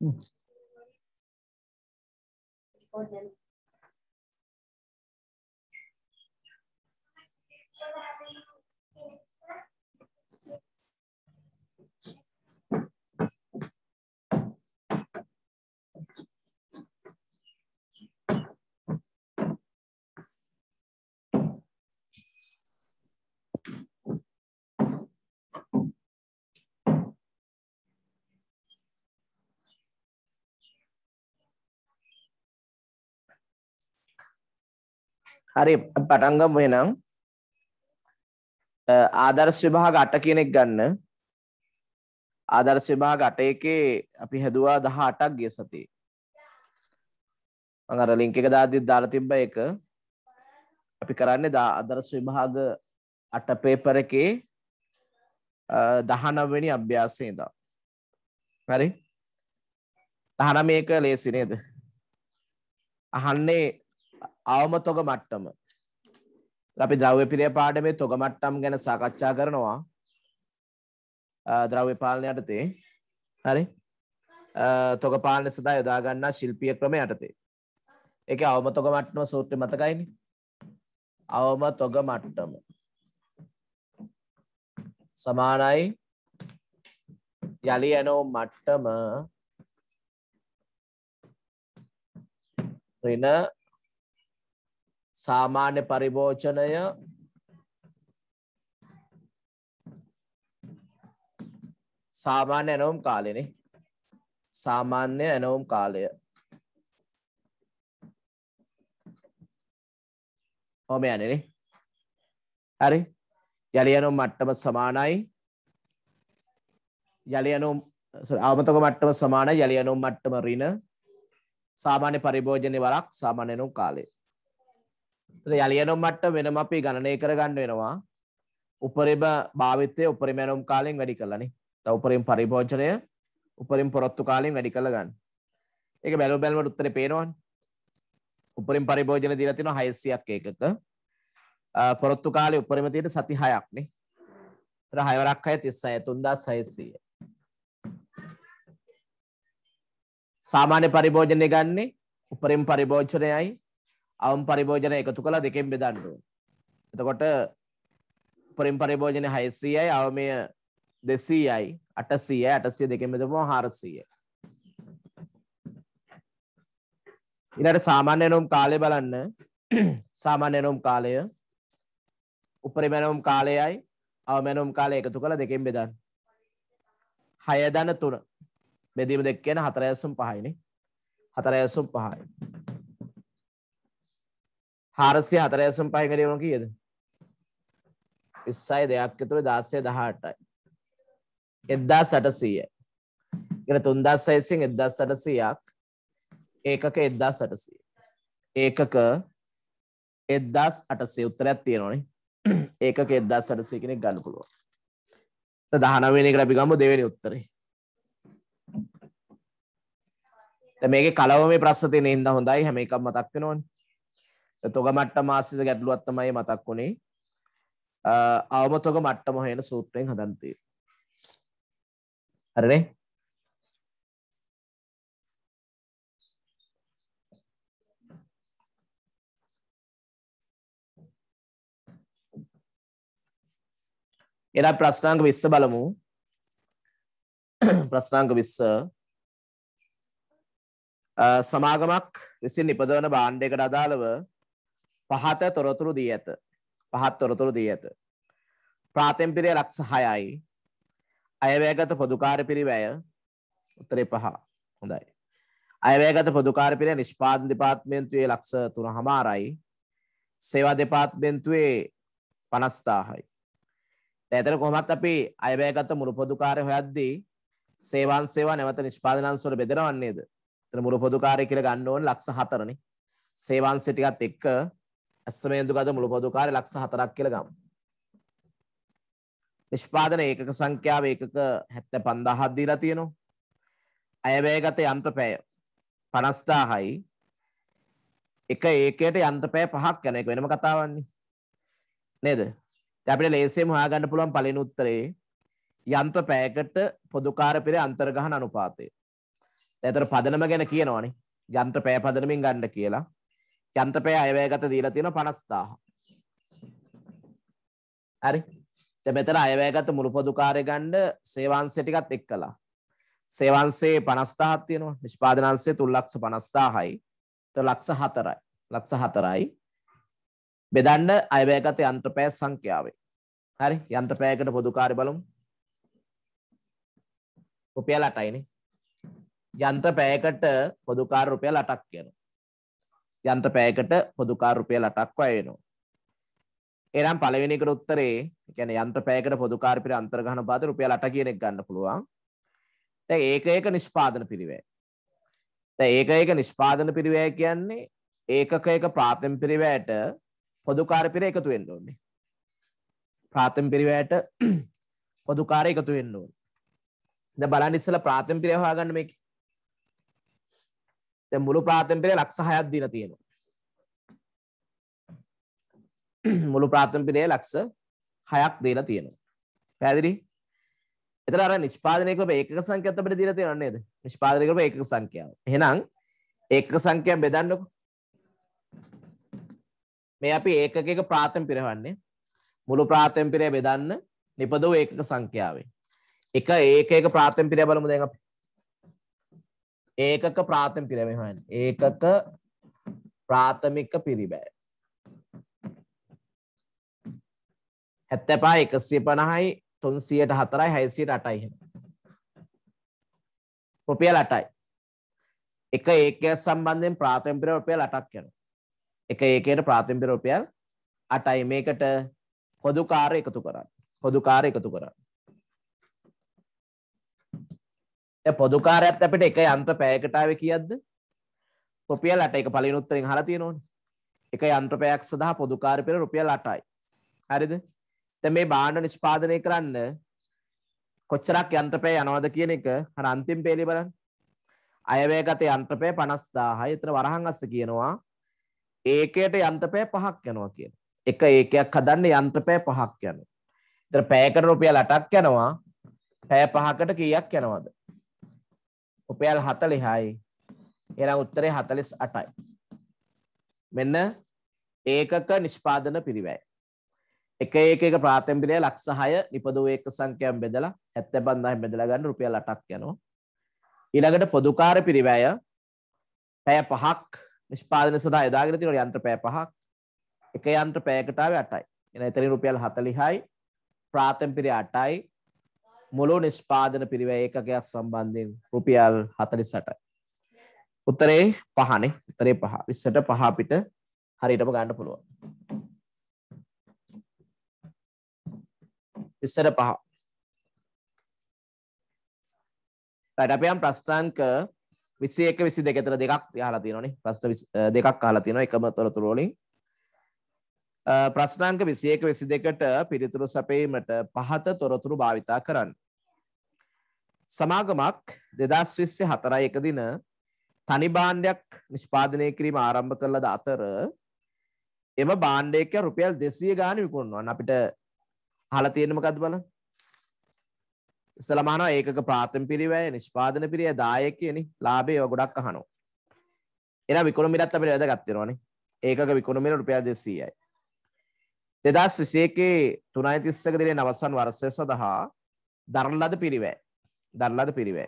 嗯。හරි පටන්ගම එනම් ආදර්ශ විභාග අට කෙනෙක් ගන්න ආදර්ශ විභාග අට එකේ අපි හැදුවා දහ අටක් ගිය සතියේ මම අර ලින්ක් එක දාද්දිත් දාලා තිබ්බ එක අපි කරන්නේ ආදර්ශ විභාග අට පේපර් එකේ 19 වෙනි අභ්‍යාසයේ ඉඳන් හරි 19 එක ලේසි නේද අහන්නේ අවම තොග මට්ටම අපි ද්‍රව්‍ය පිරය පාඩමේ තොග මට්ටම් ගැන සාකච්ඡා කරනවා ද්‍රව්‍ය පාලන යටතේ හරි තොග පාලන සඳහා යොදා ගන්නා ශිල්පීය ක්‍රම යටතේ ඒකේ අවම තොග මට්ටම සූත්‍රය මතකයිනේ අවම තොග මට්ටම සමානයි යලි යනෝ මට්ටම ඍණ සාමාන්‍ය පරිභෝජනය සාමාන්‍ය ඇනවුම් කාලෙනේ සාමාන්‍ය ඇනවුම් කාලය හොම යනනේ හරි යළියනුම් මට්ටම සමානයි යළියනුම් අවමතක මට්ටම සමාන යළියනුම් මට්ටම රින සාමාන්‍ය පරිභෝජනය වරක් සාමාන්‍යනුම් කාලේ යලියනම් මට්ට වෙනම අපි ගණනය කරගන්න වෙනවා උපරිම භාවිතය උපරිමැනුම් කාලෙන් වැඩි කරලනි තව උපරිම් පරිභෝජනය උපරිම් පොරොත්තු කාලින් වැඩි කළ ගන්න එක බැලු බැල්මට උත්තර පේනවන් උපරිම් පරිභෝජන දීලතින හයසියක් ඒකක පොරොත්තු කාලය උපරිමතියට සති හයක්නේ තර හයවරක් අය තිස්ස අය තුන්දා සයසීය සාමාන්‍ය පරිභෝජනය ගන්නේ උපරිම් පරිභෝජනයයි අවම් පරිභෝජන එකතු කලා දෙකෙන් බෙදන්න. එතකොට උපරිම පරිභෝජනය 600යි අවමය 200යි 800යි 800 දෙකෙන් බෙදපුවම 400යි. ඊළඟට සාමාන්‍ය නෝම් කාලය බලන්න. සාමාන්‍ය නෝම් කාලය උපරිම නෝම් කාලයයි අවම නෝම් කාලය එකතු කලා දෙකෙන් බෙදන්න. 6 දන 3 බෙදීම දෙක කියන 4.5යිනේ. 4.5යි. හාරසිය හතරයසුම් පහකටවන කියද විස්සයි දෙයක් තුළ දාස්සය දහටයි එද්දා සටසීය එන තුන්දා සයිසින් එද්දා සටසීයක් ඒකක එද්දා සටසය ඒකක එද්දාස් අටසේ උත්තරයක් තියෙනවනේ ඒකක එද්දා සටසය කෙනෙක් ගන්න පුළුවන් දහනවෙනකට අපි ගම්ම දෙවෙනි උත්තරේ මේක කලව මේ ප්‍රශ්තිනය ඉද හොඳයි හැම එකක් මතක් වෙනවන් තොගමට්ට මාසිත ගැටලුවත්තමයි මතක් වුණේ අවම තොග මට්ටම හයන සූත්‍රයෙන් හදන්තය හරනේ එලා ප්‍රශ්නාංග විස්ස බලමු ප්‍රශ්නාංග විස්ස සමාගමක් විසින් නිපදවන බාණ්ඩයකට අදාළව පහත තොරතුරු දී ඇත. පහත් තොරතුරු දී ඇත. ප්‍රාතෙම්පිරිය ලක්ෂ 6යි. අයවැයගත පොදුකාර පිරිවැය උත්තරේ පහ. හොඳයි. අයවැයගත පොදුකාර පිරිවැය නිෂ්පාදන දෙපාර්තමේන්තුවේ ලක්ෂ 3.5යි. සේවා දෙපාර්තමේන්තුවේ 50000යි. දැන් එතන කොහොමත් අපි අයවැයගත මුළු පොදුකාරය හොයද්දී සේවාන් සේවා නැවත නිෂ්පාදන අංශ වල බෙදනවන්නේද? එතන මුළු පොදුකාරය කියලා ගන්න ඕනේ ලක්ෂ 4නේ. සේවාංශ ටිකත් එක්ක ඇස්සමේන්දු ගද මුළු පොදුකාරය ලක්ෂ හතරක් කියලා ගමු. නිෂ්පාදන ඒකක සංඛ්‍යාව ඒකක 75000ක් දීලා තියෙනවා. අයවැයගත යන්ත්‍රපැය 50000යි. එක ඒකයට යන්ත්‍රපැය පහක් යන එක වෙනම කතාවන්නේ. නේද? දැන් අපිට ලේසියෙන් හොයාගන්න පුළුවන් පළවෙනි උත්තරේ යන්ත්‍රපැයකට පොදුකාර පෙර අන්තර්ගහන අනුපාතය. දැන් ඒතර පදනම ගැන කියනවනේ. යන්ත්‍රපැය පදනමින් ගන්න කියලා. යන්ත්‍රපය අයවැයගත දීලා තියෙන 50000. හරි. දැන් මෙතන අයවැයගත මුළු පොදුකාරය ගන්න සේවාංශය ටිකත් එක් කළා. සේවාංශේ 50000ක් තියෙනවා. නිෂ්පාදනාංශේ 350000යි. ඒතර ලක්ෂ 4යි. ලක්ෂ 4යි. බෙදන්න අයවැයගත යන්ත්‍රපය සංඛ්‍යාවේ. හරි. යන්ත්‍රපයකට පොදුකාරය බලමු. රුපියල් 8යිනේ. යන්ත්‍රපයකට පොදුකාර රුපියල් 8ක් කියනවා. යන්ත්‍ර පැයකට පොදුකා රුපියල් 8ක් වැය වෙනවා. එහෙනම් පළවෙනි එකට උත්තරේ කියන්නේ යන්ත්‍ර පැයකට පොදුකාර පිර අන්තර්ගහන පාද රුපියල් 8 කියන එක ගන්න පුළුවන්. දැන් ඒක ඒක නිෂ්පාදන පිරිවැය. දැන් ඒක ඒක නිෂ්පාදන පිරිවැය කියන්නේ ඒකක එක ප්‍රාථමික පිරිවැයට පොදුකාර පිර එකතු වෙන්න ඕනේ. ප්‍රාථමික පිරිවැයට පොදුකාර එකතු වෙන්න ඕනේ. දැන් බලන්න ඉස්සලා ප්‍රාථමික පිරිවැය හොයාගන්න මේකේ. දැන් මුළු ප්‍රාථමික පෙළේ ලක්ෂ 6ක් දීලා තියෙනවා. මුළු ප්‍රාථමික පෙළේ ලක්ෂ 6ක් දීලා තියෙනවා. පැහැදිලි? එතන අර නිෂ්පාදනය කරපු ඒකක සංඛ්‍යාවත් අපිට දීලා තියෙනව නේද? නිෂ්පාදනය කරපු ඒකක සංඛ්‍යාව. එහෙනම් ඒකක සංඛ්‍යාව බෙදන්නකො. මේ අපි ඒකකයක ප්‍රාථමික පෙරවන්නේ. මුළු ප්‍රාථමික පෙරේ බෙදන්න නිපදව ඒකක සංඛ්‍යාවෙන්. එක ඒකයක ප්‍රාථමික පෙරය බලමු දැන් අපි. ඒකක ප්‍රාථම පිරබේ හන් ඒකක ප්‍රාථමික පිරිබෑ හැත්තැපා එකසිය පණහයි තුන්සියට හතරයි හැසිට අටයි රුපියල් අටයි එක ඒක සම්බන්ධයෙන් ප්‍රාථමික රුපියල් අටක් යන එක ඒකයට ප්‍රාථමික රුපියල් අටයි මේකට පොදුකාර එකතු කරන්න පොදුකාර එකතු කරන්න පොදුකාරයත් අපිට එක යන්ත්‍ර පෑයකටාව කියද්ද රුපියල් අට එක පලින් උත්තරින් හලා තියෙනවන එක යන්ත්‍රපයක් සඳහා පොදුකාර පෙර රුපියල් අටයි හරිද ත මේ බාණ්ඩ නිෂ්පාදනය කරන්න කොච්චරක් යන්ත්‍රපය යනවද කියන එක හර අන්තිම් පේලි බලන්න අයවැයගත යන්ත්‍රපය පනස්දාහයි එතන වරහන් අස්ස කියනවා ඒකයට යන්ත්‍රපය පහක් යනවා කියන එක ඒකයක් හදන්න යන්ත්‍රපය පහක් යන එතන පෑයකට රුපියල් අටක් යනවා පෑ පහකට කීයක් යනවද රුපියල් 40යි. එහෙනම් උත්තරේ 48යි. මෙන්න ඒකක නිෂ්පාදන පිරිවැය. එක ඒක එක ප්‍රාථමිකය ලක්ෂ 6 නිපදව ඒක සංඛ්‍යාවෙන් බෙදලා 75000 බෙදලා ගන්න රුපියල් 8ක් යනවා. ඊළඟට පොදුකාර පිරිවැය පැය 5ක් නිෂ්පාදනය සඳහා යොදාගෙන තියෙනවා යන්ත්‍ර පැය 5ක්. එක යන්ත්‍ර පැයකට ආවේ 8යි. එහෙනම් එතනින් රුපියල් 40යි. ප්‍රාථමික පිරිවැය 8යි. මුළු නිෂ්පාදන පිරිව ඒකකයක් සම්බන්ධයෙන් රුපියල් හතරි සටයි. උත්තරේ පහනේ උත්තරේ පහ විස්සට පහ අපිට හරියටම ගන්න පුළුවන්. විස්සට පහ. රයිට් අපි යම් ප්‍රශ්නාංක 21 22 අතර දෙකක් අහලා තියෙනවනේ. ප්‍රශ්න දෙකක් අහලා තියෙනවා එකම තොරතුරු වලින්. ප්‍රශ්නාංක 21 22ට පිළිතුරු සපයීමට පහත තොරතුරු භාවිතා කරන්න. සමාගමක් 2024 එක දින තනි භාණ්ඩයක් නිෂ්පාදනය කිරීම ආරම්භ කළ ද අතර එම භාණ්ඩයක රුපියල් 200 ගාණ විකුණනවා. අපිට අහලා තියෙන්නේ මොකද්ද බලන්න. ඉස්සලමහන ඒකක ප්‍රාථම පිරිවැය නිෂ්පාදන පිරිය දායක කියනේ ලාභය ඒවා ගොඩක් අහනවා. එනවා විකුණු මිලත් අපිට වැදගත් වෙනවානේ. ඒකක විකුණු මිල රුපියල් 200යි. දෙදස් විසේකේ තුනයි තිස්සක දිනේ නවසන් වර්ෂය සඳහා දරලද පිරිවැ දරලද පිරිවැ.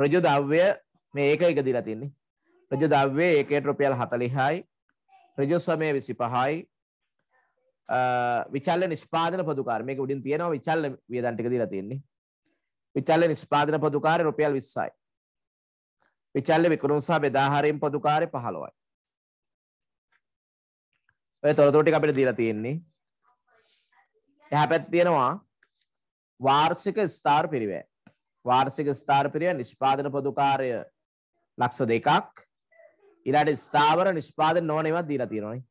රජු දව්‍ය මේ ඒක එක දිලා තින්නේ. රජු දව්‍යේ ඒකයට රුපියල් හතලිහයි රජු සමය විසි පහයි විචල්ල නිස්පාදන පොදුකාර මේක උඩින් තියෙනවා විචල්ල වියදන්ටික දිලා තියෙන්නේ. විචල්ල නිස්පාදන පොදුකාර රුපියල් විස්සයි. විචල්ල විකරුණසා බෙදාහරයෙන් පොදුකාරය පහළොවයි. ඔය තොරතුරු ටික අපිට දීලා තියෙන්නේ. එහා පැත්තේ තියෙනවා වාර්ෂික ස්ථාර පිරිවැය. වාර්ෂික ස්ථාර පිරිවැය නිෂ්පාදන පොදුකාරය ලක්ෂ දෙකක්. ඊළඟට ස්ථාවර නිෂ්පාදන නොවන ඒවා දීලා තියෙනවානේ.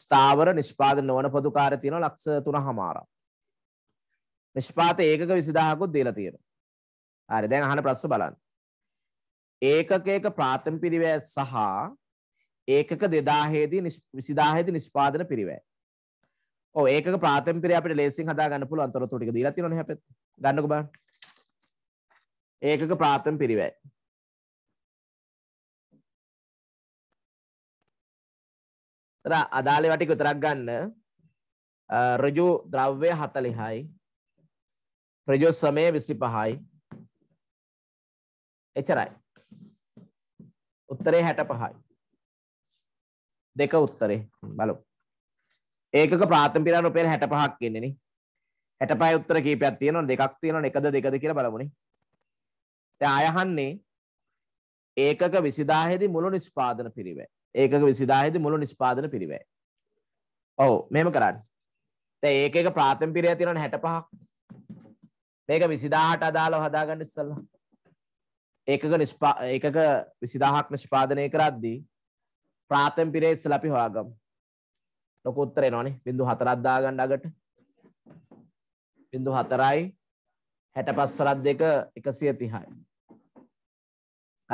ස්ථාවර නිෂ්පාදන නොවන පොදුකාරය තියෙනවා ලක්ෂ 3මාරක්. නිෂ්පාත ඒකක 20000කුත් දීලා තියෙනවා. හරි දැන් අහන ප්‍රශ්න බලන්න. ඒකකයක ප්‍රාථම පිරිවැය සහ ඒකක දෙදාහේදී විසිදාහේදී නිෂ්පාදන පිරිවැය. ඔව් ඒකක ප්‍රාථමික පිරිවැය අපිට ලේසියෙන් හදා ගන්න පුළුවන් අන්තර්තොට ටික දීලා තියෙනවනේ හැපෙත්. ගන්නකො බලන්න. ඒකක ප්‍රාථමික පිරිවැය. තර අදාළ ඒවා ටික විතරක් ගන්න. රජු ද්‍රව්‍ය 40යි. රජු සමය 25යි. එච්චරයි. උත්තරේ 65යි. දෙක උත්තරේ බලමු. ඒකක ප්‍රාථමික පිරාණ රුපියල් 65ක් ඉන්නේ නේ. 65 උත්තර කීපයක් තියෙනවා දෙකක් තියෙනවා එකද දෙකද කියලා බලමුනේ. දැන් ආය අහන්නේ ඒකක 20000 දී මුළු නිෂ්පාදන පිරිවැය. ඒකක 20000 දී මුළු නිෂ්පාදන පිරිවැය. ඔව් මෙහෙම කරන්න. දැන් ඒකක ප්‍රාථමික පිරය තියෙනවා 65ක්. මේක 20000ට අදාළව හදාගන්න ඉස්සල්ලා. ඒකක නිෂ්පා ඒකක 20000ක් නිෂ්පාදනය කරද්දී ප්‍රාථම පිරේ ඉස්සලා අපි හොයාගමු. ලොකු උත්තර එනවනේ. 0.4ක් දාගන්න අගට. 0.4යි 65 සරත් දෙක 130යි.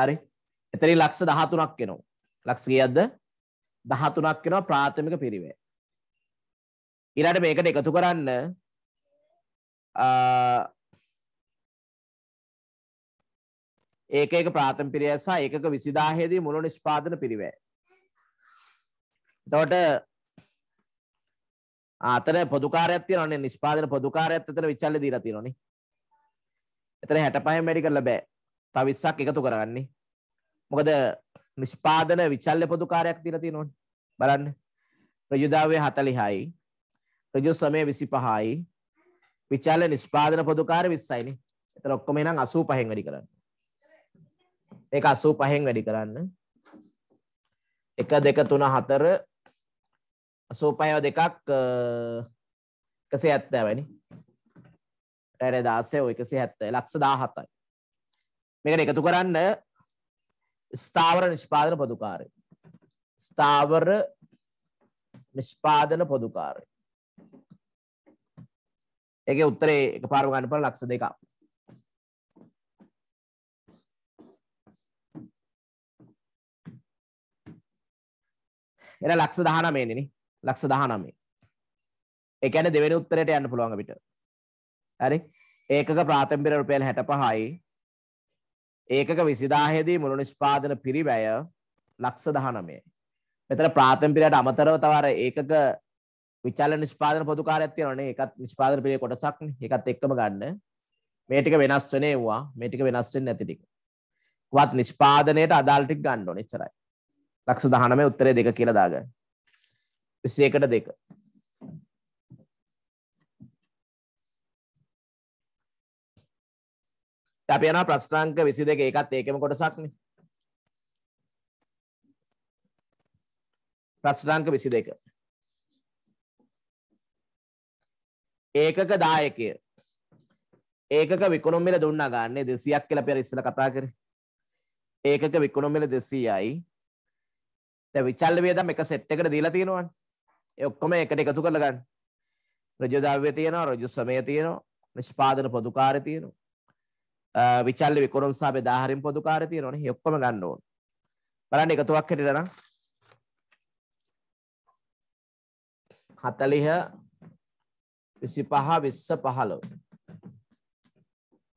හරි. එතනින් ලක්ෂ 13ක් එනවා. ලක්ෂ කීයක්ද? 13ක් එනවා ප්‍රාථමික පිරිවේ. ඊළඟට මේකට එකතු කරන්න ඒක ඒක ප්‍රාථම පිරිවැය සහ ඒකක 20000 දී මුල නිෂ්පාදන පිරිවැය. එතකොට අතන පොදුකාරයක් තියෙනවනේ නිෂ්පාදන පොදුකාරයත් එතන විචල්‍ය දීලා තියෙනවනේ. එතන 65න් වැඩි කරලා බෑ. තව 20ක් එකතු කරගන්නේ. මොකද නිෂ්පාදන විචල්‍ය පොදුකාරයක් දීලා තියෙනවනේ. බලන්න. ප්‍රයුදාවේ 40යි. ප්‍රයු සමය 25යි. විචල්‍ය නිෂ්පාදන පොදුකාරය 20යිනේ. එතන ඔක්කොම එනම් 85න් වැඩි කරන්න. මේක 85න් වැඩි කරන්න. 1 2 3 4 අසූපයෝ දෙකක් එකසේ ඇත්තෑ වැනි රැර දාසය ඔය එකසේ හැත්තයි ලක්ෂ දාහතයි මේකට එකතු කරන්න ස්ථාවර නිෂ්පාදන පොදුකාරය ස්ථාවර නිෂ්පාදන පොදුකාරය එක උත්තරේ එක පාරම ගන්න පල ලක්ෂ දෙකක් එන ලක්ෂ දහනමේනෙන ලක්ෂ දහනමේ එකන දෙවෙන උත්තරයට යන්න පුළුවන් අපිට. හරි. ඒකක ප්‍රාථමික රුපියල් 65යි. ඒකක 20000 දී මුළු නිෂ්පාදන පිරිවැය ලක්ෂ 19යි. මෙතන ප්‍රාථමිකයට අමතරව තව අර ඒකක විචලන නිෂ්පාදන පොදු කාර්යයක් තියෙනවනේ. ඒකත් නිෂ්පාදන පිරිවැය කොටසක් නේ. ඒකත් එක්කම ගන්න. මේ ටික වෙනස් වෙන්නේ වුණා. මේ ටික වෙනස් වෙන්නේ නැති ටික. වත් නිෂ්පාදනයේට අදාළ ටික ගන්න ඕනේ. එච්චරයි. ලක්ෂ 19 උත්තරේ දෙක කියලා දාගන්න. විසේකට දෙක අපි යනවා ප්‍රශ්නාංක 22 ඒකත් ඒකෙම කොටසක්නේ ප්‍රශ්නාංක 22 ඒකක දායකය ඒකක විකුණුම් මිල දුන්නා ගන්නේ 200ක් කියලා අපි ඉස්සෙල්ලා කතා කරේ ඒකක විකුණුම් මිල 200යි දැන් විචල්්‍ය වියදම් එක සෙට් එකට දීලා තියෙනවනේ ඒ ඔක්කොම එකට එකතු කරලා ගන්න. රජ ද්‍රව්‍ය තියෙනවා, රජු සමය තියෙනවා, නිෂ්පාදන පොදුකාරය තියෙනවා. විචල්්‍ය විකුණුම් සහ බෙදාහරිම් පොදුකාරය තියෙනවනේ. ඒ ඔක්කොම ගන්න ඕන. බලන්න එකතුවක් හැටියට නම් 40 25 20 15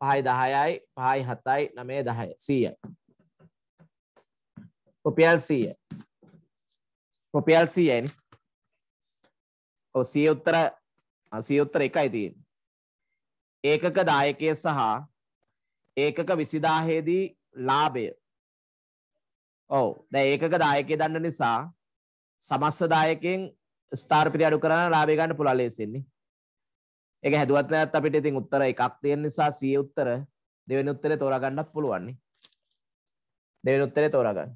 පහයි දහයයි පහයි හතයි නමේ දහය සීයයි රුපියල් සීය රුපියල් සීයයි ඔව් සිය උත්තර සිය උත්තර එකයි තියෙන්නේ. ඒකක දායකය සහ ඒකක 20000 දී ලාභය. ඔව් දැන් ඒකක දායකය දන්න නිසා සමස්ත දායකයෙන් ස්ථාර පිරි අඩු කරලා ලාභය ගන්න පුළුවන් ලේසියෙන්නේ. ඒක හැදුවත් නැත්නම් අපිට ඉතින් උත්තර එකක් තියෙන නිසා සිය උත්තර දෙවෙනි උත්තරේ තෝරා ගන්නත් පුළුවන් නේ. දෙවෙනි උත්තරේ තෝරා ගන්න.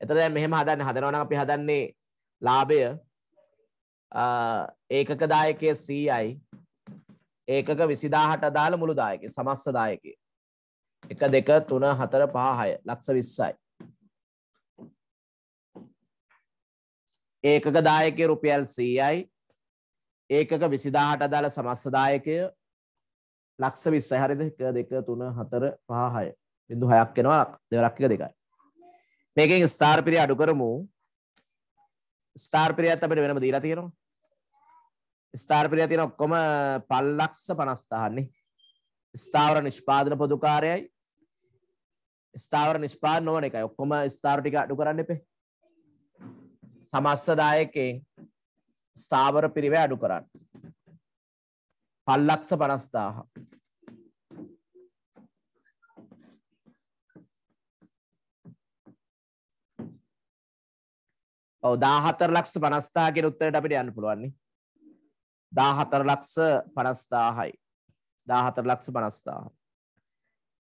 එතකොට දැන් මෙහෙම හදන්නේ හදනවා නම් අපි හදන්නේ ලාභය ඒකක දායකය සීයි ඒකක විසිදාහට අදාළ මුළු දායකය සමස්ත දායකය එක දෙක තුන හතර පහහය ලක්ෂ විස්සයි ඒකක දායකය රුපියල් සීයි ඒකක විසිදාහට අදාළ සමස්තදායකය ලක්ෂ විස්සයි හරිද එක දෙක තුන හතර පහහය බිඳු හයක් එෙනවා දෙවරක් එක දෙකයි මේකෙන් ස්ථාර්පිරි අඩු කරමු ස්ථාර්පිරියත් අපට වෙනම දීලා තියෙනවා ස්ථාර්පනය තියෙන ඔක්කොම පල්ලක්ෂ පනස්ථාන්නේ ස්ථාවර නිෂ්පාදන පොදුකාරයයි ස්ථාවර නිෂ්පාන නොවන එකයි ඔක්කොම ස්ථාර ටික අඩු කරන්න එපේ සමස්සදායකෙන් ස්ථාවර පිරිවේ අඩු කරන්න පල්ලක්ෂ පනස්ථාහ ඔව දාහතර ලක්ෂ පනස්ථා කියෙන උත්තරට අපිට යන්න පුළුවන්නේ දාහතර ලක්ෂ පනස්ථාහයි දාහතර ලක්ෂ පනස්ථාහ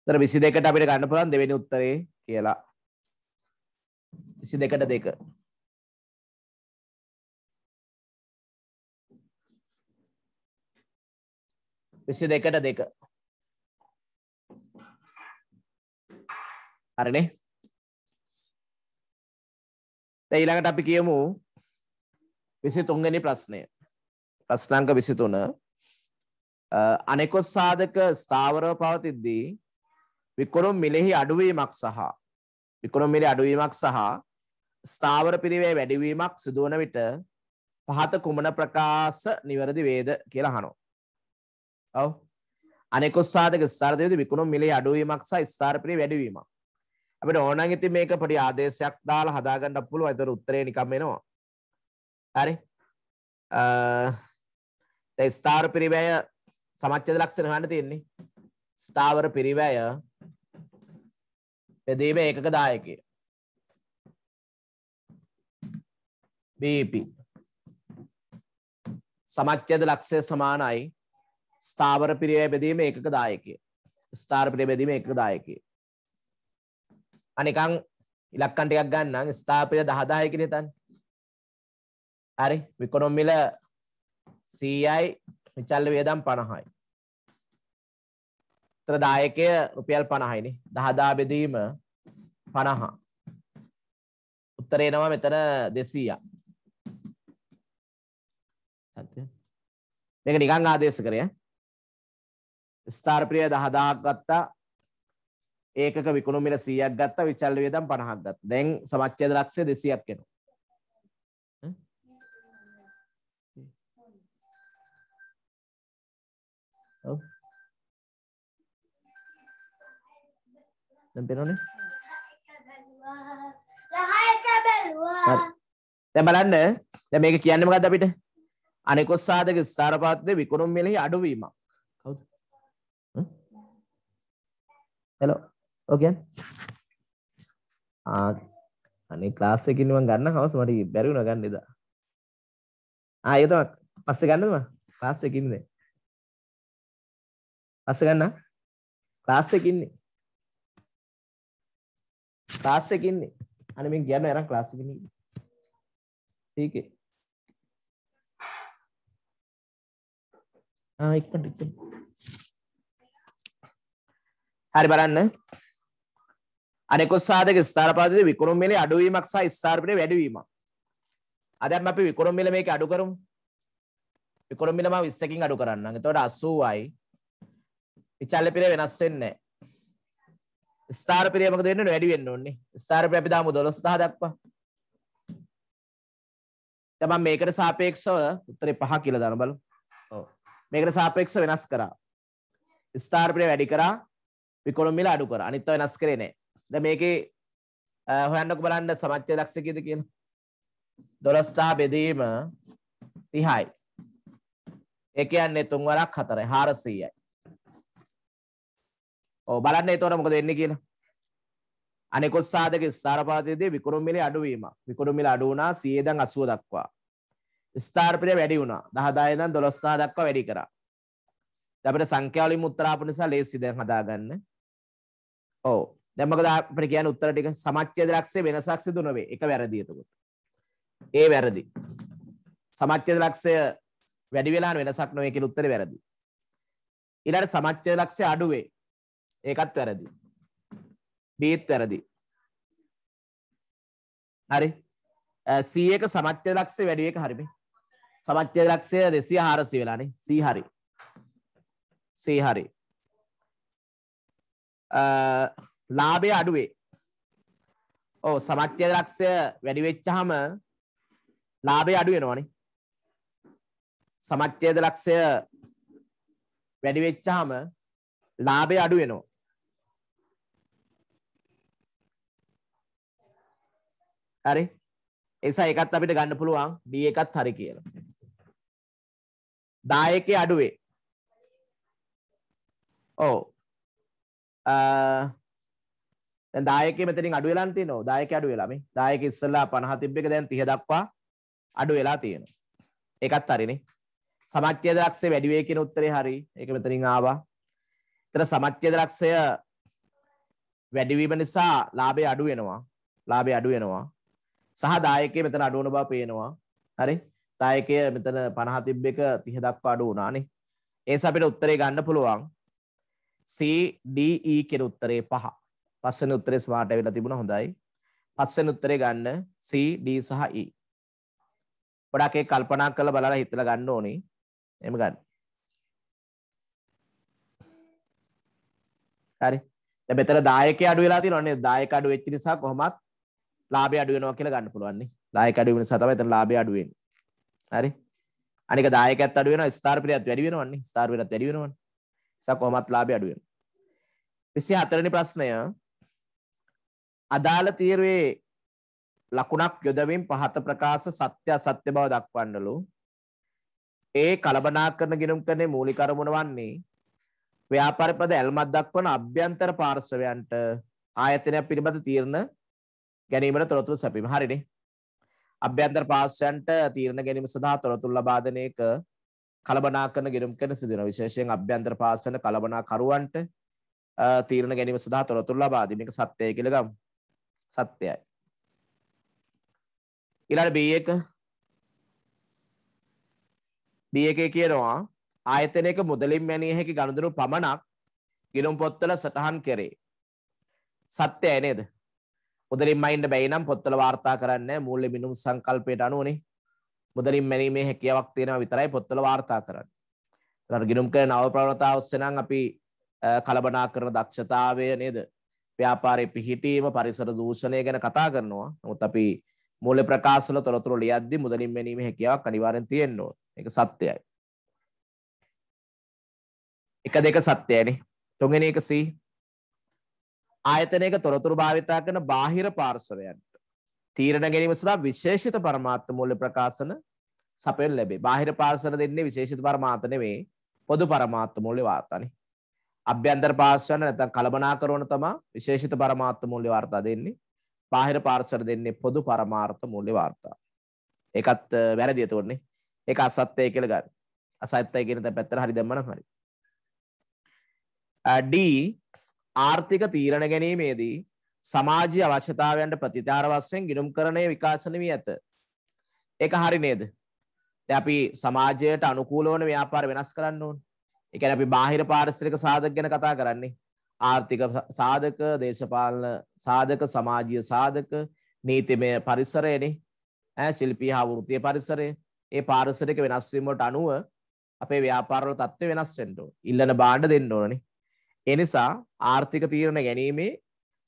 තර විසි දෙකට අපිට ගන්න පුළන් දෙවෙනි උත්තරේ කියලා විසි දෙකට දෙක විසි දෙකට දෙක හරිනේ ඊළඟට අපි කියමු විසි තුන්ගනි ප්‍රශ්නය ප්‍රශ්නාංක 23 අනෙකුත් සාධක ස්ථාවරව පවතිද්දී විකුණුම් මිලෙහි අඩුවීමක් සහ විකුණුම් මිලේ අඩුවීමක් සහ ස්ථාවර පිරිවේ වැඩිවීමක් සිදු වන විට පහත කුමන ප්‍රකාශ නිවැරදි වේද කියලා අහනවා. ඔව්. අනෙකුත් සාධක ස්ථාවර දෙවිද විකුණුම් මිලේ අඩුවීමක් සහ ස්ථාවර පිරිවේ වැඩිවීමක්. අපිට ඕන නම් ඉතින් මේක පොඩි ආදේශයක් දාලා හදාගන්න පුළුවන්. ඒතර උත්තරේ නිකම් එනවා. හරි. අ තැයි ස්ථාර පිරිවැය සමච්චද ලක්ෂණ හන්න තියෙන්නේ ස්ථාවර පිරිවැය පෙදීම ඒකක දායකය BP සමච්ඡේද ලක්ෂය සමානයි ස්ථාවර පිරිවැය බෙදීම ඒකක දායකය ස්ථාර පිරිවැය බෙදීම ඒකක දායකය අනිකන් ඉලක්කම් ටිකක් ගන්නම් ස්ථාපිර 10000 කියලා හිතන්න හරි විකොණොම් මිල සීයයි විචල්ල වේදම් පණහයි. ත්‍රදායකය රුපියල් පණහයිනි දහදා බෙදීම පණහා. උත්තරේනවා මෙතන දෙසීය. මේක නිකං ආදේශ කරය ස්ථාර්ප්‍රිය දහදාහක් ගත්තා ඒක විකුණු මිල සීයක් ගත්ත විචල්ල වේදම් පණහක් ගත් දැන් සමච්චේද ලක්ෂය දෙසියක් කෙනවා දැන් පේනවනේ දැන් බලන්න දැන් මේක කියන්නේ මොකද්ද අපිට අනෙකුත් සාධක ස්ථාරපාත්‍රයේ විකුණුම් මිලෙහි අඩුවීමක් කවුද හෙලෝ ඕකෙන් ආ අනේ ක්ලාස් එකකින් මම ගන්න හවස මට බැරි වුණා ගන්න එදා ආ ඒක තමයි පස්සේ ගන්නද මම ක්ලාස් එකකින් ඉන්නේ පස්සේ ගන්න ක්ලාස් එකකින් ඉන්නේ ක්ලාස් එකේ ඉන්නේ. අනේ මම කියන්න එරන් ක්ලාස් එකේ ඉන්නේ. සීකේ. ආ ඉක්මනට ඉක්මනට. හරි බලන්න. අනෙකුත් සාධක ස්ථාර පද්ධතියේ විකුණුම් මිලේ අඩුවීමක් සහ ස්ථාර පිටේ වැඩිවීමක්. අද අපි විකුණුම් මිල මේක අඩු කරමු. විකුණුම් මිල මම 20කින් අඩු කරන්නම්. එතකොට 80යි. විචල්‍ය පිරේ වෙනස් වෙන්නේ නැහැ. ස්ථාරපිරය මොකද වෙන්න වැඩි වෙන්න ඕන්නේ ස්ථාරපිරය අපි දාමු 12000 දක්වා දැන් මම මේකට සාපේක්ෂව උත්තරේ 5 කියලා දාන බලමු ඔව් මේකට සාපේක්ෂව වෙනස් කරා ස්ථාරපිරය වැඩි කරා විකලම් මිල අඩු කරා අනිත් වෙනස් කරේ නැහැ දැන් මේකේ හොයන්නකෝ බලන්න සමච්ඡය ලක්ෂ්‍ය කීයද කියලා 12000 බෙදීම 30යි ඒ කියන්නේ 3 වරක් 4යි 400යි ඕ බලන්න එතවට මොක දෙන්න කියලා අනෙකොත් සාධක ස්ථාරපාතයේදී විකුණුම්මිලි අඩුවීම විකුණුම්මිල අඩු වුණා සියදන් අසුව දක්වා ස්ථාර්පනය වැඩි වුණා දහදායදන් දොළොස්ථා දක්වා වැඩි කරා අපිට සංඛ්‍යාවලින් උත්තරාපු නිසා ලේසි දැන් හදාගන්න ඔව් දැන් මොකද අපිට කියන්නේ උත්තර ටික සමච්ඡේද ලක්ෂයේ වෙනසක් සිදු නොවේ එක වැරදි එතකොට ඒ වැරදි සමච්ඡේද ලක්ෂය වැඩි වෙලා වෙනසක් නොවේ කියලා උත්තරේ වැරදි ඊළඟ සමච්ඡේද ලක්ෂය අඩුවේ ඒකත් වැරදි. බීත් වැරදි. හරි. C එක සමච්ඡේද ලක්ෂය වැඩි එක හරි මේ. සමච්ඡේද ලක්ෂය 200 400 වෙලානේ. C හරි. C හරි. අ ලාභය අඩුවේ. ඔව් සමච්ඡේද ලක්ෂය වැඩි වෙච්චාම ලාභය අඩු වෙනවනේ. සමච්ඡේද ලක්ෂය වැඩි වෙච්චාම ලාභය අඩු වෙනවා. හරි එසා එකත් අපිට ගන්න පුළුවන් ඩ එකත් හරි කියලා දායකේ අඩුවේ ඕ දායක මෙතින් අඩු වෙලා තියෙනවා දායක අඩු වෙලා මේ දායක ඉස්සලා 50 තිබ්බ එක දැන් 30 දක්වා අඩු වෙලා තියෙනවා ඒකත් හරිනේ සමච්ඡේද ලක්ෂය වැඩි වෙයි කියන උත්තරේ හරි ඒක මෙතනින් ආවා ඊතර සමච්ඡේද ලක්ෂය වැඩි වීම නිසා ලාභය අඩු වෙනවා ලාභය අඩු වෙනවා සහ දායකය මෙතන අඩුවන බා පේනවා හරි දායකය මෙතන පණහතිබ් එක තිහ දක්වා අඩු වුණානේ ඒස අපිට උත්තරේ ගන්න පුළුවන් CDE කෙන උත්තරේ පහ පස්සන උත්තරේ ස්මාර්ට් ඇවිල්ලා තිබුණා හොඳයි පස්සන උත්තරේ ගන්න CD සහ E ගොඩක් ඒ කල්පනා කරලා බලලා හිතලා ගන්න ඕනේ එහෙම ගන්න හරි දැන් මෙතන දායකය අඩු වෙලා තියෙනවනේ දායක අඩු වෙච්ච නිසා කොහොමත් ලාබය අඩුවෙනවා කියලා ගන්න පුළුවන්නේ දායක අඩුවෙන සතම එතන ලාබය අඩුවෙන් හරි අනික දායකත් අඩු වෙනවා ස්ථාර ප්‍රියත් වැඩි වෙනවන්නේ ස්ථාර ප්‍රියත් වැඩි වෙනවනේ නිසා කොහොමත් ලාභය අඩු වෙනවා 24 වෙනි ප්‍රශ්නය අදාළ තීරුවේ ලකුණක් යොදමින් පහත ප්‍රකාශ සත්‍ය අසත්‍ය බව දක්වන්නලු ඒ කලබනාකරන ගිණුම්කරණයේ මූලික අරමුණ වන්නේ ව්‍යාපාර පද ඇල්මක් දක්වන අභ්‍යන්තර පාර්ශවයන්ට ආයතනය පිළිබඳ තීරණ ගැනීමට තොරතුරු සැපීම හරිනේ අභ්‍යන්තර පාර්ශ්වයන්ට තීරණ ගැනීම සඳහා තොරතුරු ලබා දෙන එක කලබනාකරන ගිනුම් කරන සිදුවන විශේෂයෙන් අභ්‍යන්තර පාර්ශ්වයන් කලබනාකරුවන්ට තීරණ ගැනීම සඳහා තොරතුරු ලබා දී මේක සත්‍යය කියලා ගමු සත්‍යයි ඊළඟ B එක B එකේ කියනවා ආයතනයක මුදලින් මැනිය හැකි ගනුදෙනු පමණක් ගිනුම් පොත්වල සටහන් කරේ සත්‍යය නේද මුදලින් මයින්ඩ බැයිනම් පොත්තල වාර්තා කරන්න මූල්‍ය මිනුම් සංකල්පයට අනුවනේ මුදලින් මැනීමේ හැකියාවක් තියෙනවා විතරයි පොත්තල වාර්තා කරන්න. ඒතර ගිනුම් කරන නව ප්‍රවණතාව ඔස්සේ නම් අපි කලබනා කරන දක්ෂතාවය නේද? ව්‍යාපාරයේ පිහිටීම පරිසර දූෂණය ගැන කතා කරනවා. නමුත් අපි මූල්‍ය ප්‍රකාශවල තොරතුරු ලියද්දී මුදලින් මැනීමේ හැකියාවක් අනිවාර්යෙන් තියෙන්න ඕන. ඒක සත්‍යයි. එක දෙක සත්‍යයනේ. තුන්වෙනි එක C ආයතනයක තොරතුරු භාවිතා කරන බාහිර පාර්ශවයන්ට තීරණ ගැනීම සඳහා විශේෂිත පරමාර්ථ මූල්‍ය ප්‍රකාශන සපයනු ලැබේ. බාහිර පාර්ශවන දෙන්නේ විශේෂිත පරමාර්ථ නෙවෙයි පොදු පරමාර්ථ මූල්‍ය වාර්තානේ. අභ්‍යන්තර පාර්ශවන නැත්නම් කලබනාකරවන තමයි විශේෂිත පරමාර්ථ මූල්‍ය වාර්තා දෙන්නේ. බාහිර පාර්ශවන දෙන්නේ පොදු පරමාර්ථ මූල්‍ය වාර්තා. ඒකත් වැරදි එතකොටනේ. ඒක අසත්‍යයි කියලා ගන්න. අසත්‍යයි කියන පැත්තට හරි දැම්මනම් හරි. D ආර්ථික තීරණ ගැනීමේදී සමාජීය අවශ්‍යතාවයන්ට ප්‍රතිචාර වශයෙන් ගිණුම් කරණය විකාශන වී ඇත. ඒක හරි නේද? දැන් අපි සමාජයට අනුකූල වන ව්‍යාපාර වෙනස් කරන්න ඕන. ඒ කියන්නේ අපි බාහිර පාරිසරික සාධක ගැන කතා කරන්නේ. ආර්ථික සාධක, දේශපාලන සාධක, සමාජීය සාධක, නීතිමය පරිසරයනේ. ඈ ශිල්පී හා වෘත්තීය පරිසරය. ඒ පාරිසරික වෙනස් වීමට අනුව අපේ ව්‍යාපාරවල තත්ත්වය වෙනස් වෙන්න ඕන. ඉල්ලන බාණ්ඩ දෙන්න ඕනනේ. එනිසා ආර්ථික තීරණ ගැනීමේ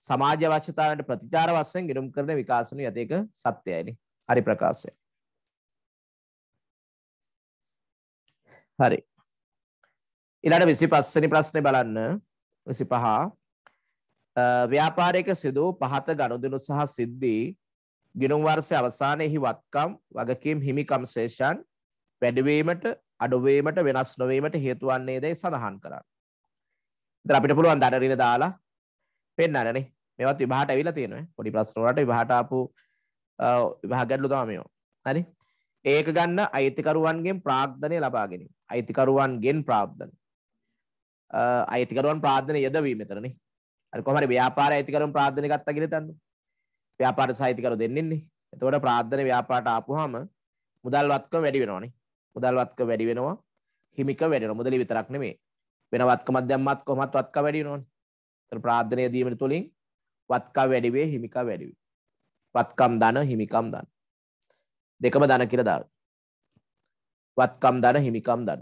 සමාජ අවශ්‍යතාවන්ට ප්‍රතිචාර වශයෙන් ගිනුම් කරන විකාශන යතේක සත්‍යයනේ. හරි ප්‍රකාශය. හරි. ඊළඟ 25 වෙනි ප්‍රශ්නේ බලන්න 25 ව්‍යාපාරයක සිදු පහත ගනුදෙනු සහ සිද්ධි ගිනුම් වර්ෂයේ අවසානයේහි වත්කම් වගකීම් හිමිකම් ශේෂයන් වැඩිවීමට අඩුවීමට වෙනස් නොවීමට හේතු වන්නේ දැයි සඳහන් කරන්න. එතන අපිට පුළුවන් දඩ රින දාලා පෙන්වන්නනේ. මේවත් විභාට ඇවිල්ලා තියෙනවා. පොඩි ප්‍රශ්න වලට විභාට ආපු විභාග ගැටලු තමයි මේවා. හරි? ඒක ගන්න අයිතිකරුවන්ගෙන් ප්‍රාග්ධනය ලබා ගැනීම. අයිතිකරුවන්ගෙන් ප්‍රාග්ධන. අයිතිකරුවන් ප්‍රාධන යදවී මෙතරන කොමරි ව්‍යාපාර අයිතිකරුම් ප්‍රාධන ගත්ත ගිලතන්න ව්‍යාපාර සහිතිකරු දෙන්නෙන්නේ එතකොට ප්‍රාධන ව්‍යාපාට ආපුහම මුදල්වත්ක වැඩි වෙනවානේ මුදල්වත්ක වැඩි වෙනවා හිමික වැඩෙන මුදලි විතරක් නෙමේ වෙන වත්කමක් දැම්මත් කොහොමත් වත්කම වැඩි වෙනවනේ. ඒතර ප්‍රාර්ථනය දීමන තුලින් වත්කම් වැඩි වේ හිමිකම් වැඩි වේ. වත්කම් දන හිමිකම් දන. දෙකම දන කියලා දාන. වත්කම් දන හිමිකම් දන.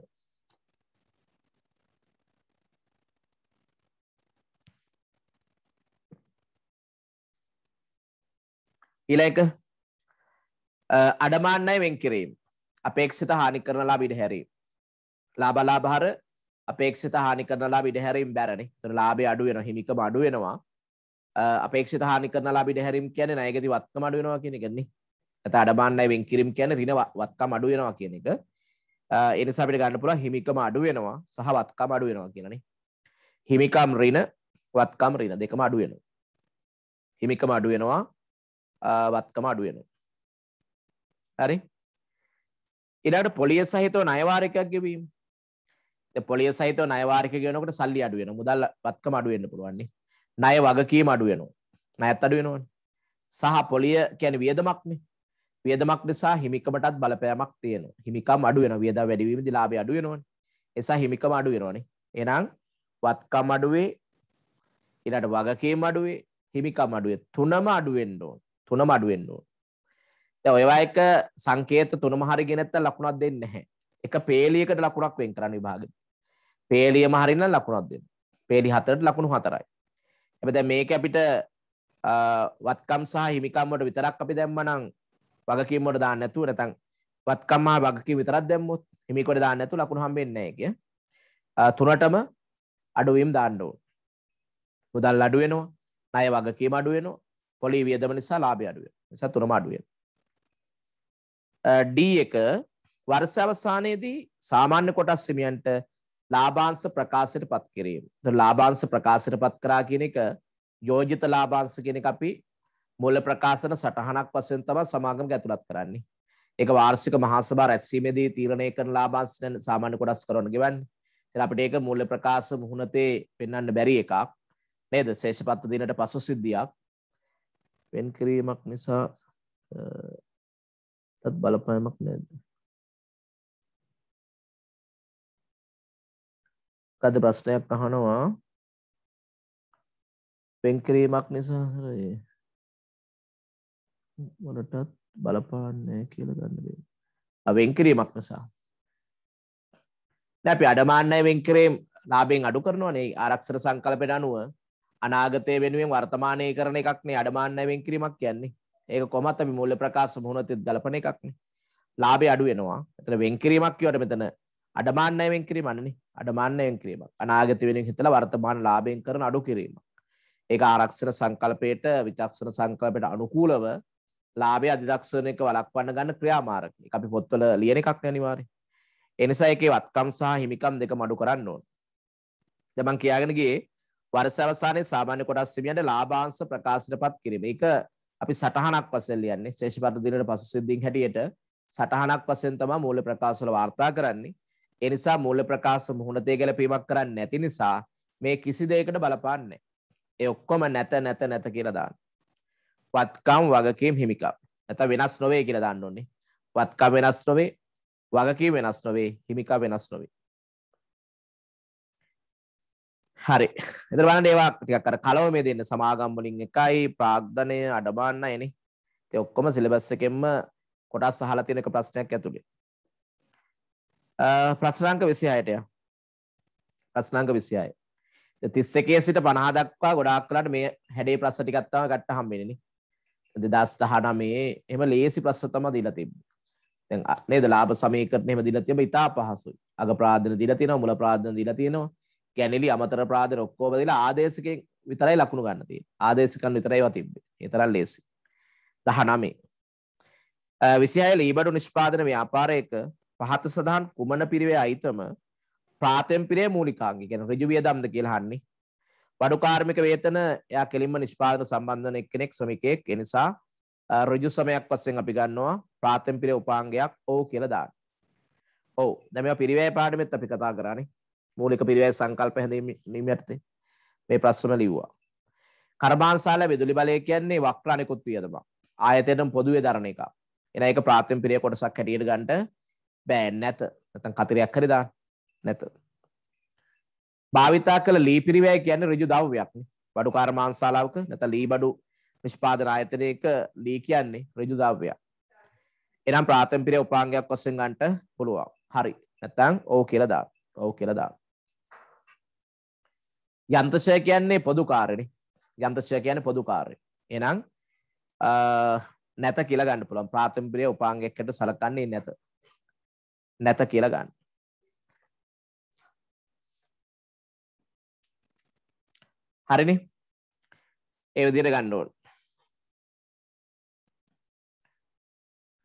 ඊළඟ අඩමාන්නයි වෙන් කිරීම. අපේක්ෂිත හානි කරන ලාභ ඉඩ හැරීම. ලාභ ලාභාර අපේක්ෂිත හානි කරන ලාභ ඉඩහැරීම් බැරනේ. එතන ලාභය අඩු වෙනවා, හිමිකම අඩු වෙනවා. අපේක්ෂිත හානි කරන ලාභ ඉඩහැරීම් කියන්නේ ණයකදී වත්කම අඩු වෙනවා කියන එකනේ. නැත්නම් අඩබාන්නයි වෙන් කිරීම කියන්නේ ඍණ වත්කම අඩු වෙනවා කියන එක. ඒ නිසා අපිට ගන්න පුළුවන් හිමිකම අඩු වෙනවා සහ වත්කම අඩු වෙනවා කියලානේ. හිමිකම් ඍණ වත්කම් ඍණ දෙකම අඩු වෙනවා. හිමිකම අඩු වෙනවා වත්කම අඩු වෙනවා. හරි. ඊළඟට පොලිය සහිතව ණය වාරකයක් ගෙවීම. පොලිය සහිතව නයවාරික ගෙනකට සල්ලි අඩුවෙන මුදල් පත්කම අඩුවෙන්න්න පුළුවන්නේ නය වගකීම අඩුවෙනවා නයත් අඩුවෙනවන් සහ පොලිය කැන වියදමක්නේ වියදමක් නිසා හිමිකමටත් බලපෑමක් තියෙන හිමිකම් අඩුවෙන වියද වැඩිවීම දිලාබ අඩුවෙනවන් එසා හිමිකම අඩුවෙනවානේ එනම් වත්කම් අඩුවේ ඉරට වගකීම අඩුවේ හිමිකම් අඩුවේ තුනම අඩුවෙන්ඩෝ තුනම අඩුවෙන්ඩෝ ඔයවා එක සංකේත තුනම හරි ගෙනත්ත ලකුණක් දෙන්න නැහැ එක පේලියකට ලකුණක් වෙන් කරන්න විභාගෙත්. පේලියම හරිනම් ලකුණක් දෙන්න. පේලි හතරට ලකුණු හතරයි. හැබැයි දැන් මේක අපිට වත්කම් සහ හිමිකම් වලට විතරක් අපි දැම්මනම් වගකීම් වලට දාන්න නැතුව නැත්නම් වත්කම් හා වගකීම් විතරක් දැම්මොත් හිමිකොට දාන්න නැතුව ලකුණු හම්බෙන්නේ නැහැ කිය. තුනටම අඩුවීම් දාන්න ඕන. මුදල් අඩු වෙනවා, ණය වගකීම අඩු වෙනවා, පොලී වියදම නිසා ලාභය අඩු වෙනවා. නිසා තුනම අඩු වෙනවා. D එක වර්ෂ අවසානයේදී සාමාන්‍ය කොටස් හිමියන්ට ලාභාංශ ප්‍රකාශයට පත් කිරීම. ඒතර ලාභාංශ ප්‍රකාශයට පත් කරා කියන එක යෝජිත ලාභාංශ කියන එක අපි මූල ප්‍රකාශන සටහනක් වශයෙන් තමයි සමාගමක ඇතුළත් කරන්නේ. ඒක වාර්ෂික මහා සභා රැස්වීමේදී තීරණය කරන ලාභාංශ සාමාන්‍ය කොටස් කරන ගෙවන්නේ. ඉතින් අපිට ඒක මූල්‍ය ප්‍රකාශ මුහුණතේ පෙන්වන්න බැරි එකක් නේද? ශේෂපත්ත දිනට පසු සිද්ධියක්. වෙන් කිරීමක් නිසා තත් බලපෑමක් නේද? කද ප්‍රශ්නයක් අහනවා පෙන්කිරීමක් නිසා මොනටත් බලපාන්නේ කියලා ගන්න බේ අවෙන්කිරීමක් නිසා නැපි අඩමාන්නය වෙන්කිරීම් ලාබෙන් අඩු කරනවනේ ආරක්ෂර සංකල්පෙන අනුව අනාගතය වෙනුවෙන් වර්තමානය කරන එකක්නේ අඩමාන්නය වෙන්කිරීමක් කියන්නේ ඒක කොමත් අපි මුල්ල ප්‍රකාශ මුහුණතිත් ගලපන එකක්නේ ලාබේ අඩු වෙනවා එතන වෙන්කිරීමක් කියවට මෙතන අඩමාන්නයෙන් කිරීම අනනේ අඩමාන්නයෙන් කිරීමක් අනාගත වෙනින් හිතලා වර්තමාන ලාභයෙන් කරන අඩු කිරීම. ඒක ආරක්ෂණ සංකල්පයට විචක්ෂණ සංකල්පයට අනුකූලව ලාභය අධිදක්ෂණයක වළක්වන්න ගන්න ක්‍රියාමාර්ගය. ඒක අපි පොත්වල ලියන එකක් නේ අනිවාර්යෙන්. ඒ නිසා ඒකේ වත්කම් සහ හිමිකම් දෙකම අඩු කරන්න ඕන. දැන් මම කියාගෙන ගියේ වර්ෂ අවසානයේ සාමාන්‍ය කොටස් හිමියන්ට ලාභාංශ ප්‍රකාශනපත් කිරීම. ඒක අපි සටහනක් වශයෙන් ලියන්නේ. ශේෂපද දිනේට පසු සිද්ධීන් හැටියට සටහනක් වශයෙන් තමයි මූල්‍ය ප්‍රකාශ වල වාර්තා කරන්නේ. ඒ නිසා මූල්‍ය ප්‍රකාශ මුහුණ තේ ගැලපීමක් කරන්නේ නැති නිසා මේ කිසි දෙයකට බලපාන්නේ ඒ ඔක්කොම නැත නැත නැත කියලා දාන්න. වත්කම් වගකීම් හිමිකම්. නැත්නම් වෙනස් නොවේ කියලා දාන්න ඕනේ. වත්කම් වෙනස් නොවේ, වගකීම් වෙනස් නොවේ, හිමිකම් වෙනස් නොවේ. හරි එතර බලන්න ඒවා ටිකක් අර කලව මේ දෙන්න සමාගම් වලින් එකයි ප්‍රාග්ධනය අඩබන්න එනේ ඉතින් ඔක්කොම සිලබස් එකෙන්ම කොටස් අහලා තියෙන එක ප්‍රශ්නයක් ඇතුලේ ප්‍රශ්නාංක 26ට යමු. ප්‍රශ්නාංක 26. 31 සිට 50 දක්වා ගොඩාක් වෙලාට මේ හැඩේ ප්‍රශ්න ටිකක් තමයි ගන්න හම්බෙන්නේ නේ. 2019 එහෙම ලේසි ප්‍රශ්න තමයි දීලා තිබ්බේ. දැන් නේද ලාභ සමීකරණ එහෙම දීලා තිබ්බ ඉතා පහසුයි. අග ප්‍රාදන දීලා තියෙනවා මුල ප්‍රාදන දීලා තියෙනවා. කැණිලි අමතර ප්‍රාදන ඔක්කොම දීලා ආදේශකෙන් විතරයි ලකුණු ගන්න තියෙන්නේ. ආදේශකන් විතරයි ඒවා තිබ්බේ. ඒ තරම් ලේසි. 19 26 ලීබඩු නිෂ්පාදන ව්‍යාපාරයක පහත සඳහන් කුමන පිරිවේ අයිතම ප්‍රාතෙන් පිරේ මූලිකාංගි ගැන රජුවියදම්ද කියලාහන්නේ වඩු කාර්මික වේතන එයා කෙලින්ම නිෂ්පාදන සම්බන්ධන එක්කෙනෙක් ශ්‍රමිකයෙක් එනිසා රජු සමයක් වශයෙන් අපි ගන්නවා ප්‍රාතෙන් පිරේ උපාංගයක් ඔව් කියලා දාන්න. ඔව් දැන් මේවා පිරිවැය පාඩමෙත් අපි කතා කරානේ. මූලික පිරිවැය සංකල්ප හැඳින්වීම යටතේ මේ ප්‍රශ්න ලිව්වා. කර්මාන්ශාල විදුලි බලය කියන්නේ වක්‍ර අනිකුත් වියදමක්. ආයතයෙන් පොදුවේ දරන එක. එන එක ප්‍රාථමික පිරිය කොටසක් හැටියට ගන්නට බෑ නැත නැතන් කතරයක් හරි දාන්න නැත භාවිතා කළ ලී පිරිවැය කියන්නේ ඍජු ද්‍රව්‍යයක් නේ බඩු කර්මාන්ශාලාවක නැත්නම් ලී බඩු නිෂ්පාදන ආයතනයක ලී කියන්නේ ඍජු ද්‍රව්‍යයක් එනම් ප්‍රාථමික පිරිය උපාංගයක් වශයෙන් ගන්නට පුළුවන් හරි නැත්නම් ඕ කියලා දාන්න ඕ කියලා දාන්න යන්ත්‍රශය කියන්නේ පොදු කාර්යනේ යන්ත්‍රශය කියන්නේ පොදු කාර්යය එහෙනම් නැත කියලා ගන්න පුළුවන් ප්‍රාථමික පිරිය උපාංගයකට සලකන්නේ නැත නැත කියලා ගන්න. හරිනේ. ඒ විදිහට ගන්න ඕන.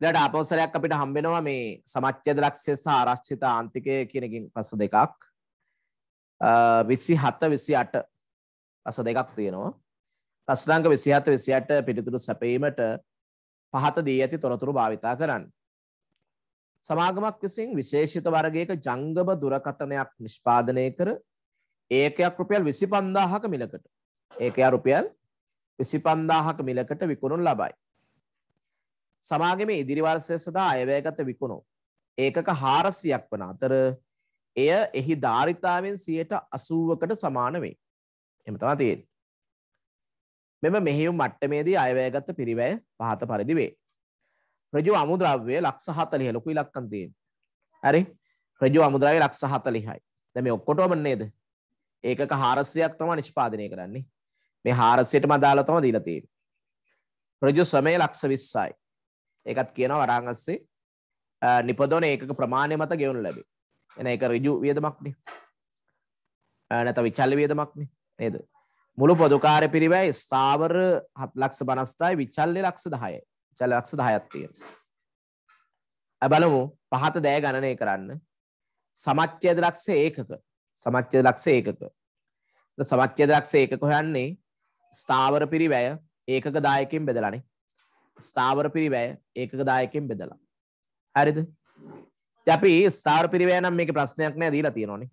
ඊළඟට ආපෞසරයක් අපිට හම්බ වෙනවා මේ සමච්ඡේද ලක්ෂ්‍ය සහ ආරක්ෂිත ආන්තිකය කියනකින් පස්ස දෙකක්. 27 28 පස්ස දෙකක් තියෙනවා. ප්‍රශ්නාංක 27 28 පිළිතුරු සැපීමට පහත දී ඇති තොරතුරු භාවිතා කරන්න. සමාගමක් විසින් විශේෂිත වර්ගයක ජංගම දුරකථනයක් නිෂ්පාදනය කර ඒකයක් රුපියල් 25000ක මිලකට ඒකයා රුපියල් 25000ක මිලකට විකුණනු ලබයි. සමාගමේ ඉදිරි වර්ෂය සඳහා අයවැයගත විකුණුම් ඒකක 400ක් වන අතර එය එහි ධාරිතාවෙන් 80%කට සමාන වේ. එහෙම තමයි තියෙන්නේ. මෙම මෙහෙයුම් මට්ටමේදී අයවැයගත පිරිවැය පහත පරිදි වේ. රජු අමුද්‍රව්‍ය ලක්ෂ 40 ලොකු ඉලක්කම් තියෙනවා. හරි? රජු අමුද්‍රව්‍ය ලක්ෂ 40යි. දැන් මේ ඔක්කොටම නේද? ඒකක 400ක් තමයි නිෂ්පාදනය කරන්නේ. මේ 400ටම අදාළව තමයි දීලා තියෙන්නේ. රජු සමය ලක්ෂ 20යි. ඒකත් කියනවා වරාංගස්සේ නිපදවන ඒකක ප්‍රමාණය මත ගෙවනු ලැබේ. එන ඒක ඍජු වියදමක්නේ. නැත්නම් විචල්්‍ය වියදමක්නේ නේද? මුළු පොදුකාර පිරිවැය ස්ථාවර 7 ලක්ෂ 50යි විචල්්‍ය ලක්ෂ 10යි. චලක්ෂ දහයත්තිය. ඇබලමු පහත දෑ ගණනය කරන්න සමච්්‍යද ලක්ෂ ඒකක සමච්්‍යද ලක්ෂ ඒකක සමච්්‍යද ලක්ෂ ඒකක හොයන්නේ ස්ථාවර පිරිවැය ඒකක දායකින් බෙදලනේ ස්ථාවර පිරිවැය ඒකක දායකින් බෙදලා හරිද අපි ස්ථාවර පිරිවැය නම් මේක ප්‍රශ්නයක් නෑ දීලා තියෙනවනේ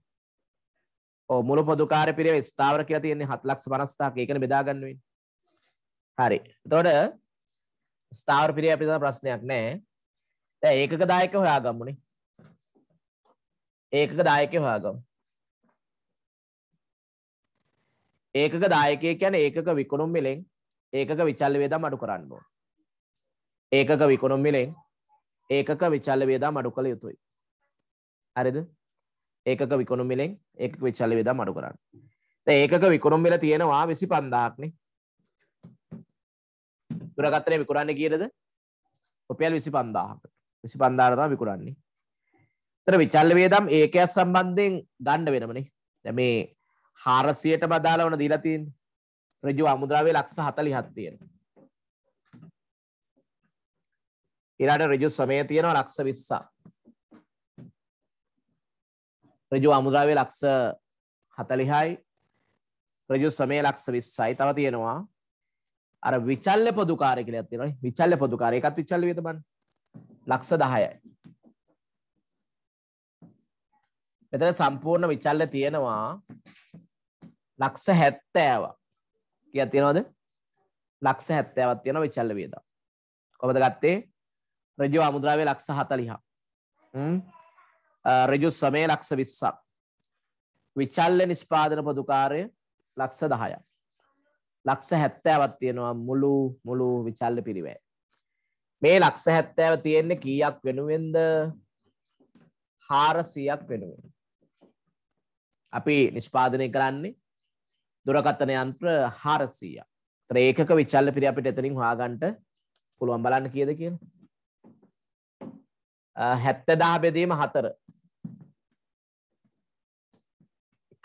ඔව් මුළු පොදුකාර පිරිවැය ස්ථාවර කියලා තියෙන්නේ 7 ලක්ෂ 50000ක ඒකනේ බෙදාගන්න වෙන්නේ හරි එතකොට ස්ථාවර පිරිය පිළිබඳ ප්‍රශ්නයක් නැහැ. දැන් ඒකක දායකය හොයාගමුනේ. ඒකක දායකය හොයාගමු. ඒකක දායකය කියන්නේ ඒකක විකුණුම් මිලෙන් ඒකක විචල්්‍ය වේදම් අඩු කරන්න ඕන. ඒකක විකුණුම් මිලෙන් ඒකක විචල්්‍ය වේදම් අඩු කළ යුතුයි. හරිද? ඒකක විකුණුම් මිලෙන් ඒකක විචල්්‍ය වේදම් අඩු කරන්න. දැන් ඒකක විකුණුම් මිල තියෙනවා 25000ක්නේ. දුරකථනය විකුණන්නේ කීයටද? රුපියල් 25000කට. 25000 තමයි විකුණන්නේ. එතන විචල්්‍ය වේදම් ඒකයක් සම්බන්ධයෙන් ගන්න වෙනමනේ. දැන් මේ 400ට බදාලා වුණ දීලා තියෙන්නේ. ඍජු අමුද්‍රව්‍ය ලක්ෂ 47ක් තියෙනවා. ඊළඟට ඍජු සමය තියෙනවා ලක්ෂ 20ක්. ඍජු අමුද්‍රව්‍ය ලක්ෂ 40යි. ඍජු සමය ලක්ෂ 20යි. තව තියෙනවා අර විචල්්‍ය පොදුකාරය කියලා තියෙනවා විචල්්‍ය පොදුකාරය එකත් විචල්්‍ය වේද බලන්න ලක්ෂ 10යි මෙතන සම්පූර්ණ විචල්්‍ය තියෙනවා ලක්ෂ 70ව කියලා තියෙනවද ලක්ෂ 70ක් තියෙන විචල්්‍ය වේදම් කොහොමද ගත්තේ රජු ආමුද්‍රාවේ ලක්ෂ 40ක් හ්ම් රජු සමේ ලක්ෂ 20ක් විචල්්‍ය නිෂ්පාදන පොදුකාරය ලක්ෂ 10ක් ලක්ෂ හැත්තෑවත් තියෙනවා මුළු මුළු විචල්ල පිරිවෑ. මේ ලක්ෂ හැත්තෑව තියෙන්නේ කීයක් වෙනුවෙන්ද හාරසියක් වෙනුවෙන්. අපි නිෂ්පාදනය කරන්නේ දුරකත්තන යන්ත්‍ර හාරසීය ත්‍රේකක විචල්ල පිරි අපිට එතනින් හාගන්ට පුළුවන් බලන්න කියද කියන. හැත්තදා බෙදීම හතර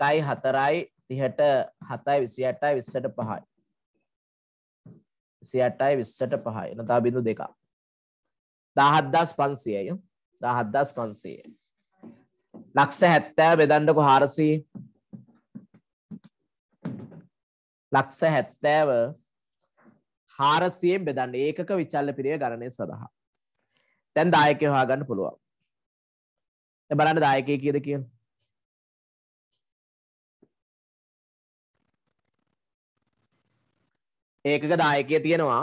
එකයි හතරයි තිහට හතයි විසි අටයි විස්සට පහයි සියට්ටයි විස්සට පහයි නතා බිඳු දෙකක් දහත්දස් පන්සියය දහත්දස් පන්සයේ ලක්ෂ හැත්තෑ බෙදන්ඩකු හාරසී ලක්ෂ හැත්තෑව හාරසියෙන් බෙදන්න ඒකක විචල්ල පිරිය ගණනය සඳහා තැන් දායකය හා ගන්න පුළුවන් එබලන්න දායකය කියද කියලා ඒකක දායකය තියෙනවා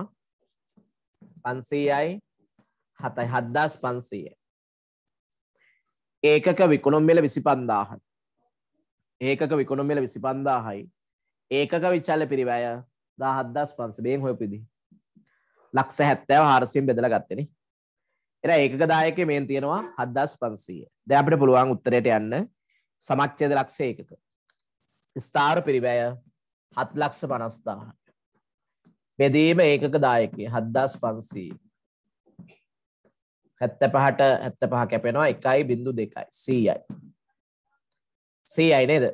පන්සීයයි හතයි හද්දාස් පන්සීය ඒකක විකුණුම්වෙල විසි පන්දාහයි ඒකක විකුණුම්වෙල විසි පන්දාහයි ඒකක විචාල පිරිවැය දාහද්දස් පන්සබයෙන් හොයපිදි ලක්ස හැත්තෑව හාරසිම් බෙදල ගත්තෙන එ ඒක දායක මේ තියෙනවා හද්දස් පන්සීය දැ අපට පුළුවන් උත්තරයට යන්න සමච්්‍යද ලක්ෂ ඒකක ස්ථාර පිරිවැය හත් ලක්ෂ පනස්ථාහයි බෙදීම ඒකක දායකය හද්දාස් පන්සී හැත්ත පහට හැත්ත පහ කැපෙනවා එකයි බිඳු දෙකයි සීයි සීයි නේද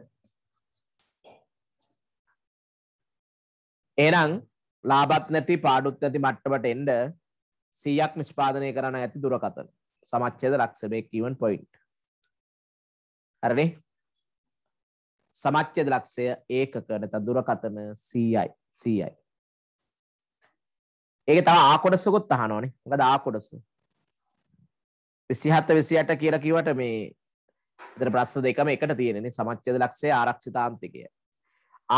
එනම් ලාබත් නැති පාඩුත් නැති මට්ටමට එන්ඩ සීයක් නිෂ්පාදනය කරන ඇති දුරකතන සමච්චේද ලක්ෂබේ කීවන් පොයින්් හරනේ සමච්චද ලක්ෂය ඒකකට දුරකතන සීයි සීයි ඒක තව ආකොටසකුත් අහනෝනේ. මොකද ආකොටස? 27 28 කියලා කිව්වට මේ විතර ප්‍රශ්න දෙකම එකට තියෙනනේ. සමච්ඡේද ලක්ෂය ආරක්ෂිතාන්තිකය.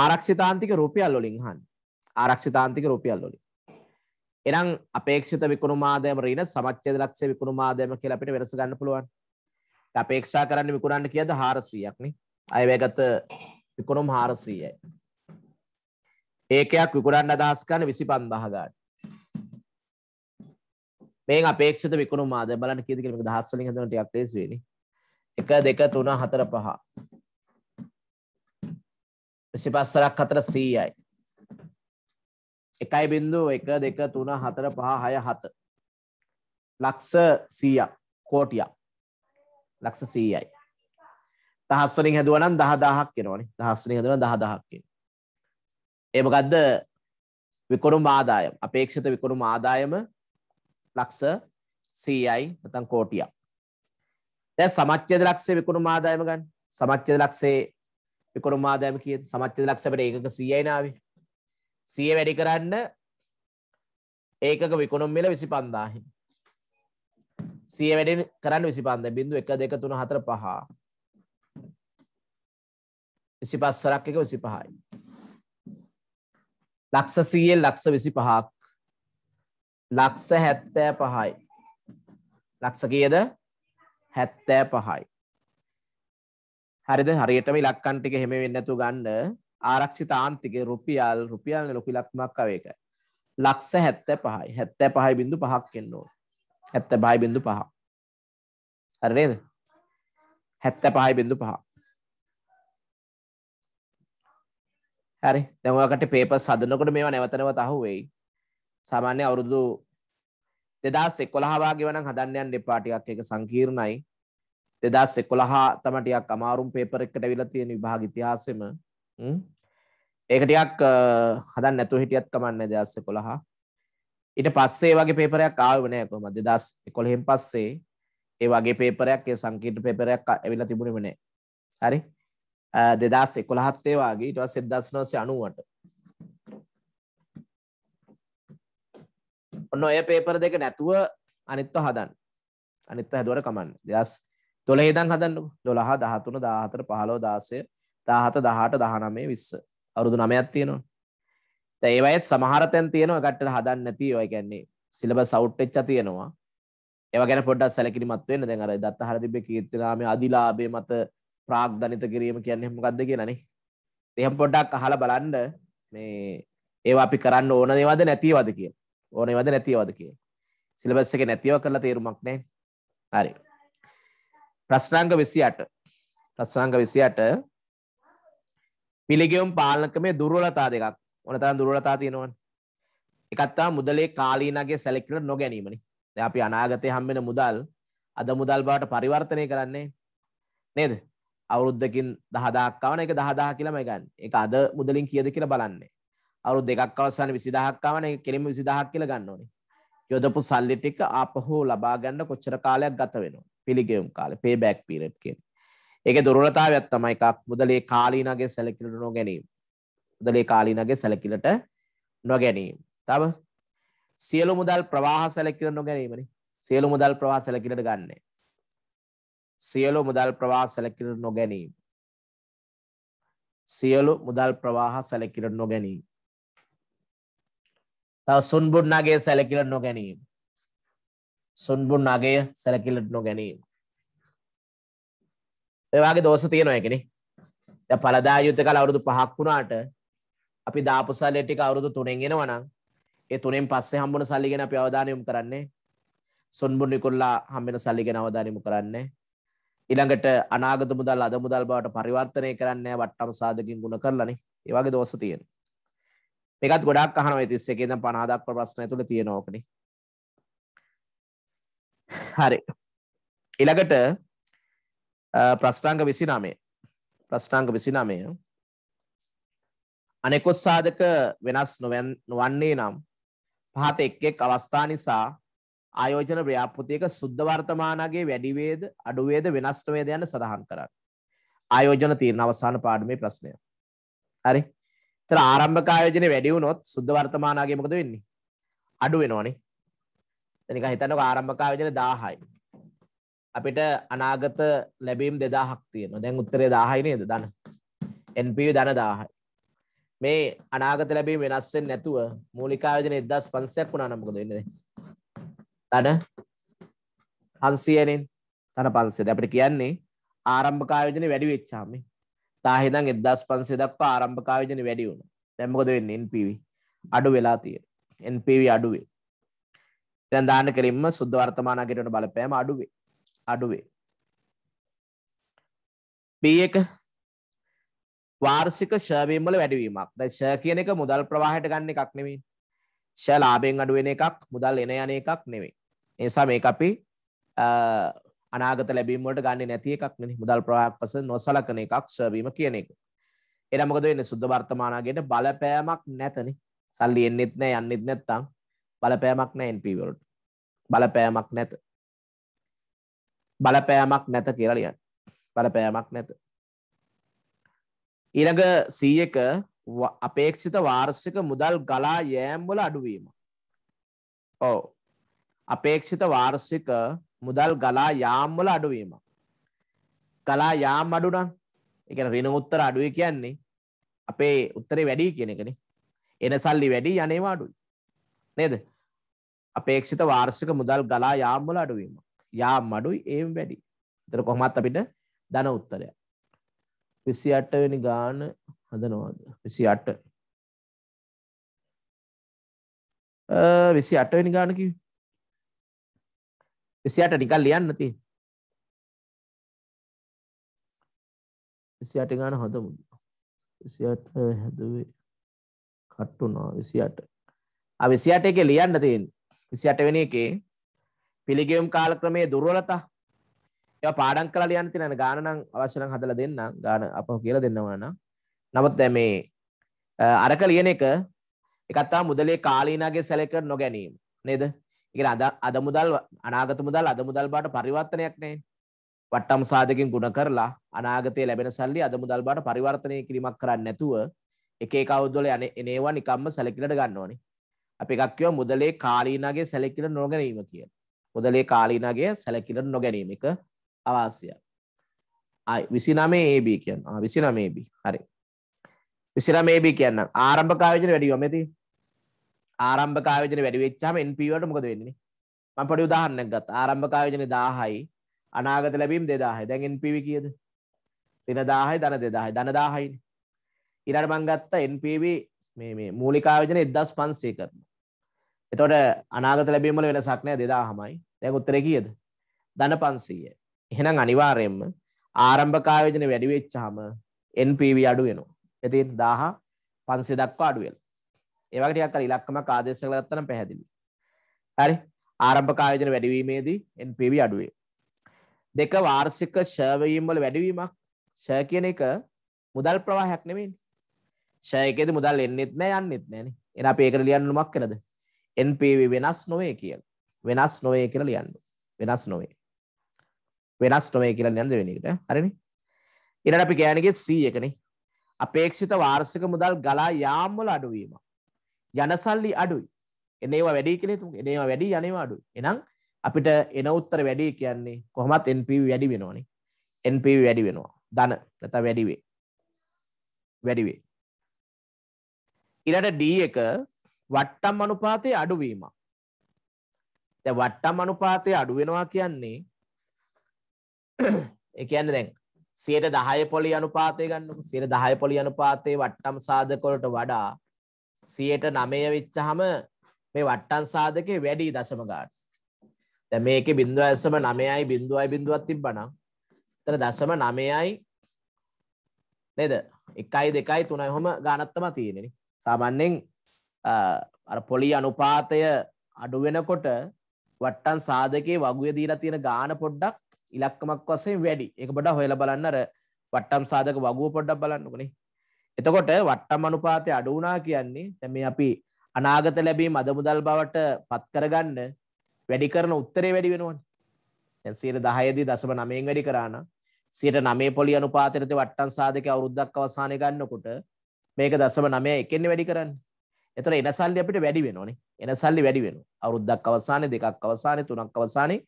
ආරක්ෂිතාන්තික රුපියල් වලින් අහන්නේ. ආරක්ෂිතාන්තික රුපියල් වලින්. එනම් අපේක්ෂිත විකුණු මාදයම ඍණ සමච්ඡේද ලක්ෂය විකුණු මාදයම කියලා අපිට වෙනස ගන්න පුළුවන්. අපේක්ෂා කරන්න විකුණන්න කියද 400ක් නේ. අයවැයගත විකුණුම් 400යි. ඒකයක් විකුණන්න අදහස් කරන 25000 ගන්න. මේ අපේක්ෂත විකුණු මාද බලන්න කීයද කියලා මේක දහස් වලින් හදන ටිකක් ලේසි වෙන්නේ 1 2 3 4 5 25සරක් 4 100යි 1.1 2 3 4 5 6 7 ලක්ෂ 100ක් කෝටියක් ලක්ෂ 100යි දහස් වලින් හැදුවා නම් 10000ක් වෙනවනේ දහස් වලින් හැදුවා 10000ක් වෙනවා ඒ මොකද්ද විකුණුම් ආදායම අපේක්ෂිත විකුණුම් ආදායම ලක්ෂ 100යි නැත්නම් කෝටියක්. දැන් සමච්ඡේද ලක්ෂයේ විකුණුම ආදායම ගන්න. සමච්ඡේද ලක්ෂයේ විකුණුම ආදායම කීයද? සමච්ඡේද ලක්ෂ අපිට ඒකක 100යි නාවේ. 100 වැඩි කරන්න ඒකක විකුණුම් මිල 25000යි. 100 වැඩි කරන්න 25000 බිංදු 1 2 3 4 5. 25 සරක් එක 25යි. ලක්ෂ 100 ලක්ෂ 25ක් ලක්ස හැත්තෑ පහයි. ලක්ස කියද හැත්තෑ පහයි. හරිද හරියටම ලක්කන්ටික හෙම වෙන්නතු ගන්න ආරක්ෂි තාන්තික රුපියල් රුපියල් ලොකු ලක්මක් අවේක. ලක්ස හැත්ත පහයි හැත්තෑ පහයි බිඳු පහක් කෙන්නවා. හැත්ත බයි බිඳු පහ. හරනේද හැත්ත පහයි බිඳු පහ. හරි දැමකට පේප සදනකොට මේවා නැවතනව තහුවෙයි සාමාන්‍ය අවුරුදු දෙදස් එකොළහවාගේ වන හදන්නයන් දෙපාටියක් එක සංකීර්ණයි දෙදස් එකොළහා තමටයක් අමාරුම් පේපර එකට විල තියෙන විභාග ඉතිහාසම ඒකටයක් හදන් නැතු හිටියත් කමන්න දෙදස්ස කොළහා ඉට පස්සේ වගේ පේපරයක් ආවනයකොම දෙදස් එකොළහෙන් පස්සේ ඒ වගේ පේපරයක් ඒ සංකීට පේපරයක් ඇවිලා තිබුණි වනේ හරි දෙදස් එකොළහත්තේ වගේ ඉටව සෙදස් නොසේ අනුවට ඔන්න ඔය පේපර දෙක නැතුව අනිත්ව හදන් අනිත්ව හැදුවට කමන්න දෙස් දොළ හිදන් හදන්නු දොළහා දහතුන දාහතර පහලෝ දාසය දාහත දහට දහනමේ විස්ස අවුරුදු නමයක් තියෙනවා ඒවයත් සමහරතැන් තියෙනවා ගට්ට හදන්න නැති ඔය ගැන්නේ සිලබ සෞට්ටච්ච තියෙනවා ඒව ගැන පොඩ්ඩක් සැලකිලිමත් වෙන්න දැන් අර දත්ත හරතිබ්බ කීර්තිනාමේ අදිලාභයේ මත ප්‍රාග්ධනිත කිරීම කියන්නේ මොකද්ද කියලානේ එහෙනම් පොඩ්ඩක් අහලා බලන්න මේ ඒවා අපි කරන්න ඕන දේවද නැතිවද කියලා ඕනේවද නැතිවද කියලා. සිලබස් එකේ නැතිව කරලා තේරුමක් නැහැ. හරි. ප්‍රශ්නාංග 28. ප්‍රශ්නාංග 28 පිළිගැයුම් පාලනක්‍රමේ දුර්වලතා දෙකක්. ඕන තරම් දුර්වලතා තියෙනවනේ. එකක් තමයි මුදලේ කාලීනගේ සැලකිල්ල නොගැනීමනේ. දැන් අපි අනාගතේ හම්බෙන මුදල් අද මුදල් බවට පරිවර්තනය කරන්නේ නේද? අවුරුද්දකින් 10000ක් ආවන එක 10000 කියලාමයි ගන්න. ඒක අද මුදලින් කීයද කියලා බලන්නේ. අවු දෙකක් අවසාන විසිදහක්කාවන කෙලිම විසිදහක් කියල ගන්න ඕනේ යොදපු සල්ලි ටික අපහෝ ලබා ගන්න කොච්චර කාලයක් ගත වෙනවා පිළිගෙවුම් කාලේ පේබැක් පීරියඩ් කියන්නේ. ඒකේ දුර්වලතාවයක් තමයි එකක් මුදලේ කාලීනගේ සැලකිලිට නොගැනීම. මුදලේ කාලීනගේ සැලකිලිට නොගැනීම. තව සියලු මුදල් ප්‍රවාහ සැලකිලිට නොගැනීමනේ. සියලු මුදල් ප්‍රවාහ සැලකිලිට ගන්නෑ. සියලු මුදල් ප්‍රවාහ සැලකිලිට නොගැනීම. සියලු මුදල් ප්‍රවාහ සැලකිලිට නොගැනීම. තව සුන්බුන් අගේ සැලකිල නොගැනීම සුන්බුන් අගේ සැලකිල නොගැනීම ඒවාගේ දෝස තියෙනවා එකෙන පලදා යුත්ත කල අවුරුදු පහක් වුණාට අපි දාපුසල් ටික අවුරුදු තුනෙන් එෙනවනම් ඒ තුනෙන් පස්සේ හම්බුණ සල්ලිගෙන අපි අවධානයම් කරන්නේ සුන්බුන් නිකුල්ලා හම්බෙන සල්ලිගෙන අවධානයමු කරන්නේ ඉළඟට අනාගත මුදල් අද මුදල් බවට පරිවර්තනය කරන්නේ වට්ටම සාධකින් ගුණ කරලනේ ඒවාගේ දෝස තියෙන මේකත් ගොඩක් අහනවා ඒ 31 ඉඳන් 50 දක්වා ප්‍රශ්න ඇතුළේ තියෙන ඕකනේ. හරි. ඊළඟට ප්‍රශ්නාංග 29. ප්‍රශ්නාංග 29. අනෙකුත් සාධක වෙනස් නොවන්නේ නම් පහත එක් එක් අවස්ථා නිසා ආයෝජන ව්‍යාපෘතියක සුද්ධ වර්තමානගේ වැඩි වේද අඩු වේද වෙනස් නොවේද යන සඳහන් කරන්න. ආයෝජන තීරණ අවසාන පාඩමේ ප්‍රශ්නය. හරි. තර ආරම්භක ආයෝජනය වැඩි වුණොත් සුද්ධ වර්තමානාගේ මොකද වෙන්නේ? අඩු වෙනවනේ. දැන් නිකන් හිතන්නකෝ ආරම්භක ආයෝජන 1000යි. අපිට අනාගත ලැබීම් 2000ක් තියෙනවා. දැන් උත්තරේ 1000යි නේද? ධන. NPV ධන 1000යි. මේ අනාගත ලැබීම් වෙනස් වෙන්නේ නැතුව මූලික ආයෝජන 1500ක් වුණා නම් මොකද වෙන්නේ? ධන 500 නේ. ධන 500. දැන් අපිට කියන්නේ ආරම්භක ආයෝජන වැඩි වෙච්චාම මේ තාහිදන් එදස් පන්සේ දක්වා ආරම්භ කාවිජන වැඩි වුණු තැමකොද වෙන්න එන්පව අඩු වෙලා තිය එන්පව අඩුවේ ප්‍රධාන කරින්ම සුද්ධ වර්තමානගටට බලපෑම අඩුවේ අඩුවේ පක වාර්සික ශවීමල වැඩවීමක් ද ශ කියන එක මුදල් ප්‍රවාහයට ගන්න එකක් නෙවෙයි ශලාබෙන් අඩුවෙන එකක් මුදල් එන යන එකක් නෙවෙයි නිසා මේ අපි අනාගත ලැබීම් වලට ගන්නේ නැති එකක් නෙවෙයි මුදල් ප්‍රවාහපස නොසලකන එකක් සර්වීම කියන එක. එහෙනම් මොකද වෙන්නේ? සුද්ධ වර්තමානාගයට බලපෑමක් නැතනේ. සල්ලි එන්නෙත් නැහැ යන්නෙත් නැත්තම් බලපෑමක් නැහැ NP වලට. බලපෑමක් නැත. බලපෑමක් නැත කියලා ලියන්න. බලපෑමක් නැත. ඊළඟ සීයක අපේක්ෂිත වාර්ෂික මුදල් ගලා යෑම්වල අඩුවීම. ඔව අපේක්ෂිත වාර්ෂික මුදල් ගලා යාම් වල අඩුවීමක්. ගලා යාම් අඩු නම් ඒ කියන්නේ ඍණ උත්තර අඩුයි කියන්නේ අපේ උත්තරේ වැඩි කියන එකනේ. එන සල්ලි වැඩි යනේවා අඩුයි. නේද? අපේක්ෂිත වාර්ෂික මුදල් ගලා යාම් වල අඩුවීමක්. යාම් අඩුයි ඒම් වැඩි. ඒතර කොහොමත් අපිට ධන උත්තරය. 28 වෙනි ගාන හදනවාද? 28 අ 28 වෙනි ගාන කිව්වේ විසියට ටිකල් ලියන්න තියෙන විසියට ගාන හොඳ මුද විසියට හැදුවේ කට්ටුනා විසියට විසියට එක ලියන්න තියෙන් විසියට වෙන එකේ පිළිගෙවම් කාලක්‍රමේ දුර්වලතා ඒ පාඩම් කරලා ලියන්න තියෙන ගාන නම් අවශ්‍ය නම් හදලා දෙන්න ගාන අපහු කියලා දෙන්නවා නම් නමුත් දැන් මේ අරක ලියන එක එකක් තමයි මුදලේ කාලීනාගේ සැලකට නොගැනීම නේද ඉගෙන අද අද මුදල් අනාගත මුදල් අද මුදල් බාට පරිවර්තනයක් නේ. වට්ටම් සාධකින් ගුණ කරලා අනාගතයේ ලැබෙන සල්ලි අද මුදල් බාට පරිවර්තනය කිරීමක් කරන්නේ නැතුව එක එක අවුද්දවල යන්නේ එනේවා නිකම්ම සැලකිල්ලට ගන්න ඕනේ. අපි එකක් කියව මුදලේ කාලීනගේ සැලකිල්ල නොගැනීම කියලා. මුදලේ කාලීනගේ සැලකිල්ල නොගැනීම එක අවාසියයි. ආයි 29 AB කියනවා. 29 AB. හරි. 29 AB කියන්නම්. ආරම්භක ආයෝජන වැඩි යොමෙති. ආරම්භකායෝජන වැඩි වෙච්චාම NP වලට මොකද වෙන්නේ? මම පොඩි උදාහරණයක් ගත්තා. ආරම්භකායෝජන 1000යි අනාගත ලැබීම් 2000යි. දැන් NPV කීයද? ඍණ 1000යි ධන 2000යි. ධන 1000යි. ඊළඟට මම ගත්තා NPV මේ මේ මූලික ආයෝජන 1500 කරනවා. එතකොට අනාගත ලැබීම් වල වෙනසක් නැහැ 2000මයි. දැන් උත්තරේ කීයද? ධන 500යි. එහෙනම් අනිවාර්යයෙන්ම ආරම්භක ආයෝජන වැඩි වෙච්චාම NPV අඩු වෙනවා. එතින් 1000 500 දක්වා අඩු වෙනවා. ඒ වගේ ටිකක් අර ඉලක්කමක් ආදේශ කරලා ගත්තා නම් පැහැදිලි. හරි. ආරම්භක ආයෝජන වැඩිවීමේදී NPV අඩුවේ. දෙක වාර්ෂික ෂර් වීම වල වැඩිවීමක් ෂර් කියන එක මුදල් ප්‍රවාහයක් නෙමෙයිනේ. ෂර් එකේදී මුදල් එන්නෙත් නෑ යන්නෙත් නෑනේ. එහෙනම් අපි ඒකට ලියන්න මොකක් වෙනද? NPV වෙනස් නොවේ කියලා. වෙනස් නොවේ කියලා ලියන්න. වෙනස් නොවේ. වෙනස් නොවේ කියලා ලියන්න දෙවෙනි එකට. හරිනේ. ඊළඟට අපි කියන්නේ C එකනේ. අපේක්ෂිත වාර්ෂික මුදල් ගලා යාම් වල අඩුවීමක්. යන සල්ලි අඩුයි එනවා වැඩි කලේ තුන් එනවා වැඩි යනවා අඩුයි එනම් අපිට එන උත්තර වැඩි කියන්නේ කොහොමත් NPV වැඩි වෙනවනේ NPV වැඩි වෙනවා ධන නැත්නම් වැඩි වේ වැඩි වේ ඊළඟ D එක වට්ටම් අනුපාතයේ අඩුවීම දැන් වට්ටම් අනුපාතය අඩු වෙනවා කියන්නේ ඒ කියන්නේ දැන් 110 පොලි අනුපාතය ගන්නකො 110 පොලි අනුපාතයේ වට්ටම් සාධක වලට වඩා සියයට නමය විච්චහම මේ වට්ටන් සාධකය වැඩි දශම ගාට දැ මේක බින්දුව ඇසම නමයයි බින්දුවයි බිඳුවත් තිබ බනම් තර දශම නමයයි නේද එකයි දෙකයි තුනයි හොම ගානත්තම තියෙනෙන සාමන්‍යෙන් පොලි අනුපාතය අඩුවෙනකොට වට්ටන් සාධකයේ වගුය දීලා තියෙන ගාන පොඩ්ඩක් ඉලක්කමක් වසෙන් වැඩි එක බඩ හොයල බලන්නර වට්ටම් සාධක වගුව පොඩ්ඩක් බලන්නකනේ එතකොට වට්ටම් අනුපාතය අඩු වුණා කියන්නේ දැන් මේ අපි අනාගත ලැබීම් අද මුදල් බවට පත් කරගන්න වැඩි කරන උත්තරේ වැඩි වෙනවනේ. දැන් 10% දී 0.9න් වැඩි කරා නම් 9.9 අනුපාතයට වට්ටම් සාධකයේ අවුරුද්දක් අවසානයේ ගන්නකොට මේක 0.9 එකෙන් වැඩි කරන්නේ. එතකොට එන සල්ලි අපිට වැඩි වෙනවනේ. එන සල්ලි වැඩි වෙනවා. අවුරුද්දක් අවසානයේ දෙකක් අවසානයේ තුනක් අවසානයේ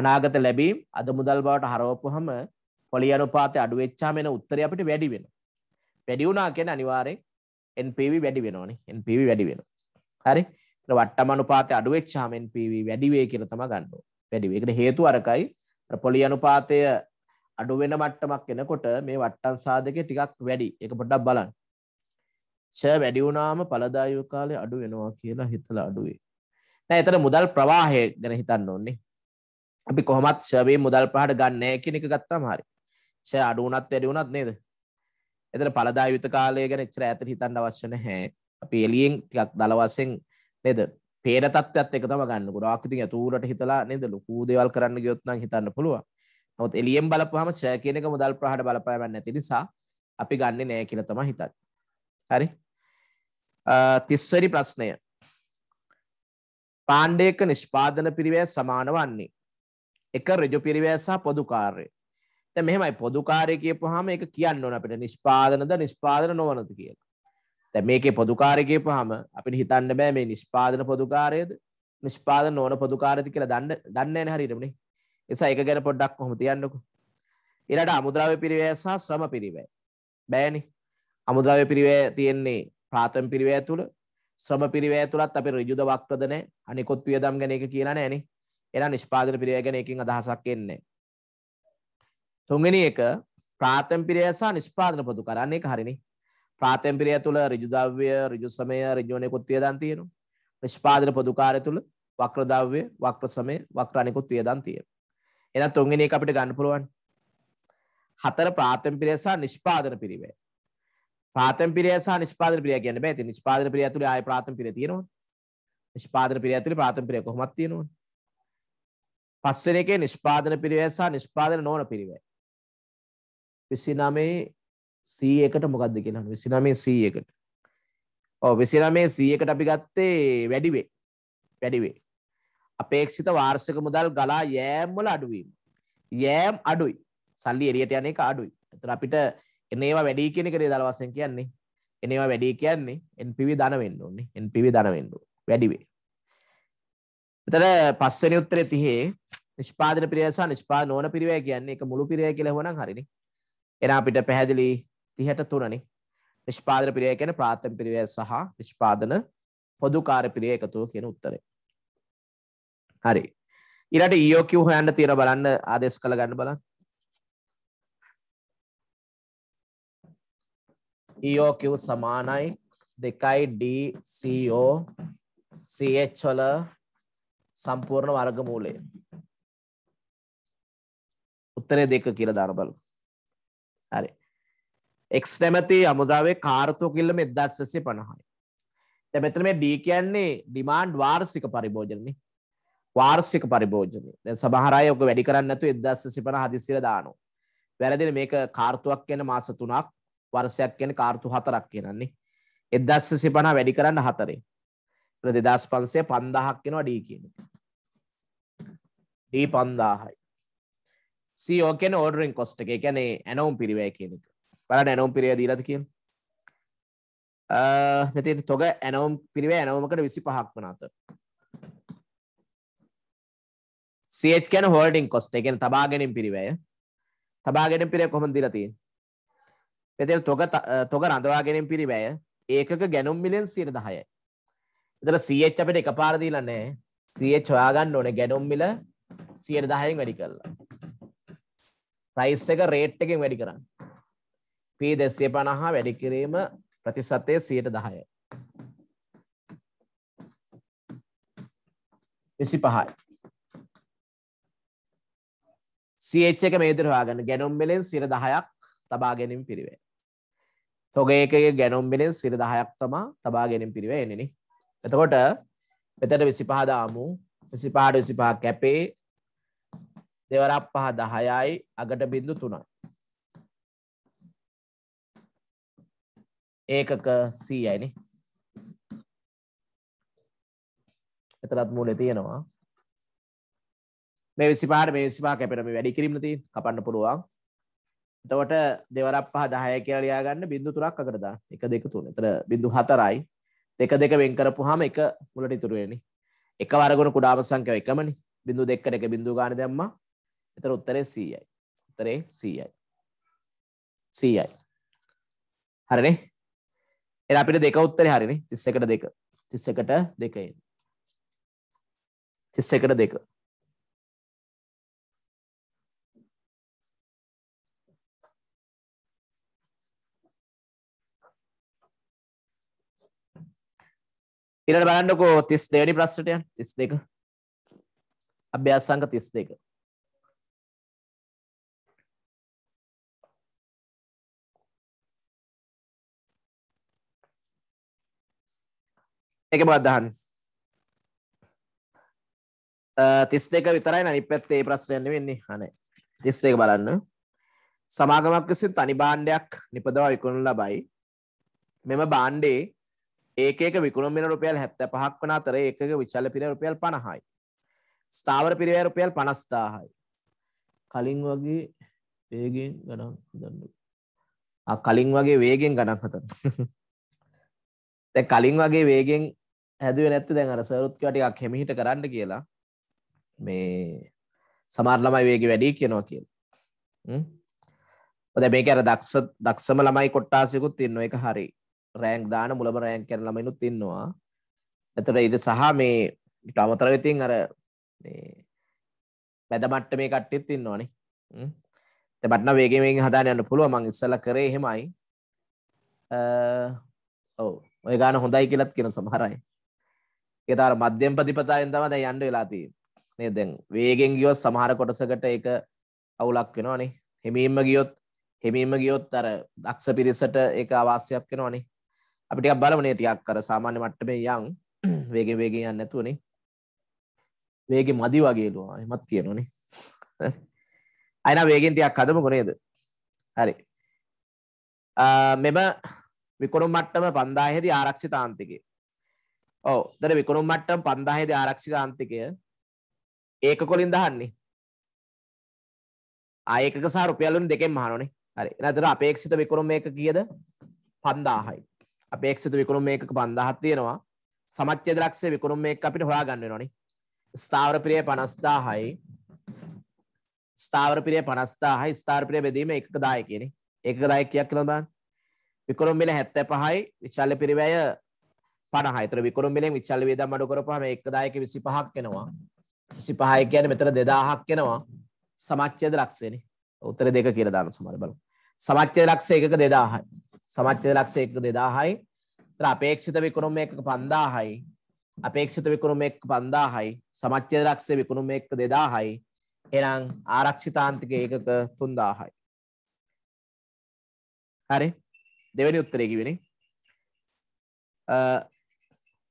අනාගත ලැබීම් අද මුදල් බවට හරවපුවහම පොලි අනුපාතය අඩු වෙච්චාම එන උත්තරේ අපිට වැඩි වෙනවා. වැඩිවුනා කියෙන අනිවාරෙන් එන්පව වැඩි වෙනවාන එන්පව වැඩි වෙන හරි වට්ටමනු පාත අඩුවච්චාම එන්පව වැඩිවේ කියල තම ගන්න වැඩිවේකට හේතු අරකයි පොලි අනුපාතය අඩුවෙන මට්ටමක් එනකොට මේ වට්ටන් සාධක ටිකක් වැඩි එක පොඩ්ඩක් බලන්න ෂ වැඩිවුනාම පලදායෝ කාලය අඩු වෙනවා කියලා හිතල අඩුවේ නෑ එතන මුදල් ප්‍රවාහය ගැන හිතන්න ඕන්නේ අපි කොහොමත් ශවේ මුදල් පහට ගන්නෑ කෙනෙක ගත්තාම හරි ෂ අඩුවනත් වැඩිවුනත් නේද එතන පළදා යුත කාලය ගැන එච්චර ඈතට හිතන්න අවශ්‍ය නැහැ. අපි එළියෙන් ටිකක් දල වශයෙන් නේද? පේන තත්ත්වයක් එක තමයි ගන්න. ගොඩාක් ඉතින් අතූරට හිතලා නේද ලොකු දේවල් කරන්න ගියොත් නම් හිතන්න පුළුවන්. නමුත් එළියෙන් බලපුවාම ෂර් කියන එක මුදල් ප්‍රහාණ බලපෑමක් නැති නිසා අපි ගන්නෙ නෑ කියලා තමයි හිතන්නේ. හරි? තිස්වැනි ප්‍රශ්නය. පාණ්ඩේක නිෂ්පාදන පිරිවැය සමාන වන්නේ. එක රජු පිරිවැය සහ පොදු කාර්ය. දැන් මෙහෙමයි පොදු කාර්ය කියපුවාම ඒක කියන්න ඕන අපිට නිෂ්පාදනද නිෂ්පාදන නොවනද කියලා. දැන් මේකේ පොදු කාර්ය කියපුවාම අපිට හිතන්න බෑ මේ නිෂ්පාදන පොදු කාර්යයද නිෂ්පාදන නොවන පොදු කාර්යද කියලා දන්න දන්නේ නැහැ හරියටමනේ. එසා ඒක ගැන පොඩ්ඩක් කොහොම තියන්නකෝ. ඊළඟ අමුද්‍රව්‍ය පිරිවැය සහ ශ්‍රම පිරිවැය. බෑනේ. අමුද්‍රව්‍ය පිරිවැය තියෙන්නේ ප්‍රාථමික පිරිවැය තුල ශ්‍රම පිරිවැය තුලත් අපි ඍජුද වක්‍රද නැහැ. අනිකුත් වියදම් ගැන එක කියලා නැහනේ. එහෙනම් නිෂ්පාදන පිරිවැය ගැන එකකින් අදහසක් එන්නේ තුන්වෙනි එක ප්‍රාථමිපිරය සහ නිෂ්පාදන පොදු කරන්නේ හරිනේ. ප්‍රාථමිපිරය තුල ඍජු ද්‍රව්‍ය, ඍජු සමය, ඍජුණේකුත් වියදම් තියෙනවා. නිෂ්පාදන පොදුකාරය තුල වක්‍ර ද්‍රව්‍ය, වක්‍ර සමය, වක්‍ර අනෙකුත් වියදම් තියෙනවා. එහෙනම් තුන්වෙනි එක අපිට ගන්න පුළුවන්. හතර ප්‍රාථමිපිරය සහ නිෂ්පාදන පිරිවැය. ප්‍රාථමිපිරය සහ නිෂ්පාදන පිරිවැය කියන්නේ බෑ. ඉතින් නිෂ්පාදන පිරිවැය තුල ආයේ ප්‍රාථමිපිරය තියෙනවා. නිෂ්පාදන පිරිවැය තුල ප්‍රාථමිපිරය කොහොමද තියෙනවනේ. පස්වෙනි එකේ නිෂ්පාදන පිරිවැය සහ නිෂ්පාදන නොවන පිරිවැය. විසිනමේ සී එකට මොකක්ද කියලා විසිනමේ සී එකට ඕ විසිනමේ සී එකට අපි ගත්තේ වැඩිවේ වැඩිවේ අපේක්ෂිත වාර්ෂික මුදල් ගලා යෑම් වල අඩුවීම යෑම් අඩුයි සල්ලි එරියට යන එක අඩුයි එතන අපිට එනේවා වැඩි කියන එකනේ දල වශයෙන් කියන්නේ එනේවා වැඩි කියන්නේ NPV ධන වෙන්න ඕනේ NPV ධන වෙන්න වැඩිවේ එතන පස්වෙනි උත්තරේ 30 නිෂ්පාදන පිරිවැය සහ නිෂ්පාදන නොවන පිරිවැය කියන්නේ ඒක මුළු පිරිවැය කියලා හොනනම් හරිනේ එන අපිට පැහැදිලි තිහට තුනනි නිෂ්පාදන පිරිය කියන ප්‍රාථම පිරිවය සහ නිෂ්පාදන පොදුකාර පිරිය එකතුව කියන උත්තරේ. හරි. ඊළඟට EOQ හොයන්න තියෙන බලන්න ආදේශ කළ ගන්න බලන්න. EOQ සමානයි 2D CO CH වල සම්පූර්ණ වර්ගමූලය. උත්තරේ දෙක කියලා දාන බලමු. හරි එක්ස් නැමති අමුදාවේ කාර්තුව කිල්ලම එදස්සසේ පණහයි තැමැතර මේ ඩී කියන්නේ ඩිමාන්ඩ් වාර්සික පරිභෝජනනි වාර්සික පරිභෝජනය දැ සමහරය ඔක වැඩි කරන්නතු එදස්ස සිපන හදිසිර දානු වැරදින මේක කාර්තුවක් කියන මාස තුනක් වර්සයක් කියන කාර්තු හතරක් කියනන්නේ එදස්ස සිපනා වැඩි කරන්න හතරේ දෙදස් පන්සේ පන්දාහක් කෙනවා ඩී කියන ඩී පන්දාහයි සෝ කියන ඕඩරෙන් කොස්ට එක ගැනේ ඇනවුම් පිරිවය කියනක බලට ඇනවුම් පිරිය දීලද කිය මෙතිට තොග ඇනවුම් පිරිව ඇනවමකට විසි පහක් වනාත සේකන හෝඩින් කොස්ට එකෙන් තබාගෙනින් පිරිවය තබාගෙන පිරිය කොහොම දිරති මෙතිල් තොග තොග රඳවාගෙනින් පිරිවය ඒකක ගැනුම් මිලෙන් සිර දහයයි එතර සීච් අපට එක පාරදීලන්නේ සීච් හොයාගන්න ඕන ගැනුම් මිල සියයට දහයෙන් වැඩි කරලා ප්‍රයිස් එක රේට් එකෙන් වැඩි කරන්න. P 250 වැඩි කිරීම ප්‍රතිශතය 110යි. 25යි. CH එක මේ විදිහට හොයාගන්න. ගැනුම් වලින් 10ක් තබා ගැනීම පිළිවෙල. තොග එකේ ගැනුම් වලින් 10ක් තමයි තබා ගැනීම පිළිවෙල එන්නේ නේ. එතකොට මෙතන 25 දාමු. 25 25 කැපේ දෙවරක් පහ දහයයි අගට බිඳු තුනයි. ඒකක සීයයිනි එතරත් මූලෙ තියෙනවා මේ විසිපාට මේ විසිපා කැපෙන මේ වැඩි කිරීම තියෙන කපන්න පුළුවන් එතකොට දෙවරක් පහ 10 කියලා ලියා ගන්න බිංදු තුනක් අකට දාන්න 1 2 3 එතන බිංදු 4යි දෙක දෙක වෙන් කරපුවාම එක මුලට ඉතුරු වෙන්නේ එක වර්ගුණ කුඩාම සංඛ්‍යාව එකමනේ බිංදු දෙකකට එක බිංදු ගන්න දැම්මා එතර උත්තරේ සීයයි උත්තරේ සීයයි සීයයි හරිනේ එ අපිට දෙක උත්තරේ හරිනි තිස්ස එකට දෙක තිස්ස එකට දෙකයි තිස්ස එකට දෙක ඉරට බලන්නකෝ තිස් දෙවැනි ප්‍රශ්නටයන් තිස් දෙක අභ්‍යාසංක තිස් දෙක එක බත් දහන්න තිස් දෙක විතරයි අනි පැත්තේ ප්‍රශ්නයන්න වෙන්නේ හනේ තිස් දෙක බලන්න සමාගමක් විසින් තනි බාණ්ඩයක් නිපදවා විකුණු ලබයි මෙම බාණ්ඩේ ඒකක විකුණු මෙෙන රුපියල් හැත්ත පහක් වන අතර ඒකක විචල පිර රුපියල් පණහයි ස්ථාවර පිරිවය රුපියල් පනස්ථාහයි කලින් වගේ වේගෙන් ගනම් දඩු කලින් වගේ වේගෙන් ගණක් හතන්න කලින් වගේ වේගෙන් හැදුවේ නැත්තේ දැන් අර සරුත් කිව්වා ටිකක් හිමිහිට කරන්න කියලා. මේ සමහර ළමයි වේගෙ වැඩි කියනවා කියලා. හ්ම්. ඔතන මේකේ අර දක්ෂ දක්ෂම ළමයි කොට්ටාසියකුත් ඉන්නවා. ඒක හරි. රෑන්ක් දාන මුලම රෑන්ක් කරන ළමයිනුත් ඉන්නවා. එතකොට ඊට සහ මේ ඊට අමතරව ඉතින් අර මේ මැද මට්ටමේ කට්ටියත් ඉන්නවනේ. හ්ම්. ඒත් බට්න වේගෙ මේකෙන් හදාගෙන යන්න පුළුවන්. මං ඉස්සලා කරේ එහෙමයි. අ ඔව්. ඔය ගාන හොඳයි කියලත් කියන සමහර අය. ඒතර මධ්‍යම ප්‍රතිපදාවෙන් තමයි දැන් යන්න වෙලා තියෙන්නේ නේද දැන් වේගෙන් ගියොත් සමහර කොටසකට ඒක අවුලක් වෙනවනේ හිමීම්ම ගියොත් හිමීම්ම ගියොත් අර දක්ෂ පිරිසට ඒක අවශ්‍යයක් වෙනවනේ අපි ටිකක් බලමුනේ ටිකක් අර සාමාන්‍ය මට්ටමේ යන් වේගෙන් වේගෙන් යන්නේ නැතුවනේ වේගෙ මදි වගේලු එහෙමත් කියනවනේ අයන වේගෙන් ටිකක් හදමුකෝ නේද හරි මෙම විකුණුම් මට්ටම 5000 දී ආරක්ෂිතාන්තිකේ ඔව දර විකුණුම් මට්ටම් පන්දාහේද ආරක්ෂික ආන්තිකය ඒක කොලින් දහන්නේ ආයක සහ රුපියලුන් දෙකෙන් මහනෝනේ හරි නතර අපේක්ෂිත විකුණුම් මේක කියද පන්දාහයි අපේක්ෂිත විකුණුම් මේක පන්දාහත් තියෙනවා සමච්ඡේද ලක්ෂය විකුණුම් මේක අපිට හොයා ගන්න වෙනවනේ ස්ථාවර පිරිය 50000යි ස්ථාවර පිරිය 50000යි ස්ථාවර පිරිය බෙදීම 1 10 කියන්නේ 1 10 කීයක් කියලා බලන්න විකුණුම් මිල 75යි විචල්්‍ය පිරිවැය 50. ඒතර විකුණුම් මිලෙන් විචල්්‍ය වියදම් අඩු කරපුවාම 1000ක 25ක් එනවා. 25 කියන්නේ මෙතන 2000ක් එනවා. සමච්ඡේද ලක්ෂයනේ. උත්තර දෙක කියලා දාන්න සමහර බලමු. සමච්ඡේද ලක්ෂය එකක 2000යි. සමච්ඡේද ලක්ෂය එකක 2000යි. ඒතර අපේක්ෂිත විකුණුම් මේකක 5000යි. අපේක්ෂිත විකුණුම් මේකක 5000යි. සමච්ඡේද ලක්ෂය විකුණුම් මේකක 2000යි. එහෙනම් ආරක්ෂිතාන්තික ඒකක 3000යි. හරි. දෙවෙනි උත්තරේ කිව්වනේ.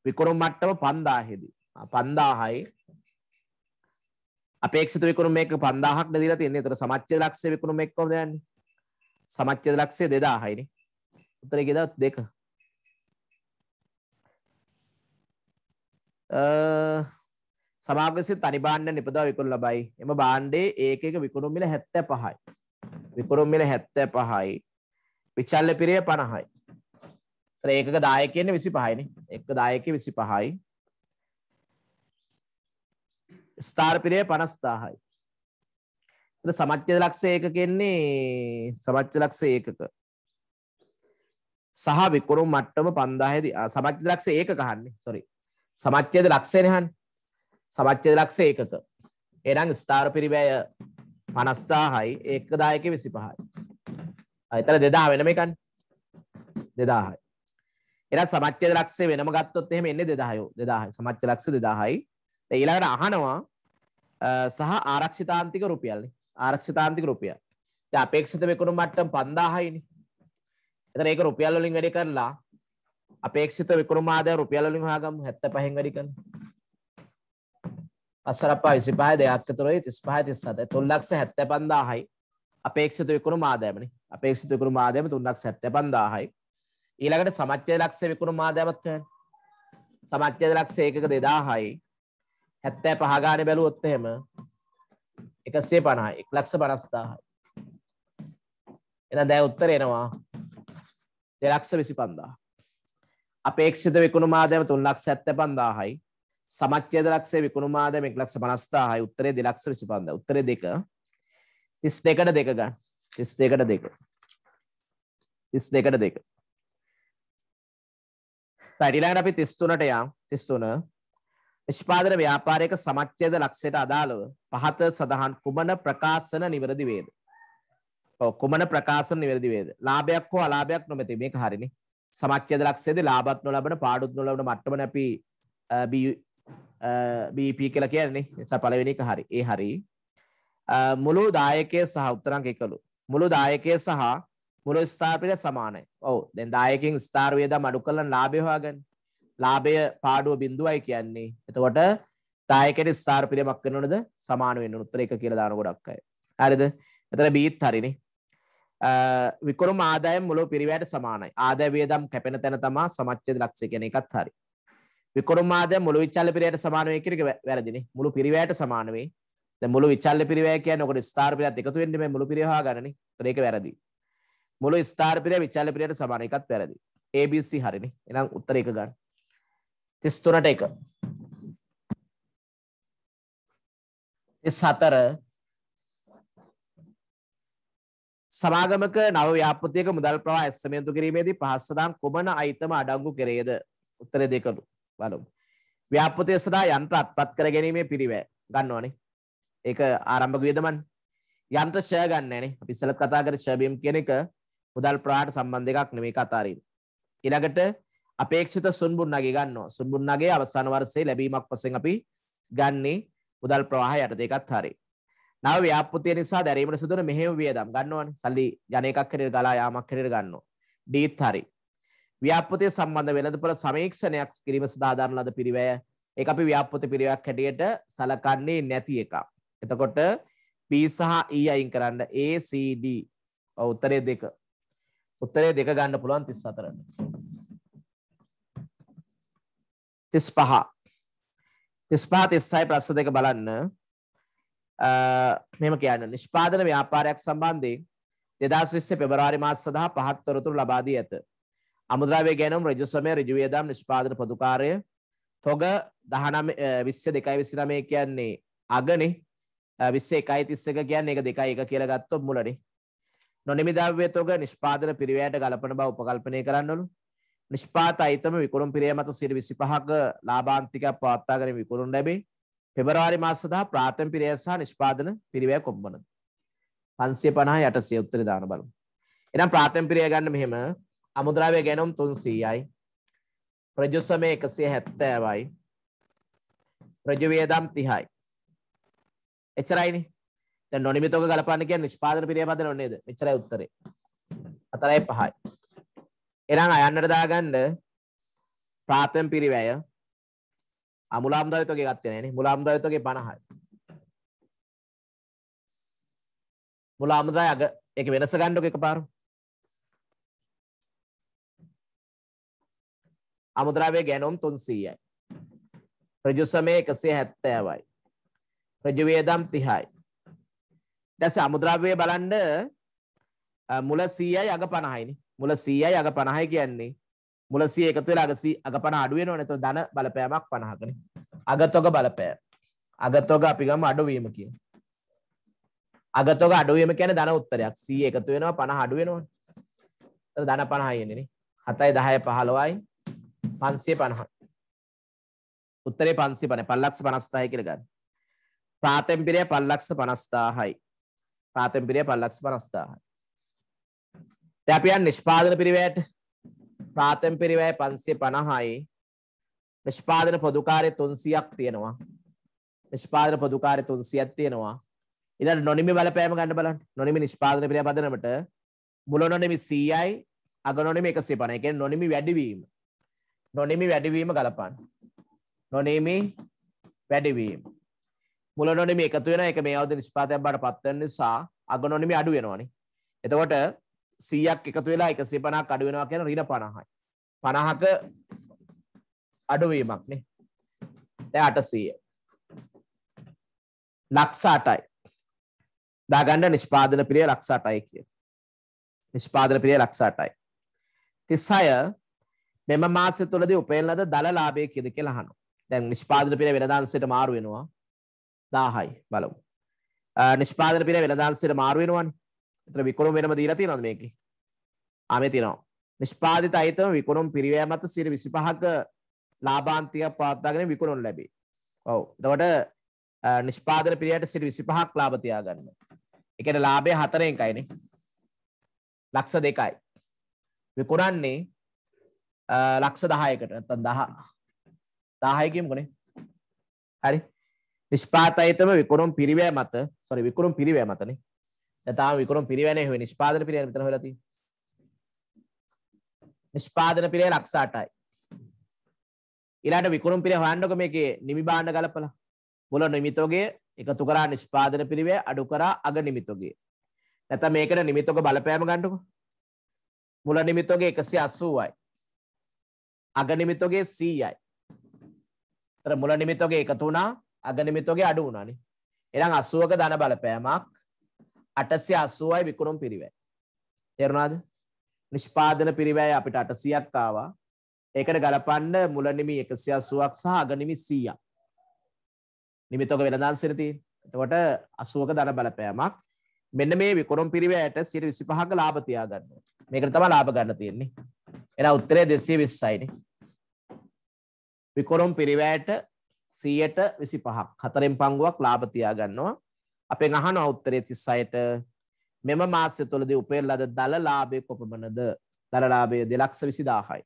විකුණුම් මට්ටම පන්දාහෙදී පන්දාහයි අපේක්ෂිත විකුණුම් එක 5000ක් දෙදලා තියෙනවා. ඒතර සමච්ඡේද ලක්ෂ්‍ය විකුණුම් එක කොහොමද යන්නේ? සමච්ඡේද ලක්ෂ්‍ය 2000යි නේ. උත්තරේ කියදවත් දෙක. අ සමාගසිත තනි භාණ්ඩ නිපදව විකුණු ලබයි. එම භාණ්ඩයේ ඒක එක විකුණුම් මිල 75යි. විකුණුම් මිල 75යි. විචල්්‍ය පිරිය 50යි. ඒක දායකයන්නේ විසි පහයින එක දායක විසි පහයි ස්ථාර්පිරය පනස්ථාහයි සමච්්‍ය ලක්ෂ ඒක කෙන්නේ සමච්්‍ය ලක්ෂ ඒකක සහ විකුරු මට්ටම පන්දාහද සමච්්‍ය ලක්ෂ ඒක කහන්නේ සොරි සමච්්‍යද ලක්ෂයනහන් සමච්්‍යද ලක්ෂ ඒකක එරං ස්ථාර පිරිබෑය පනස්ථාහයි ඒකදායක විසි පහයි අතර දෙදා වෙනම එකන් දෙදාහයි එරා සමච්ඡේද ලක්ෂය වෙනම ගත්තොත් එහෙම එන්නේ 2000 2000 සමච්ඡේද ලක්ෂය 2000යි දැන් ඊළඟට අහනවා සහ ආරක්ෂිතාන්තික රුපියල්නේ ආරක්ෂිතාන්තික රුපියල් දැන් අපේක්ෂිත විකුණුම් මට්ටම් 5000යිනේ එතන ඒක රුපියල් වලින් වැඩි කරලා අපේක්ෂිත විකුණුම් ආදාය රුපියල් වලින් හොයාගමු 75න් වැඩි කරනවා අස්සරපා විසිපහ දෙයක් තුරයි තිස් පහ තිස් සත තුල්ලක්ෂ හැත්ත පන්දාහයි අපේක්ෂිත විකුණු මාදෑමනි අපේක්ෂිත විකුණු මාදෑම තුන්නක් සැත්ත පන්දාහයි ඊළඟට සමච්ඡේද ලක්ෂ්‍ය විකුණු මාධ්‍යමත් වෙන. සමච්ඡේද ලක්ෂ්‍ය ඒකක 2000යි 75 ගානේ බැලුවොත් එහෙම 150යි 150000යි. එහෙනම් දැන් උත්තර එනවා 225000. අපේක්ෂිත විකුණු මාධ්‍යම 375000යි සමච්ඡේද ලක්ෂ්‍ය විකුණු මාධ්‍යම 150000යි උත්තරේ 225000. උත්තරේ දෙක 32ට දෙක ගන්න. 32ට දෙක. 32ට දෙක. පැටිලයින් අපි 33ට යම් 33 නිෂ්පාදන ව්‍යාපාරයක සමච්ඡේද ලක්ෂයට අදාළව පහත සඳහන් කුමන ප්‍රකාශන නිවැරදි වේද? ඔව් කුමන ප්‍රකාශන නිවැරදි වේද? ලාභයක් හෝ අලාභයක් නොමැති මේක හරිනේ. සමච්ඡේද ලක්ෂයේදී ලාභත් නොලබන පාඩුත් නොලබන මට්ටමන අපි BEP කියලා කියන්නේ. නිසා පළවෙනි එක හරි. ඒ හරි. මුළු දායකය සහ උත්තරංක එකලු. මුළු දායකය සහ මුළු ස්ථාර පිට සමානයි. ඔව්. දැන් 10කින් ස්ථාර වේදම් අඩු කරලා ලාභය හොයාගන්න. ලාභය පාඩුව බිඳුවයි කියන්නේ. එතකොට 10කට ස්ථාර පිටමක් වෙනවද සමාන වෙන්න උත්තර 1 කියලා දාන ගොඩක් අය. හරිද? එතන බීත් හරිනේ. විකුණුම් ආදායම් මුළු පිරිවැයට සමානයි. ආදාය වියදම් කැපෙන තැන තමා සමච්ඡේද ලක්ෂය කියන එකත් හරි. විකුණුම් ආදායම් මුළු විචල්්‍ය පිරිවැයට සමාන වෙයි කියන එක වැරදිනේ. මුළු පිරිවැයට සමාන වෙයි. දැන් මුළු විචල්්‍ය පිරිවැය කියන්නේ ඔකට ස්ථාර පිරිවැයත් එකතු වෙන්නේ මේ මුළු පිරිවැය හොයාගන්නනේ. ඒතර ඒක වැරදි. මුළු ස්ථාර පිරිය විචාල පිරියට සමාන එකක් පැරදි. ABC හරිනේ. එහෙනම් උත්තර එක ගන්න. 33ට එක. 34 සමාගමක නව ව්‍යාපෘතියක මුදල් ප්‍රවාහ ඇස්තමේන්තු කිරීමේදී පහස්සදාම් කුමන අයිතම අඩංගු කරේද? උත්තරේ දෙකලු. බලමු. ව්‍යාපෘතිය සඳහා යන්ත්‍ර අත්පත් කර ගැනීමේ පිරිවැය ගන්න ඕනේ. ඒක ආරම්භක වියදමන්නේ. යන්ත්‍ර ෂය ගන්න නෑනේ. අපි ඉස්සෙල්ලත් කතා කරේ ෂය බීම් කියන එක මුදල් ප්‍රාට සම්බන්ධ එකක් නෙමේ කතාරින්. ඉළඟට අපේක්ෂිත සුන්බුන්නගේ ගන්න සුන්බුන්නගේ අවසාන වර්සේ ලැබීමක් වසෙන් අපි ගන්නේ මුදල් ප්‍රවාහ යට දෙකත් හරි. නව ව්‍යාපෘතිය නිසා දැරීමට සිදුවන මෙහෙම වියදම් ගන්නවනේ. සල්ලි ජනේකක් හැටියට ගලා යාමක් හැටියට ගන්නවා. ඩීත් හරි. ව්‍යාපෘතිය සම්බන්ධ වෙළඳපොළ සමීක්ෂණයක් කිරීම සඳහා ආදාන ලද පිරිවැය ඒක අපි ව්‍යාපෘති පිරිවැයක් හැටියට සලකන්නේ නැති එකක්. එතකොට P සහ E අයින් කරන්න A C D ඔව් උත්තරේ දෙක. උත්තරේ දෙක ගන්න පුළුවන් 34ට 35 35 36 ප්‍රශ්න දෙක බලන්න මෙම කියන්න නිෂ්පාදන ව්‍යාපාරයක් සම්බන්ධයෙන් 2020 පෙබරවාරි මාස සඳහා පහත් තොරතුරු ලබා දී ඇත. අමුද්‍රව්‍ය ගෑනුම් රජු සමය ඍජු වියදම් නිෂ්පාදන පොදුකාරය තොග 19 22 29 කියන්නේ අගනේ 21 31 කියන්නේ ඒක 2 1 කියලා ගත්තොත් මුලනේ නොනිමි ද්‍රව්‍ය තොග නිෂ්පාදන පිරිවැයට ගලපන බව උපකල්පනය කරන්නලු. නිෂ්පාත අයිතම විකුරුම් පිරිය මත සිර 25ක ලාභාන්තිකයක් පවත්වාගෙන විකුරුම් ලැබේ. පෙබරවාරි මාස සඳහා ප්‍රාථමික පිරිය සහ නිෂ්පාදන පිරිවැය කොම්බනද. 550 800 උත්තර දාන බලමු. එහෙනම් ප්‍රාථමික පිරිය ගන්න මෙහෙම අමුද්‍රව්‍ය ගණන් 300යි. ප්‍රජු සමය 170යි. ප්‍රජු වියදම් 30යි. එච්චරයිනේ. දැන් නොනිමිතෝක ගලපන්න කියන්නේ නිෂ්පාදන පිරියපදන නේද? මෙච්චරයි උත්තරේ. 4.5යි. එහෙනම් අයන්නට දාගන්න ප්‍රාථමික පිරිවැය අමුලාම්දායතෝගේ ගත්තේ නෑනේ. මුලාම්දායතෝගේ 50යි. මුලාම්දාය අග ඒක වෙනස ගන්නකො එකපාර. අමුද්‍රව්‍ය ගෑනුම් 300යි. රජු සමය 170යි. රජු වේදම් 30යි. දැන් සමුද්‍රව්‍යය බලන්න මුල 100යි අග 50යිනේ. මුල 100යි අග 50යි කියන්නේ මුල 100 එකතු වෙලා අග 100 අග 50 අඩු වෙනවනේ. එතකොට ධන බලපෑමක් 50කනේ. අගතොග බලපෑම. අගතොග අපි ගමු අඩුවීම කියන්නේ. අගතොග අඩුවීම කියන්නේ ධන උත්තරයක්. 100 එකතු වෙනවා 50 අඩු වෙනවනේ. එතන ධන 50යි එන්නේ නේ. 7යි 10යි 15යි 550යි. උත්තරේ 550යි. 556යි කියලා ගන්න. ප්‍රාථමික පිරය 556යි. පාතම්පිරිය පල්ලක්ෂ පනස්ථාව. තැපියන් නිෂ්පාදන පිරිවයට පාතම්පිරිවය පන්සේ පණහායි නිෂ්පාදන පොදුකාරය තුන්සියක් තියෙනවා නිෂ්පාදන පොදුකාරය තුන්සියක් තියෙනවා ඉලට නොනිම බලපෑම ගන්න බලන්න නොනිම නිෂ්පාදන පිරිය පදනමට මුල නොනෙමි සීයයි අග නොනෙම එකසේ පණ එකෙන් නොනිමි වැඩිවීම නොනිමි වැඩිවීම ගලපන්න නොනෙමි වැඩිවීම මුලනොනිම එකතු වෙන එක මේ අවුද නිෂ්පාතයක් බාට පත්වන නිසා අගනොනිම අඩු වෙනවානේ. එතකොට 100ක් එකතු වෙලා 150ක් අඩු වෙනවා කියන ඍණ 50යි. 50ක අඩුවීමක් නේ. දැන් 800. ලක්ෂ 8යි. දාගන්න නිෂ්පාදන පිළිය ලක්ෂ 8යි කිය. නිෂ්පාදන පිළිය ලක්ෂ 8යි. 36 මෙම මාසය තුළදී උපයන ලද දල ලාභය කීයද කියලා අහනවා. දැන් නිෂ්පාදන පිළිය වෙනදාන්සයට මාරු වෙනවා. දාහයි බලමු. නිෂ්පාදන පින වෙනදාන්සිට මාරු වෙනවනේ. එතන විකුණුම් වෙනම දීලා තියෙනවද මේකේ? ආ මේ තියෙනවා. නිෂ්පාදිත අයිතම විකුණුම් පිරිවැය මත 25ක ලාභාන්තයක් පවත්වාගෙන විකුණනු ලැබේ. ඔව්. එතකොට නිෂ්පාදන පිරිවැයට 25ක් ලාභ තියාගන්න. ඒ කියන්නේ ලාභය 4ෙන් එකයිනේ. ලක්ෂ 2යි. විකුණන්නේ ලක්ෂ 10කට නැත්නම් 10 10කින් මොකනේ? හරි. නිෂ්පාතයතම විකුණුම් පිරිවෑ මත සොරි විකුණුම් පිරිවෑ මතන තම විකුණුම් පිරිවැන හ නිෂ්පාදන පිරිය විතර හොලති නිෂ්පාදන පිරිය ලක්ෂාටයි ඉලාට විකුණුම් පිරිය හොයන්නක මේකේ නිමි බාණ්ඩ ගලපලා මුල නිමිතෝගේ එකතු කරා නිෂ්පාදන පිරිවේ අඩු කරා අග නිමිතෝගේ නැත මේකට නිමිතෝක බලපෑම ගණ්ඩුක මුල නිමිතෝගේ එකසි අස්සුවයි අග නිමිතෝගේ සීයයි තර මුල නිමිතෝගේ එකතු වුණා අගනිමිත් වගේ අඩු වුණානේ. එහෙනම් 80ක ධන බලපෑමක් 880යි විකුණුම් පිරිවැය. තේරුණාද? නිෂ්පාදන පිරිවැය අපිට 800ක් ආවා. ඒකට ගලපන්න මුල නිමි 180ක් සහ අග නිමි 100ක්. නිමිතක වෙළඳාම් සිර තියෙන. එතකොට 80ක ධන බලපෑමක්. මෙන්න මේ විකුණුම් පිරිවැයට 25ක ලාභ තියා ගන්න. මේකට තමයි ලාභ ගන්න තියෙන්නේ. එහෙනම් උත්තරය 220යිනේ. විකුණුම් පිරිවැයට සීයට විසි පහක් හතරෙන් පංගුවක් ලාභතියා ගන්නවා අපේ අහන අවුත්තරය තිස්සයට මෙම මාස්‍ය තුළද උපෙල්ලද දළලාභය කොපමනද දරලාභය දෙලක්ෂ විසිදාහයි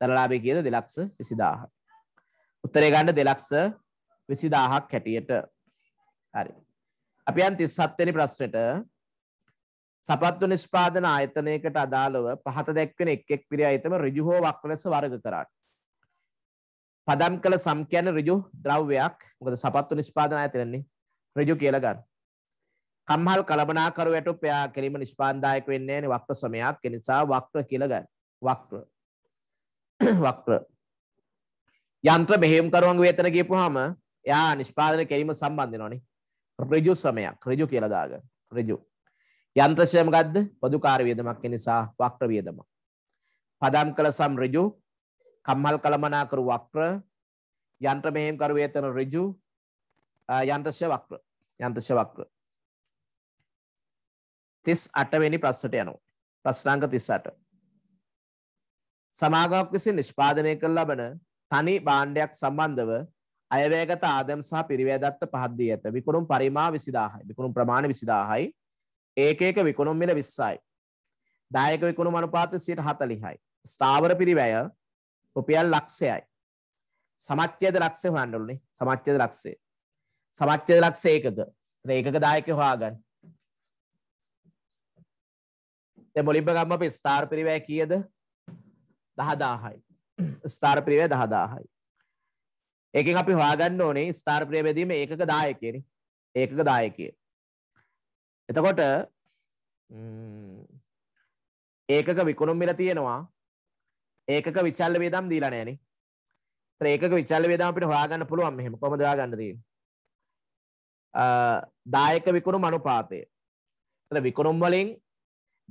දරලාභය කියද දෙලක්ෂ විසිදාහ උත්තරේ ගණ්ඩ දෙලක්ෂ විසිදාහක් හැටියට හරි අපි අන් තිස්සත්වනි ප්‍රශ්නයට සපත්තු නිෂ්පාදන ආයතනයකට අදාළව පහත දැක්වෙන එක් එක් පිරි අයිතම ඍජු හෝ වක්ලස වර්ග කරාට පදම් කළ සම් කියන්නේ ඍජු ද්‍රව්‍යයක්. මොකද සපත්තු නිෂ්පාදන ආයතනනේ ඍජු කියලා ගන්න. කම්හල් කලබනාකරු වැටුප් එයා කෙලිම නිෂ්පාදනදායක වෙන්නේ නැහැ වක්‍ර සමයක්. ඒ නිසා වක්‍ර කියලා ගන්න. වක්‍ර. වක්‍ර. යන්ත්‍ර මෙහෙයුම් කරුවන්ගේ වේතන ගියපුවාම එයා නිෂ්පාදන කෙලිම සම්බන්ධ වෙනවනේ. ඍජු සමයක්. ඍජු කියලා දාගන්න. ඍජු. යන්ත්‍ර ශ්‍රම ගද්ද පොදු කාර්ය වේදමක් නිසා වක්‍ර වේදමක්. පදම් කළ සම් ඍජු කම්හල් කළමනාකරු වක්‍ර යන්ත්‍ර මෙහෙම් කරු වේතන ඍජු යන්ත්‍රශ්‍ය වක්‍ර යන්ත්‍රශ්‍ය වක්‍ර 38 වෙනි ප්‍රශ්නට යනවා ප්‍රශ්නාංක 38 සමාගමක් විසින් නිෂ්පාදනය කර ලබන තනි භාණ්ඩයක් සම්බන්ධව අයවැයගත ආදම් සහ පිරිවැදත්ත පහක් දී ඇත. විකුණුම් පරිමා 20000යි. විකුණුම් ප්‍රමාණය 20000යි. ඒක එක විකුණුම් මිල 20යි. දායක විකුණුම් අනුපාතය 140යි. ස්ථාවර පිරිවැය රුපියල් ලක්ෂයයි. සමච්ඡේද ලක්ෂය හොයන්න ඕනේ. සමච්ඡේද ලක්ෂය. සමච්ඡේද ලක්ෂය ඒකක. ඒකක 10ක හොයාගන්න. දැන් මුලින්ම ගමු අපි ස්ථාර පිරිවැය කීයද? 10000යි. ස්ථාර පිරිවැය 10000යි. ඒකෙන් අපි හොයාගන්න ඕනේ ස්ථාර පිරිවැය බෙදීම ඒකක 10 කියන්නේ. ඒකක 10 කියේ. එතකොට ඒකක විකුණුම් මිල තියෙනවා ඒකක විචල්ල වේදම් දීලා නෑනේ. ඒතර ඒකක විචල්ල වේදම් අපිට හොයාගන්න පුළුවන් මෙහෙම කොහොමද හොයාගන්න තියෙන්නේ? දායක විකුණුම් අනුපාතය. එතන විකුණුම් වලින්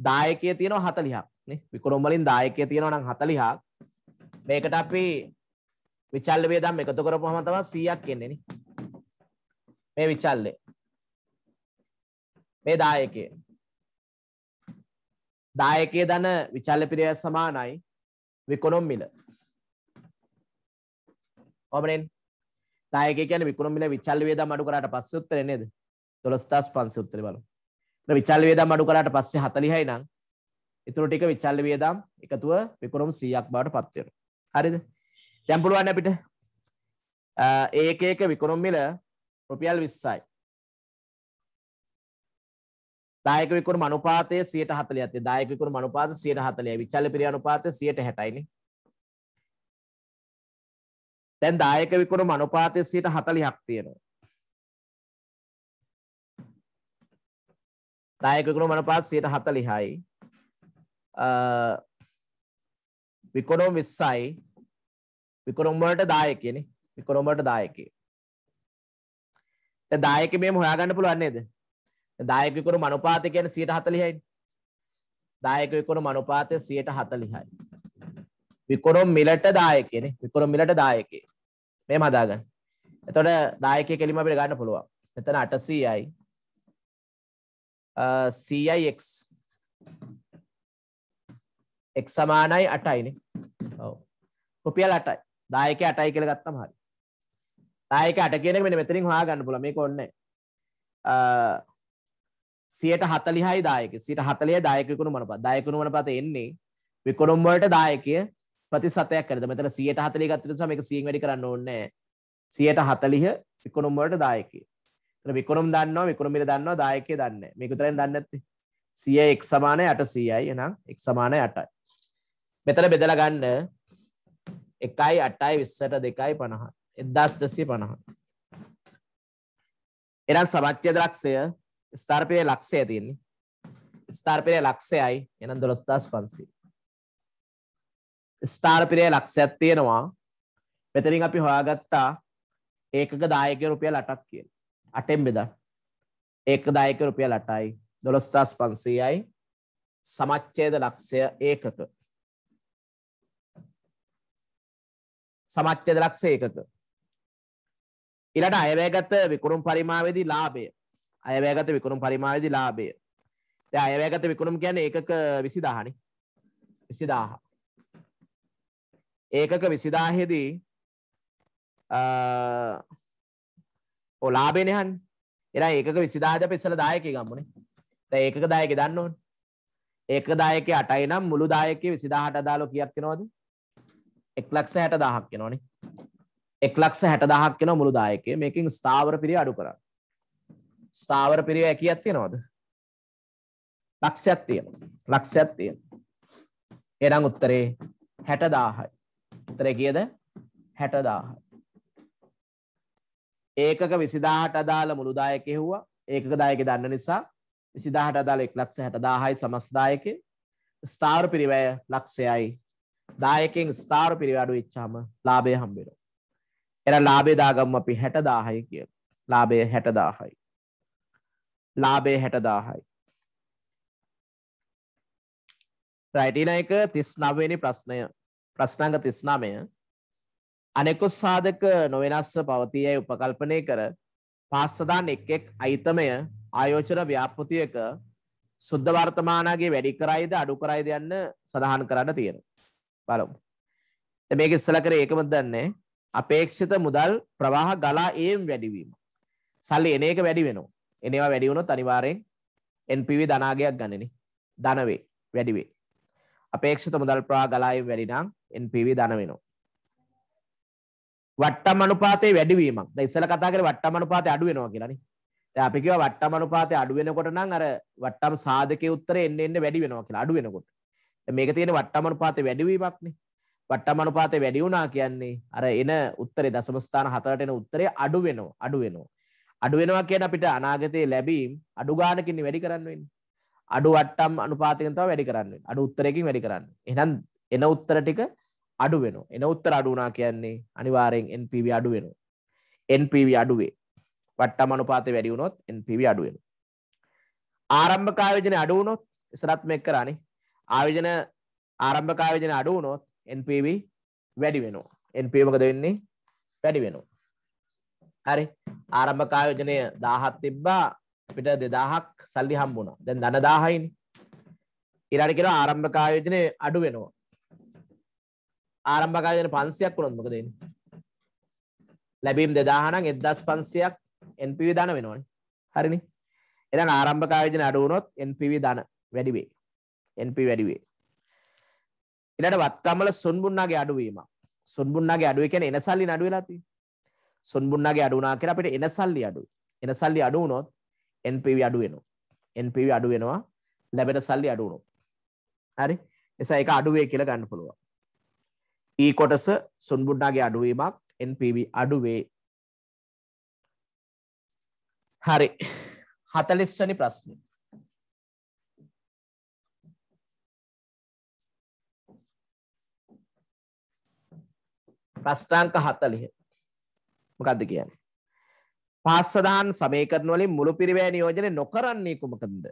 දායකය තියෙනවා 40ක් නේ. විකුණුම් වලින් දායකය තියෙනවා නම් 40ක්. මේකට අපි විචල්්‍ය වේදම් එකතු කරපුවම තමයි 100ක් එන්නේ නේ. මේ විචල්්‍ය. මේ දායකය. දායකයේ දන විචල්්‍ය පිරිවැය සමානයි විකුණුම් මිල ඕමනෙන් තායක කියන්නේ විකුණුම් මිල විචල් වේදම් අඩු කරාට පස්සේ උත්තරේ නේද 12500 උත්තරේ බලමු එතන විචල් වේදම් අඩු කරාට පස්සේ 40යි නම් ඉතුරු ටික විචල් වේදම් එකතුව විකුණුම් 100ක් බවට පත් වෙනවා හරිද දැන් පුළුවන් අපිට ඒක ඒක විකුණුම් මිල රුපියල් 20යි දායක විකුණුම අනුපාතය 140ක් තියෙනවා. දායක විකුණුම අනුපාතය 140යි. විචල්්‍ය පිරිය අනුපාතය 160යිනේ. දැන් දායක විකුණුම අනුපාතය 140ක් තියෙනවා. දායක විකුණුම අනුපාතය 140යි. අ විකුණුම් 20යි. විකුණුම් වලට දායකයනේ. විකුණුම් වලට දායකය. දැන් දායකය මෙහෙම හොයාගන්න පුළුවන් නේද? දායක විකුණුම අනුපාතය කියන්නේ 140යි. දායක විකුණුම අනුපාතය 140යි. විකුණුම් මිලට දායකයනේ. විකුණුම් මිලට දායකේ. මෙහෙම හදාගන්න. එතකොට දායකය කෙලින්ම අපිට ගන්න පුළුවන්. මෙතන 800යි. CIX x සමානයි 8යිනේ. ඔව්. රුපියල් 8යි. දායකේ 8යි කියලා ගත්තම හරි. දායකේ 8 කියන එක මෙන්න මෙතනින් හොයා ගන්න පුළුවන්. මේක ඕනේ නැහැ. සියට හතලිහයි දායක සිට හතලේ දායකුණු මනපත් දායකුණු මනපත එන්නේ විකොනුම්වලට දායකය ප්‍රතිසතයක් කරද මෙතන සියට හතලි ගත්තර සම එක සියෙන් වැඩි කරන්න ඕන්නෑ සියට හතලිහ විකොනුම්වලට දායකය විකොනුම් දන්නවා විකුණුමිට දන්නවා දායකය දන්න මේ තරෙන් දන්න ඇති සිය එක් සමානය අට සීයයි එනම් එක් සමානය අටයි මෙතන බෙදල ගන්න එකයි අටයි විස්සට දෙකයි පණහ එදදස්දසි පණහ එනම් සමච්්‍ය ද්‍රක්ෂය ස්ථාර්පිරය ලක්ෂය තියන්නේ ස්ථාර්පිරය ලක්ෂයයි එනම් දොළොස්දස් පන්සි ස්ථාර්පිරය ලක්ෂයක් තියෙනවා මෙතරින් අපි හොයාගත්තා ඒකක දායක රුපිය ලටක් කියෙන් අටෙන් බෙදා ඒක දායක රුපිය ලටයි දොළොස්දස් පන්සීයයි සමච්චේද ලක්ෂය ඒකක සමච්චේද ලක්ෂ ඒකක ඉලට අයවැගත විකුරුම් පරිමාවේදී ලාභය අයවැගත විකුණුම් පරිමාවිදි ලාභය ත අයවැගත විකුණුම් කියන ඒකක විසිදාහනි විසිදාහ ඒකක විසිදාහෙදී ඔලාබෙනහන් එර ඒක විසිදාහත පෙස්සල දායක ගම්මුණේ ත ඒකක දායක දන්න ඕන් ඒක දායක අටයි නම් මුළු දායක විසිදාහට දාලෝ කියත් කෙනවද එක්ලක්ෂ හැට දාහක් කෙනවනේ එක්ලක්ෂ හැට දාහක් කෙන මුළු දායකය මේකින් ස්ථාවර පිරි අඩු කරන්න ස්ථාවර පිරිව හැකියක් තියෙනවද? ලක්ෂයක් තියෙනවා. ලක්ෂයක් තියෙනවා. එහෙනම් උත්තරේ 60000යි. උත්තරේ කීයද? 60000යි. ඒකක 20000ට අදාළ මුළු දායකය හෙව්වා. ඒකක දායකය දන්න නිසා 20000ට අදාළ 160000යි සමස් දායකය. ස්ථාවර පිරිවැය ලක්ෂයයි. දායකෙන් ස්ථාවර පිරිවැය අඩු වෙච්චාම ලාභය හම්බ වෙනවා. එහෙනම් ලාභය දාගමු අපි 60000යි කියලා. ලාභය 60000යි. ලාබේ හැටදාහයි. රයිටන එක තිස් නවනි ප්‍රශ්නය ප්‍රශ්නංග තිස්නාමය අනෙකුස් සාධක නොවෙනස්ස පවතියයි උපකල්පනය කර පස්සදාන් එක් එක් අයිතමය ආයෝචන ව්‍යාපෘතියක සුද්ධ වර්තමානගේ වැඩි කරයිද අඩු කරයිද යන්න සඳහන් කරන්න තියෙන බලමු මේක ඉස්සල කර ඒකම දන්නේ අපේක්ෂිත මුදල් ප්‍රවාහ ගලා ඒම් වැඩිවීම සල්ලි එන එක වැඩි වෙනවා එනවා වැඩිවුණු තනිවාරයෙන් එන්පිවි ධනාගයක් ගණන ධනවේ වැඩිවේ අපේක්ෂත මුදල් ප්‍රා ගලායි වැඩිනම් එන්පිවි ධන වෙනවා වට්ටම් අනුපාතේ වැඩිවීමක් දැන් ඉස්සෙල්ලා කතා කරේ වට්ටම් අනුපාතය අඩු වෙනවා කියලානේ දැන් අපි කිව්වා වට්ටම් අනුපාතය අඩු වෙනකොට නම් අර වට්ටම් සාධකයේ උත්තරේ එන්න එන්න වැඩි වෙනවා කියලා අඩු වෙනකොට දැන් මේක තියෙන වට්ටම් අනුපාතේ වැඩිවීමක්නේ වට්ටම් අනුපාතය වැඩි වුණා කියන්නේ අර එන උත්තරේ දශම ස්ථාන හතරට එන උත්තරේ අඩු වෙනවා අඩු වෙනවා අඩුවෙනවා කියන අපිට අනාගතයේ ලැබීම් අඩු ගානකින් වැඩි කරන්න වෙන්නේ. අඩු වට්ටම් අනුපාතයෙන් තමයි වැඩි කරන්නේ. අඩු උත්තරයකින් වැඩි කරන්නේ. එහෙනම් එන උත්තර ටික අඩු වෙනවා. එන උත්තර අඩු වුණා කියන්නේ අනිවාර්යෙන් NPV අඩු වෙනවා. NPV අඩුවේ. වට්ටම් අනුපාතය වැඩි වුණොත් NPV අඩු වෙනවා. ආරම්භක ආයෝජනය අඩු වුණොත් ඉස්සරත් මේක කරානේ. ආයෝජන ආරම්භක ආයෝජනය අඩු වුණොත් NPV වැඩි වෙනවා. NPV මොකද වෙන්නේ? වැඩි වෙනවා. හරි ආරම්භකා යෝජනය 1000ක් තිබ්බා අපිට 2000ක් සල්ලි හම්බුණා. දැන් ධන 1000යිනේ. ඊළඟට කියනවා ආරම්භකා යෝජනය අඩු වෙනවා. ආරම්භකා යෝජනය 500ක් වුණොත් මොකද වෙන්නේ? ලැබීම් 2000 නම් 1500ක් NPV ධන වෙනවනේ. හරිනේ. එහෙනම් ආරම්භකා යෝජනය අඩු වුණොත් NPV ධන වැඩි වෙයි. NPV වැඩි වෙයි. ඊළඟට වත්කමල සොන්බුන්නාගේ අඩුවීම. සොන්බුන්නාගේ අඩුව කියන්නේ එනසල්ලි නඩු වෙලා තියෙන්නේ. සුන්බුන්නගේ අඩු වුණා කියලා අපිට එන සල්ලි අඩුයි. එන සල්ලි අඩු වුණොත් NPV අඩු වෙනවා. NPV අඩු වෙනවා ලැබෙන සල්ලි අඩු වුණොත්. හරි? එසා ඒක අඩු වෙයි කියලා ගන්න පුළුවන්. E කොටස සුන්බුන්නගේ අඩු වීමක් NPV අඩු වේ. හරි. 40 වෙනි ප්‍රශ්නේ. ප්‍රශ්නාංක 40 මොකක්ද කියන්නේ? පාස්සදාන් සමීකරණ වලින් මුළු පිරිවැය නියෝජනය නොකරන්නේ කුමකින්ද?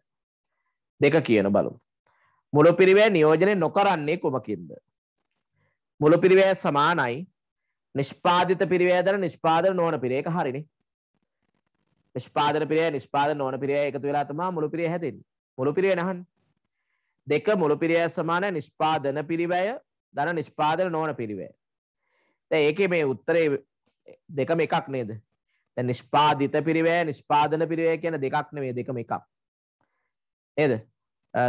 දෙක කියන බලමු. මුළු පිරිවැය නියෝජනය නොකරන්නේ කුමකින්ද? මුළු පිරිවැය සමානයි නිෂ්පාදිත පිරිවැය දර නිෂ්පාදන නොවන පිරිවැයක හරිනේ. නිෂ්පාදන පිරිවැය නිෂ්පාදන නොවන පිරිවැය එකතු වෙලා තමයි මුළු පිරිවැය හැදෙන්නේ. මුළු පිරිවැය නැහන්නේ. දෙක මුළු පිරිවැය සමානයි නිෂ්පාදන පිරිවැය දර නිෂ්පාදන නොවන පිරිවැය. දැන් ඒකේ මේ උත්තරේ දෙකම එකක් නේද තැ නිෂ්පාධිත පිරිවෑ නිෂ්පාදන පිරිවය කියන දෙකක් නෙවේ දෙකම එකක් නේද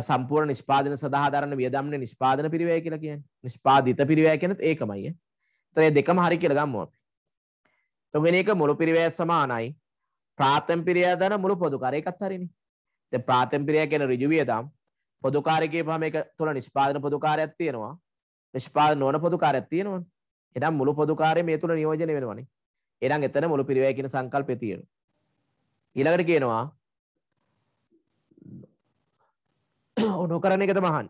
සම්පූර් නිස්පාදන සහරන වියදම්න නිස්පාදන පිරිවය කියලා කිය නිස්පාධිත පිරිවය කියනත් ඒකමයි තරය දෙකම හරි කියල ගම්ම අපි තුගෙන එක මුළු පිරිවය සමානයි ප්‍රාථම් පිරිය දන මුළු පොදුකාරයකත් හරිනි ත ප්‍රාථම් පිරිය කියන රජුවියදම් පොදුකාරකය පහම එක තුළ නිස්පාදන පොදුකාරයක් තියෙනවා නිෂ්පාද නොන පොදුකාරයක් තියෙනවා එනම් මුළු පොදුකාරය මේ තුළ නියෝජනය වෙනවනේ. එනම් එතන මුළු පිරිවැය කියන සංකල්පය තියෙනවා. ඊළඟට කියනවා නොකරන එක තමහන්.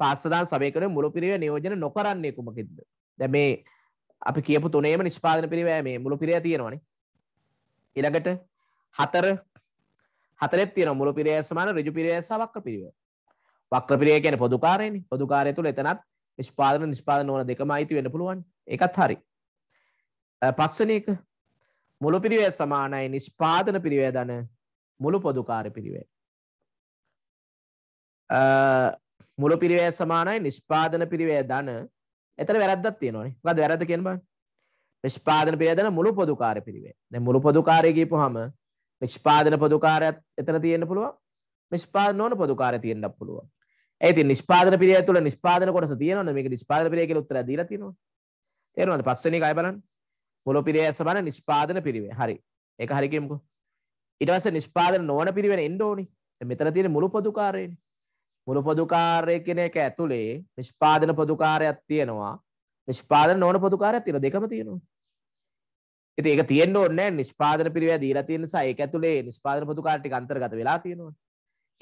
පාස්සදාන් සමයකන මුළු පිරිවැය නියෝජන නොකරන්නේ කුමකින්ද? දැන් මේ අපි කියපු තුනේම නිෂ්පාදන පිරිවැය මේ මුළු පිරිවැය තියෙනවනේ. ඊළඟට හතර හතරෙත් තියෙනවා මුළු පිරිවැය සමාන ඍජු පිරිවැය සහ වක්‍ර පිරිවැය. වක්‍ර පිරිවැය කියන්නේ පොදුකාරයනේ. පොදුකාරය තුල එතනත් නිෂ්පාදන නිෂ්පාදන ඕන දෙකම අයිති වෙන්න පුළුවන් එකත් හරි පස්සන එක මුළු පිරිවේ සමානයි නිෂ්පාදන පිරිවේ දන මුළු පොදුකාර පිරිවේ මුළු පිරිවේ සමානයි නිෂ්පාදන පිරිවේ දන එතන වැරද්දක් තියෙනවානේ මොකද වැරද්ද කියන බං නිෂ්පාදන පිරිවේ දන මුළු පොදුකාර පිරිවේ දැන් මුළු පොදුකාරය කියපුවාම නිෂ්පාදන පොදුකාරයත් එතන තියෙන්න පුළුවන් නිෂ්පාදන නොවන පොදුකාරය තියෙන්නත් පුළුවන් ඇති නිස්පාදන පිරිය තුළ නිස්පාදන කොටස තියෙනවද මේක නිස්පාදන පිරිය කියලා උත්තර දීලා තියෙනවද තේරෙනවද පස්වෙනි එකයි බලන්න මුල පිරිය සමාන නිස්පාදන පිරිවේ හරි ඒක හරි කියමුකෝ ඊට පස්සේ නිස්පාදන නොවන පිරිවෙන එන්න ඕනි මෙතන තියෙන මුළු පොදුකාරයනේ මුළු පොදුකාරය කියන එක ඇතුලේ නිෂ්පාදන පොදුකාරයක් තියෙනවා නිෂ්පාදන නොවන පොදුකාරයක් තියෙනවා දෙකම තියෙනවා ඉතින් ඒක තියෙන්න ඕනේ නැහැ නිෂ්පාදන පිරිවැය දීලා තියෙන නිසා ඒක ඇතුලේ නිෂ්පාදන පොදුකාර ටික අන්තර්ගත වෙලා තියෙනවා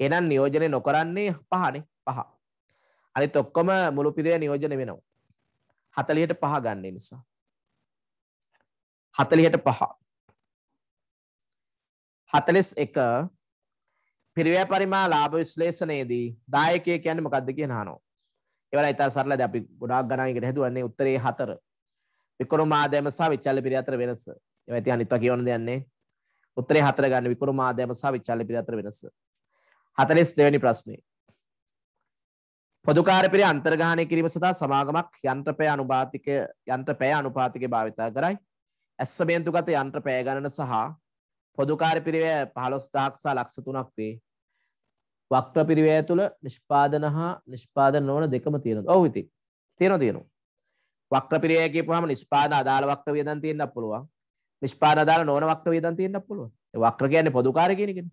එහෙනම් නියෝජනය නොකරන්නේ පහනේ පහ. අනිත් ඔක්කොම මුළු පිරිය නියෝජනය වෙනවා. 45ට පහ ගන්න නිසා. 45ට පහ. 41 පිරිවැය පරිමා ලාභ විශ්ලේෂණයේදී දායකය කියන්නේ මොකද්ද කියන අහනවා. ඒවල ඉතා සරලද අපි ගොඩාක් ගණන් එකට හදුවන්නේ උත්තරේ 4. විකුණු මාදයම සහ විචල්්‍ය පිරිය අතර වෙනස. ඒවා ඉතින් අනිත්වා කියවන දෙයක් නේ. උත්තරේ 4 ගන්න විකුණු මාදයම සහ විචල්්‍ය පිරිය අතර වෙනස. 42 වෙනි ප්‍රශ්නේ. පොදුකාරපිරි අන්තර්ගානය කිරීම සඳහා සමාගමක් යන්ත්‍රපය අනුපාතික යන්ත්‍රපය අනුපාතික භාවිතා කරයි. ඇස්සබේන්තුගත යන්ත්‍රපය ගණන සහ පොදුකාර පිරිවය පහළොස්ථාක්සා ලක්ෂ තුනක් වේ. වක්්‍ර පිරිවය තුළ නිෂ්පාදන හා නිෂ්පාදන ඕන දෙකම තියෙන ඔවවිති තියෙන තියෙනු. වක්්‍ර පිරියගේ පහම නිස්්පාන අදාළ වක්්‍ර වියදන් තියෙන්න්න පුළුවන් නිෂ්පාන අදාළ නෝන වක්්‍ර වියදන් තියෙන්න්න පුළුව වක්්‍ර කියන්නේ පොදුකාර කියනගෙන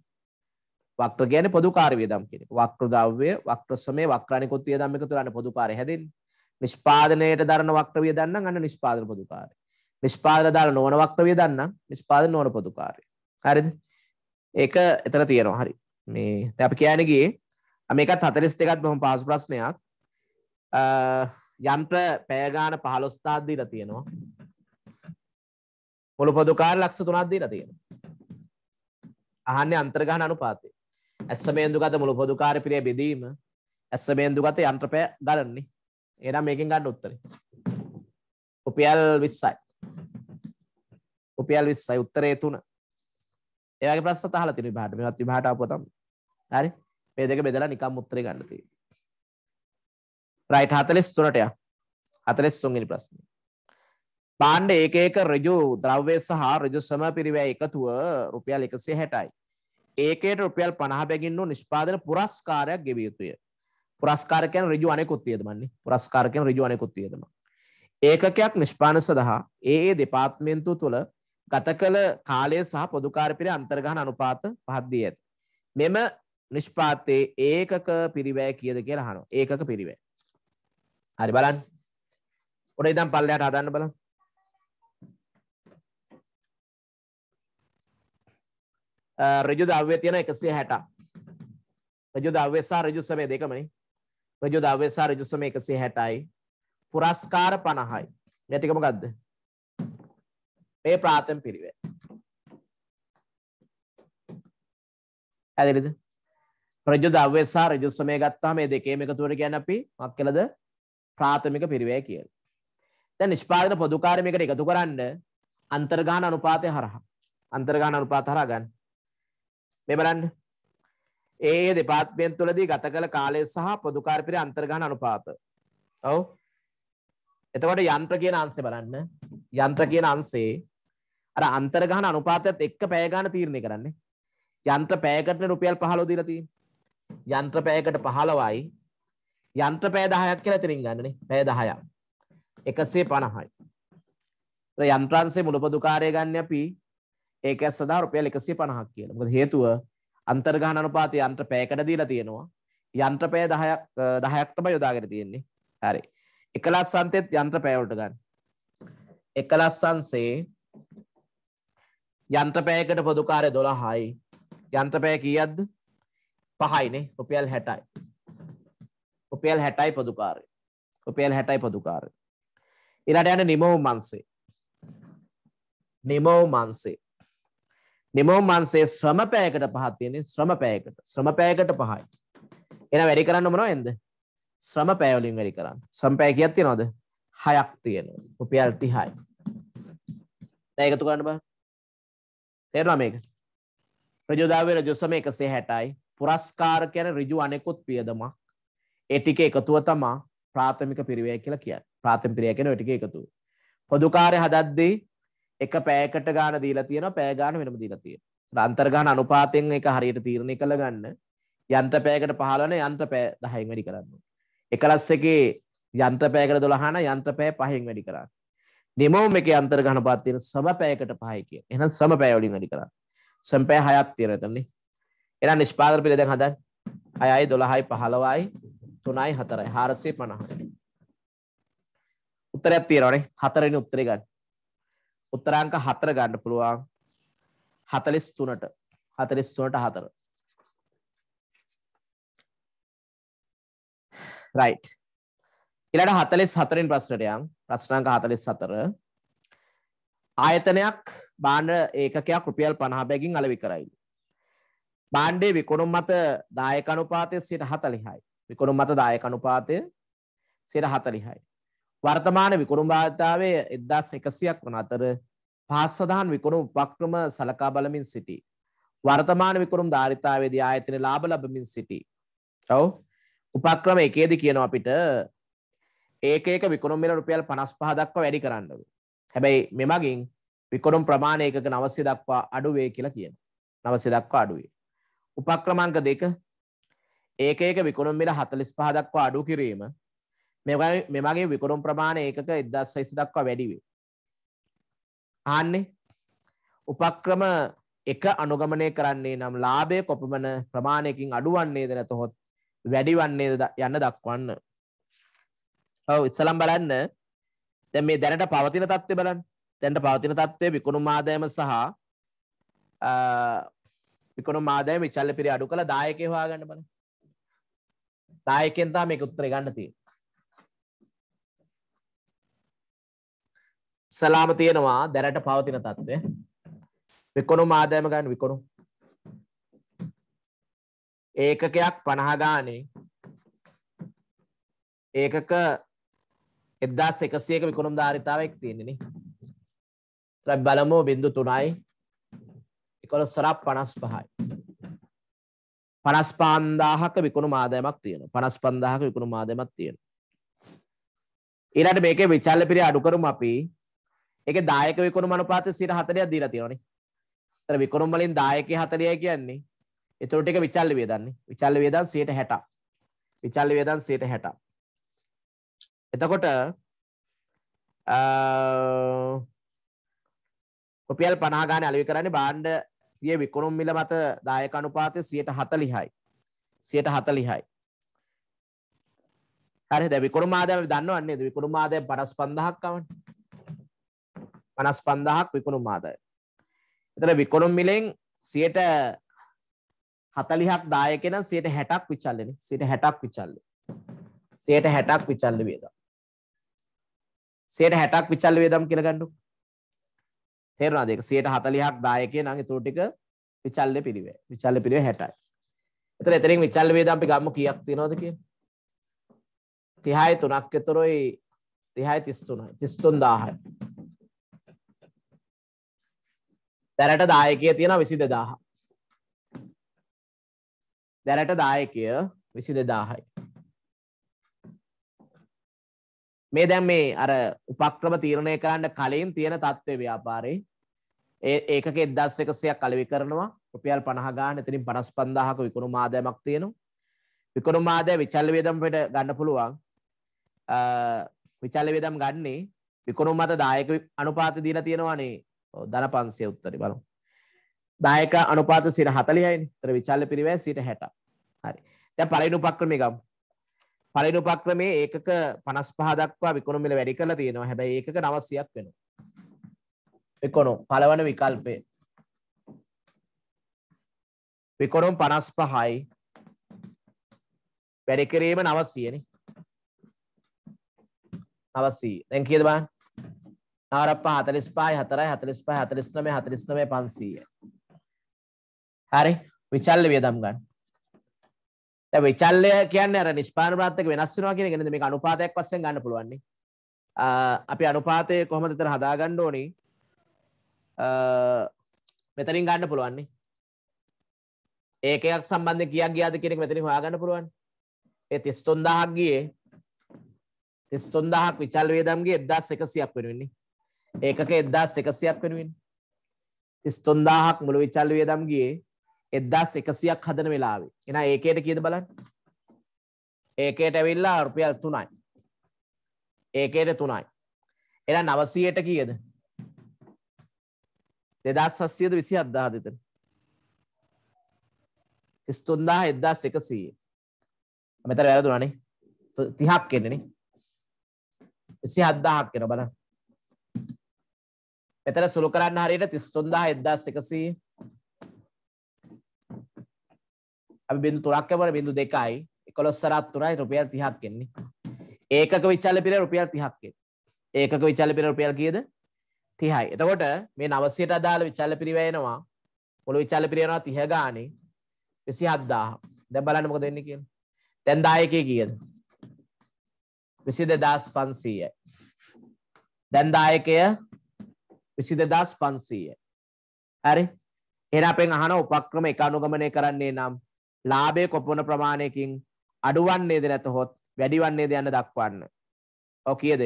වක්‍ර කියන්නේ පොදු කාර්ය වියදම් කියන එක. වක්‍ර ද්‍රව්‍ය, වක්‍ර ශ්‍රමය, වක්‍රානිකුත් වියදම් එකතු කරලා පොදු කාර්ය හැදෙන්නේ. නිෂ්පාදනයේට දරන වක්‍ර වියදම් නම් අන්න නිෂ්පාදන පොදු කාර්ය. නිෂ්පාදන දාලා නොවන වක්‍ර වියදම් නම් නිෂ්පාදන නොවන පොදු කාර්ය. හරිද? ඒක එතන තියෙනවා. හරි. මේ දැන් අපි කියන්නේ ගියේ මේකත් 42ක් බොහොම පහසු ප්‍රශ්නයක්. යන්ත්‍ර පැය ගාන 15 තාක් දීලා තියෙනවා. මුළු පොදු කාර්ය ලක්ෂ 3ක් දීලා තියෙනවා. අහන්නේ අන්තර්ගහන අනුපාතය. ඇස්සමේන්දුගත මුළු පොදුකාර පිරේ බෙදීම ඇස්සමේන්දුගත යන්ත්‍රපය ගලන්නේ එනම් මේකින් ගන්න උත්තරේ උපියල් විස්සයි උපියල් විස්සයි උත්තරේ තුන ඒවගේ ප්‍රශ්න තහලා තියෙන විභාගට මේවත් විභාගට ආපුවා තමයි හරි මේ දෙක බෙදලා නිකම් උත්තරේ ගන්න තියෙන්නේ රයිට් 43ට යක් 43 වෙනි ප්‍රශ්නේ පාණ්ඩ ඒක ඒක ඍජු ද්‍රව්‍ය සහ ඍජු සම පිරිවැය එකතුව රුපියල් 160යි ඒකට රුපියල් පනහ බැගින් වූ නිෂ්පාදන පුරස්කාරයක් ගෙවිය යුතුය. පුරස්කාරකයන් රජු අනෙකුත් වියදමන්නේ. පුරස්කාරකයන් රජු අනෙකුත් වියදම. ඒකකයක් නිෂ්පාදන සඳහා ඒ ඒ දෙපාර්තමේන්තුව තුළ ගත කළ කාලය සහ පොදුකාර පිළ අන්තර්ගහන අනුපාත පහක් දී ඇත. මෙම නිෂ්පාතයේ ඒකක පිරිවැය කීයද කියලා අහනවා. ඒකක පිරිවැය. හරි බලන්න. ඔන්න ඉතින් පල්ලයට හදන්න බලන්න. රජු දව්‍ය තියෙන එකසිය හැට රජු දව්‍යසා රජු සමය දෙකමනි රජු දව්‍යසා රජු සම එකසිය හැටයි පුරස්කාර පණහයි නැටිකම ගත්ද මේ ප්‍රාථම පිරිවේ ඇදිරිද රජු දව්‍යසා රජු සමය ගත්තා මේ දෙකේම එකතුවට කියන්න අපි මක් කළද ප්‍රාථමික පිරිවේ කියල දැන් නිෂ්පාදන පොදුකාරමයකට එකතු කරන්න අන්තර්ගාන අනුපාතය හරහා අන්තර්ගාන අනුපාත හරහා ගන්න මේ බලන්න. ඒ දෙපාර්තමේන්තු තුළදී ගත කළ කාලය සහ පොදුකාර පෙර අන්තර්ගාන අනුපාත. ඔව්. එතකොට යන්ත්‍ර කියන අංශය බලන්න. යන්ත්‍ර කියන අංශේ අර අන්තර්ගාන අනුපාතයත් එක්ක පැය ගන්න තීරණය කරන්නේ. යන්ත්‍ර පැයකට රුපියල් 15 දීලා තියෙන්නේ. යන්ත්‍ර පැයකට 15යි යන්ත්‍ර පැය 10ක් කියලා තේරුම් ගන්නනේ. පැය 10ක්. 150යි. ඒතර යන්ත්‍රාංශයේ මුලපොදුකාරය ගන්න අපි ඒක ඇස් සඳහා රුපියල් 150ක් කියලා. මොකද හේතුව අන්තර්ගහන අනුපාතය යන්ත්‍ර පැයකට දීලා තියෙනවා. යන්ත්‍ර පැය 10ක් 10ක් තමයි යොදාගෙන තියෙන්නේ. හරි. එකලස් අන්තෙත් යන්ත්‍ර පැය වලට ගන්න. එකලස් අංශේ යන්ත්‍ර පැයකට පොදු කාර්ය 12යි. යන්ත්‍ර පැය කීයක්ද? 5යිනේ. රුපියල් 60යි. රුපියල් 60යි පොදු කාර්ය. රුපියල් 60යි පොදු කාර්ය. ඊළඟට යන්නේ නිමවුම් අංශේ. නිමවුම් අංශේ නිමෝමන්සේ ශ්‍රම පැයකට පහක් තියෙන්නේ ශ්‍රම පැයකට. ශ්‍රම පැයකට පහයි. එහෙනම් වැඩි කරන්න මොනවෙන්ද? ශ්‍රම පැය වලින් වැඩි කරන්න. ශ්‍රම පැය කීයක් තියනවද? 6ක් තියෙනවා. රුපියල් 30යි. දැන් එකතු කරන්න බලන්න. තේරෙනවා මේක? රජෝදාවේ රජු සමය 160යි. පුරස්කාර කියන්නේ ඍජු අනෙකුත් පියදමක්. ඒ ටික එකතුව තමයි ප්‍රාථමික පිරිවැය කියලා කියන්නේ. ප්‍රාථමික පිරිවැය කියන්නේ ඔය ටික එකතුව. පොදු කාර්ය හදද්දී එක පෑකට ගාන දීලා තියෙනවා පෑ ගාන වෙනම දීලා තියෙනවා. අන්තර්ගාන අනුපාතයෙන් ඒක හරියට තීරණය කළ ගන්න. යන්ත්‍ර පෑයකට 15 න යන්ත්‍ර පෑය 10න් වැඩි කරන්න. එකලස් එකේ යන්ත්‍ර පෑයකට 12 න යන්ත්‍ර පෑය 5න් වැඩි කරන්න. නිමෝම් එකේ අන්තර්ගාන අනුපාතය තියෙන සම පෑයකට 5යි කියන. එහෙනම් සම පෑය වලින් වැඩි කරන්න. සම පෑය 6ක් තියෙනවා එතනනේ. එහෙනම් නිෂ්පාදන පිළ දැන් හදන්න. 6යි 12යි 15යි 3යි 4යි 450යි. උත්තරයක් තියෙනවනේ. හතරෙනි උත්තරේ ගන්න. උත්තරාංක හතර ගන්න පුළුවන් හතලිස් තුනට හතලිස් තුනට හතර රයි් ඉලට හතලිස් හතරින් ප්‍රශ්නටයම් ප්‍රශ්නාංක හතලිස් සතර ආයතනයක් බාණ්ඩ ඒකකයක් රුපියල් පණහාබැගින් අලවි කරයි. බාණ්ඩේ විකුණුම් මත දායකනුපාතය සිට හතලිහයි විකුණුම් මත දායකනුපාතය සිට හතලිහයි. වර්තමාන විකුණුම් භාවිතාවේ එදදාස් එකසියක් වන අතර පහස් සඳහන් විකුණුම් උපක්‍රම සලකා බලමින් සිටි. වර්තමාන විකුණුම් ධාරිතාවේදී ආයතන ලාභ ලබමින් සිටි. ඔව් උපක්‍රම එකේදී කියනවා අපිට ඒක ඒක විකුණුම් මිල රුපියල් 55 දක්වා වැඩි කරන්න හැබැයි මෙමගින් විකුණුම් ප්‍රමාණය එකක 900 දක්වා අඩු වේ කියලා කියනවා. 900 දක්වා අඩු වේ. උපක්‍රම අංක දෙක ඒක ඒක විකුණුම් මිල 45 දක්වා අඩු කිරීම මෙමගේ විකුරුම් ප්‍රමාණ ඒකක එදස් සයිසි දක්වා වැඩිවේ. ආන්නේ උපක්‍රම එක අනුගමනය කරන්නේ නම් ලාභය කොපමන ප්‍රමාණයකින් අඩුවන්නේ ද නැතහොත් වැඩිවන්නේ යන්න දක්වන්න. ඔව ඉත්සලම් බලන්න දැ මේ දැනට පවතින තත්ත්වය බලන් දැන්ට පවතින තත්ත්වය විකුණු මාදයම සහ විකුණු මාදය විචල්ල පිරි අඩු කළ දායකය හවාගන්න බල දායකෙන්තා මේ උත්තර ගන්න තිී සලාම තියෙනවා දැරට පවතින තත්ත්වය විකුණු මාදයම ගන්න විකුණු ඒකකයක් පණහගානේ ඒකක එදදා එකසියක විකුණුම් ධාරිතාවක් තියෙනෙන ත්‍රැබ් බලමෝ බිඳු තුනයි එකොළ සරක් පනස් පහයි පනස් පාන්දාහක විකුණු මාදයමක් තියෙන පනස් පන්දාහක විකුණු මාදයමක් තියෙන ඉරට මේක විචල්ල පිරි අඩුකරුම් අපි ඒකේ දායක විකුණුම අනුපාතය 40ක් දීලා තියෙනවානේ. ඒතර විකුණුම් වලින් දායකය 40යි කියන්නේ. ඒතර ටික විචල්්‍ය වේදන්නේ. විචල්්‍ය වේදන් 160ක්. විචල්්‍ය වේදන් 160ක්. එතකොට රුපියල් 50 ගානේ අලෙවි කරන්නේ බාණ්ඩ යේ විකුණුම් මිල මත දායක අනුපාතය 140යි. 140යි. හරිද විකුණුම් ආදායම දන්නවන්නේ විකුණුම් ආදායම 55000ක් කවන්නේ. පනස් පන්දහක් විකුණුම් ආදය. එතර විකුණුම් මිලෙන් සියට හතලිහක් දායකෙන සියට හැටක් විචල්ලෙන සිට හැටක් විචල්ල සියට හැටක් විචල්ල වේද. සියට හැටක් විචල්ල වේදම් කියලගඩු තේරවාදක සියට හතලිහක් දායක නගේ තෝටික විචල්ල පිරිවේ විචල්ල පිරිවේ හැටයි. එතර එතරින් විචල්ල වේදම් අපි ගම්ම කියක් තිනොදක තිහායි තුනක් එතුරොයි තිහායි තිස්තුනයි තිස්තුන් දාහයි දැරට දායකය තියෙන විසි දෙදාහ. දැරට දායකය විසි දෙදාහයි. මේ දැන් මේ අර උපක්‍රම තීරණය කරන්න කලින් තියෙන තත්ත්වය ව්‍යාපාරේ ඒකක එදස් එකසයක් කලවි කරනවා රුපියල් පණහගාන එතිනින් පනස් පන්දාහක විකුණු මාදයමක් තියෙනවා විකුණු මාදය විචල්ල වේදම් පෙට ගන්න පුළුවන් විචල්ල වේදම් ගන්නේ විකුණු මත දායක අනුපාත දීලා තියෙනවානේ දන පන්සය උත්තරි බලු දායක අනුපාත සිර හතලියයි තර විචල්ල පිරිවෑ සිට හැට හරි තැ පලනු පක්‍රමිකම් පලනු පක්‍රමේ ඒකක පනස් පහදක්වා විකුණුමිල වැඩි කරලා තියෙනවා හැබැ ඒක නවසයක් වෙන එකොනු පලවන විකල්පය විකොරුම් පනස් පහයි වැඩිකිරීම නවසියන නවසී දැන් කියද බාන් නවරප්පා හතලිස් පායි හතරයි හතලිස් පහ හතලිස් නමේ හතලිස් නමේ පන්සීය හරි විචල්ල වියදම් ගන්න දැන් විචල්ලය කියන්නේ අර නිෂ්පාදන ප්‍රාත්‍යක වෙනස් වෙනවා කියන එක නේද මේක අනුපාතයක් වශයෙන් ගන්න පුළුවන් නේ අපි අනුපාතය කොහොමද විතර හදා ගන්න ඕනේ මෙතනින් ගන්න පුළුවන් නේ ඒක එකක් සම්බන්ධයෙන් කීයක් ගියාද කියන එක මෙතනින් හොයා ගන්න පුළුවන් ඒ 33000ක් ගියේ 33000ක් විචල් වේදම් ගියේ 1100ක් වෙනවෙන්නේ ඒකක 1100ක් වෙනුවෙන් 33000ක් මුළු විචල්්‍ය වියදම් ගියේ 1100ක් හදන වෙලාවේ. එහෙනම් ඒකේට කීයද බලන්න. ඒකේට ඇවිල්ලා රුපියල් 3යි. ඒකේට 3යි. එහෙනම් 900ට කීයද? 2700ද 27000ද එතන? 33000 1100. මෙතන වැරදුණා නේ. 30ක් එන්නේ නේ. 27000ක් වෙනවා බලන්න. එතන සුළු කරන්න හරියට 33100 අපි බිඳු 3ක් කැපුවනේ බිඳු 2යි 11 සරත් 3යි රුපියල් 30ක් එන්නේ. ඒකක විචල පිර රුපියල් 30ක් එන්නේ. ඒකක විචල පිර රුපියල් කීයද? 30යි. එතකොට මේ 900ට අදාළ විචල පිරිවැය එනවා මුළු විචල පිරිවැය එනවා 30 ගානේ 27000. දැන් බලන්න මොකද වෙන්නේ කියලා. දැන් දායකයේ කීයද? 22500යි. දැන් දායකය විසි දෙදස් පන්සීය. ඇරි එන අපෙන් අහන උපක්‍රම එක අනුගමනය කරන්නේ නම් ලාබේ කොපුණ ප්‍රමාණයකින් අඩුවන්නේද නැතහොත් වැඩිවන්නේද යන්න දක්වන්න. ඔ කියද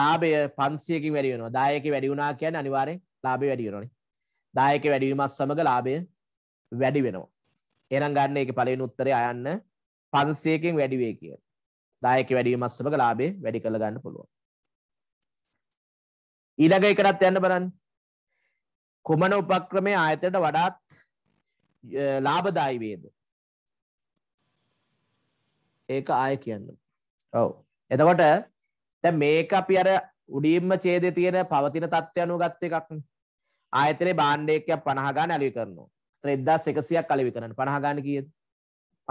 ලාබය පන්සියකින් වැඩිවෙනවා දායක වැඩි වුණා කියන්න අනිවාරෙන් ලාබේ වැඩිවෙනනි දායක වැඩිවීමත් සමඟ ලාබය වැඩි වෙනවා. එනම් ගන්න එක පලින් උත්තරය අයන්න පන්සයකින් වැඩිවේ කිය දායක වැඩීමත් සමඟ ලාබේ වැඩි කළ ගන්න පුළුවන්. ඊළඟ එකටත් යන්න බලන්න කුමන උපක්‍රමය ආයතයට වඩාත් ලාභදායි වේද ඒක ආය කියන්න ඔව එතකොට දැන් මේක අපි අර උඩින්ම ඡේදයේ තියෙන පවතින තත්ත්වය අනුව ගත්ත එකක් ආයතනයේ බාණ්ඩ එකක් 50 ගන්න අලෙවි කරනවා. ඒතර 1100ක් අලෙවි කරන්න 50 ගන්න කීයද?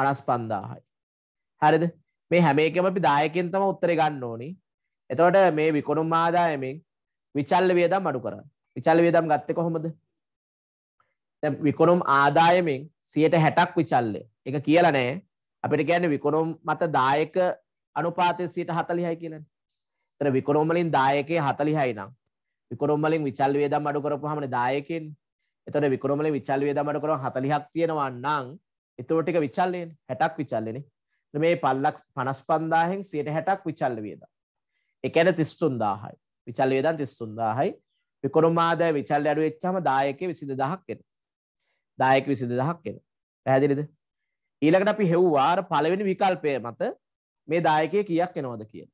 55000යි. හරිද? මේ හැම එකම අපි 10කින් තමයි උත්තරේ ගන්න ඕනි. එතකොට මේ විකුණුම් ආදායමෙන් විචල්ල වේදම් අඩු කරන්න විචල්ල වේදම් ගත්ත කොහොමද විකොනුම් ආදායමෙන් සියට හැටක් විචල්ලය එක කියල නෑ අපිට ගැන විකොනුම් මත දායක අනුපාතය සියට හතලිහයි කියලන තර විකොනොම්මලින් දායකය හතලිහයි නම් විකොනොම්මලින් විචල් වේදම් අඩු කරපුහමන දායකෙන් එතට විකොනොමල විචල් වේදම් අඩු කර හතලිහක් තියෙනවා නම් එතෝටික විචල්ලයෙන් හැටක් විචල්ලෙන මේ පල්ලක් පනස් පන්දාහෙන් සියට හැටක් විචල්ල වේද එකැන තිස්තුන් දාහයි විචල් වේදන් තිස්සුන්දාහයි විකොරුමාදය විචල් අඩු වෙච්චාම දායක විසිද දහක් එන දායක විසිද දහක් එන පැහැදිලිද ඊළඟට අපි හෙව්වාර පළවෙනි විකල්පය මත මේ දායකය කියක් එනවද කියන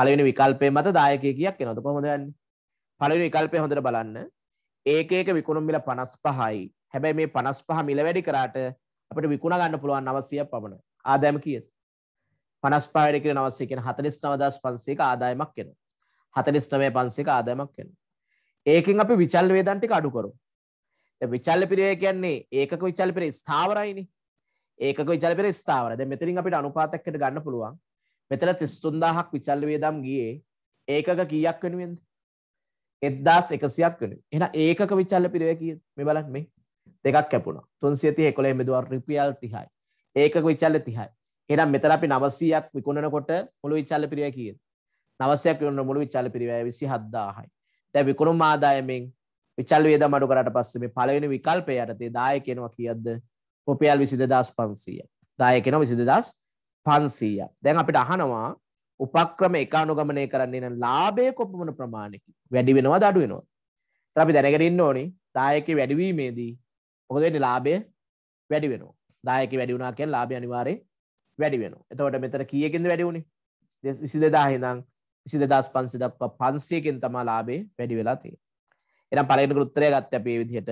පළවෙනි විකල්පය මත දායකය කියක් එනවද කොහොමද යන්නේ පළවෙනි විකල්පය හොඳට බලන්න ඒක එක විකුණුම් මිල 55යි හැබැයි මේ 55 මිල වැඩි කරාට අපිට විකුණ ගන්න පුළුවන් 900ක් පමණ ආදායම කීයද 55 වැඩි කරන 900 කියන 49500ක ආදායමක් එනවා හතලිස්නමය පන්සික ආදායමක් වෙන. ඒකෙන් අපි විචල් වේදන් ටික අඩු කරමු. දැන් විචල්්‍ය පිරවය කියන්නේ ඒකක විචල්්‍ය පිරේ ස්ථාවරයිනේ. ඒකක විචල්්‍ය පිරේ ස්ථාවර. දැන් මෙතනින් අපිට අනුපාතයකට ගන්න පුළුවන්. මෙතන 33000ක් විචල්්‍ය වේදම් ගියේ ඒකක කීයක් වෙනුවෙන්ද? 1100ක් වෙනුවෙන්. එහෙනම් ඒකක විචල්්‍ය පිරවය කීයද? මේ බලන්න මේ. දෙකක් කැපුණා. 330 11 බෙදුවා රුපියල් 30යි. ඒකක විචල්්‍ය 30යි. එහෙනම් මෙතන අපි 900ක් විකුණනකොට මුළු විචල්්‍ය පිරවය කීයද? නවසයක් වන්න මුළු විචාල පිරිවැය විසි හද්දාහයි තැ විකුණුම් ආදායමෙන් විචල් වේද මඩු කරට පස්සෙම පලවෙනි විකල්පය යටතේ දාය කෙනවා කියද්ද රුපියල් විසිද දස් පන්සීය දාය කෙන විසිද දස් පන්සීය දැන් අපිට අහනවා උපක්‍රම එක අනුගමනය කරන්නේ නම් ලාභයේ කොපමණ ප්‍රමාණයකින් වැඩි වෙනවද අඩු වෙනවද? ඒත් අපි දැනගෙන ඉන්න ඕනේ දායකේ වැඩිවීමේදී මොකද වෙන්නේ ලාභය වැඩි වෙනවා. දායකේ වැඩි වුණා කියන්නේ ලාභය අනිවාර්යෙන් වැඩි වෙනවා. එතකොට මෙතන කීයකින්ද වැඩි වුනේ? 22000 ඉඳන් විසි දෙදස් පන්සි දක්වා පන්සියකෙන් තමා ලාබේ වැඩි වෙලා තිය එනම් පලගෙනක උත්තරය ගත්ත අපේ විදිහට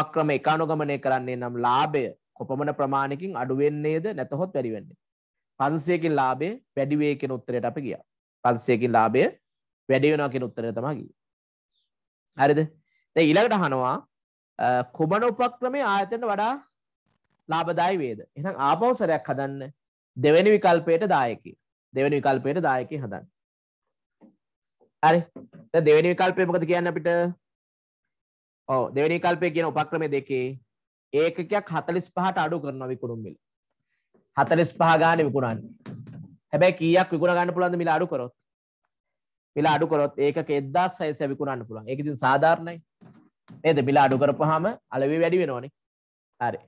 උපක්‍රම එකානුගමනය කරන්නේ නම් ලාභය කොපමණ ප්‍රමාණකින් අඩුවෙන්නේද නැතහොත් වැඩිවෙන්නේ පන්සයකින් ලාබේ වැඩිවේ කෙන උත්තරයට අපි ගිය පන්සයකින් ලාබය වැඩිවෙනවා කෙන උත්තර තමගී හරිද ඊළඟට හනවා කුමන උපක්‍රමේ ආයතනට වඩා ලාබදායි වේද එනම් ආපවසරයක් හදන්න දෙවැනි විකල්පයට දායකි දෙවැනි විකල්පයට දායකි හදන්න හරි දෙවැනි විකල්පය මොකද කියන්න අපිට ඕ දෙවැනි විකල්පය කියන උපක්‍රම දෙකේ ඒකකයක් 45ට අඩු කරනවා විකුණුම් මිල 45 ගානේ විකුණන්නේ හැබැයි කීයක් විකුණ ගන්න පුළුවන්ද මිල අඩු කරොත් මිල අඩු කරොත් ඒකක 1600 විකුණන්න පුළුවන් ඒක ඉතින් සාධාරණයි නේද මිල අඩු කරපුවාම අලෙවි වැඩි වෙනවනේ හරි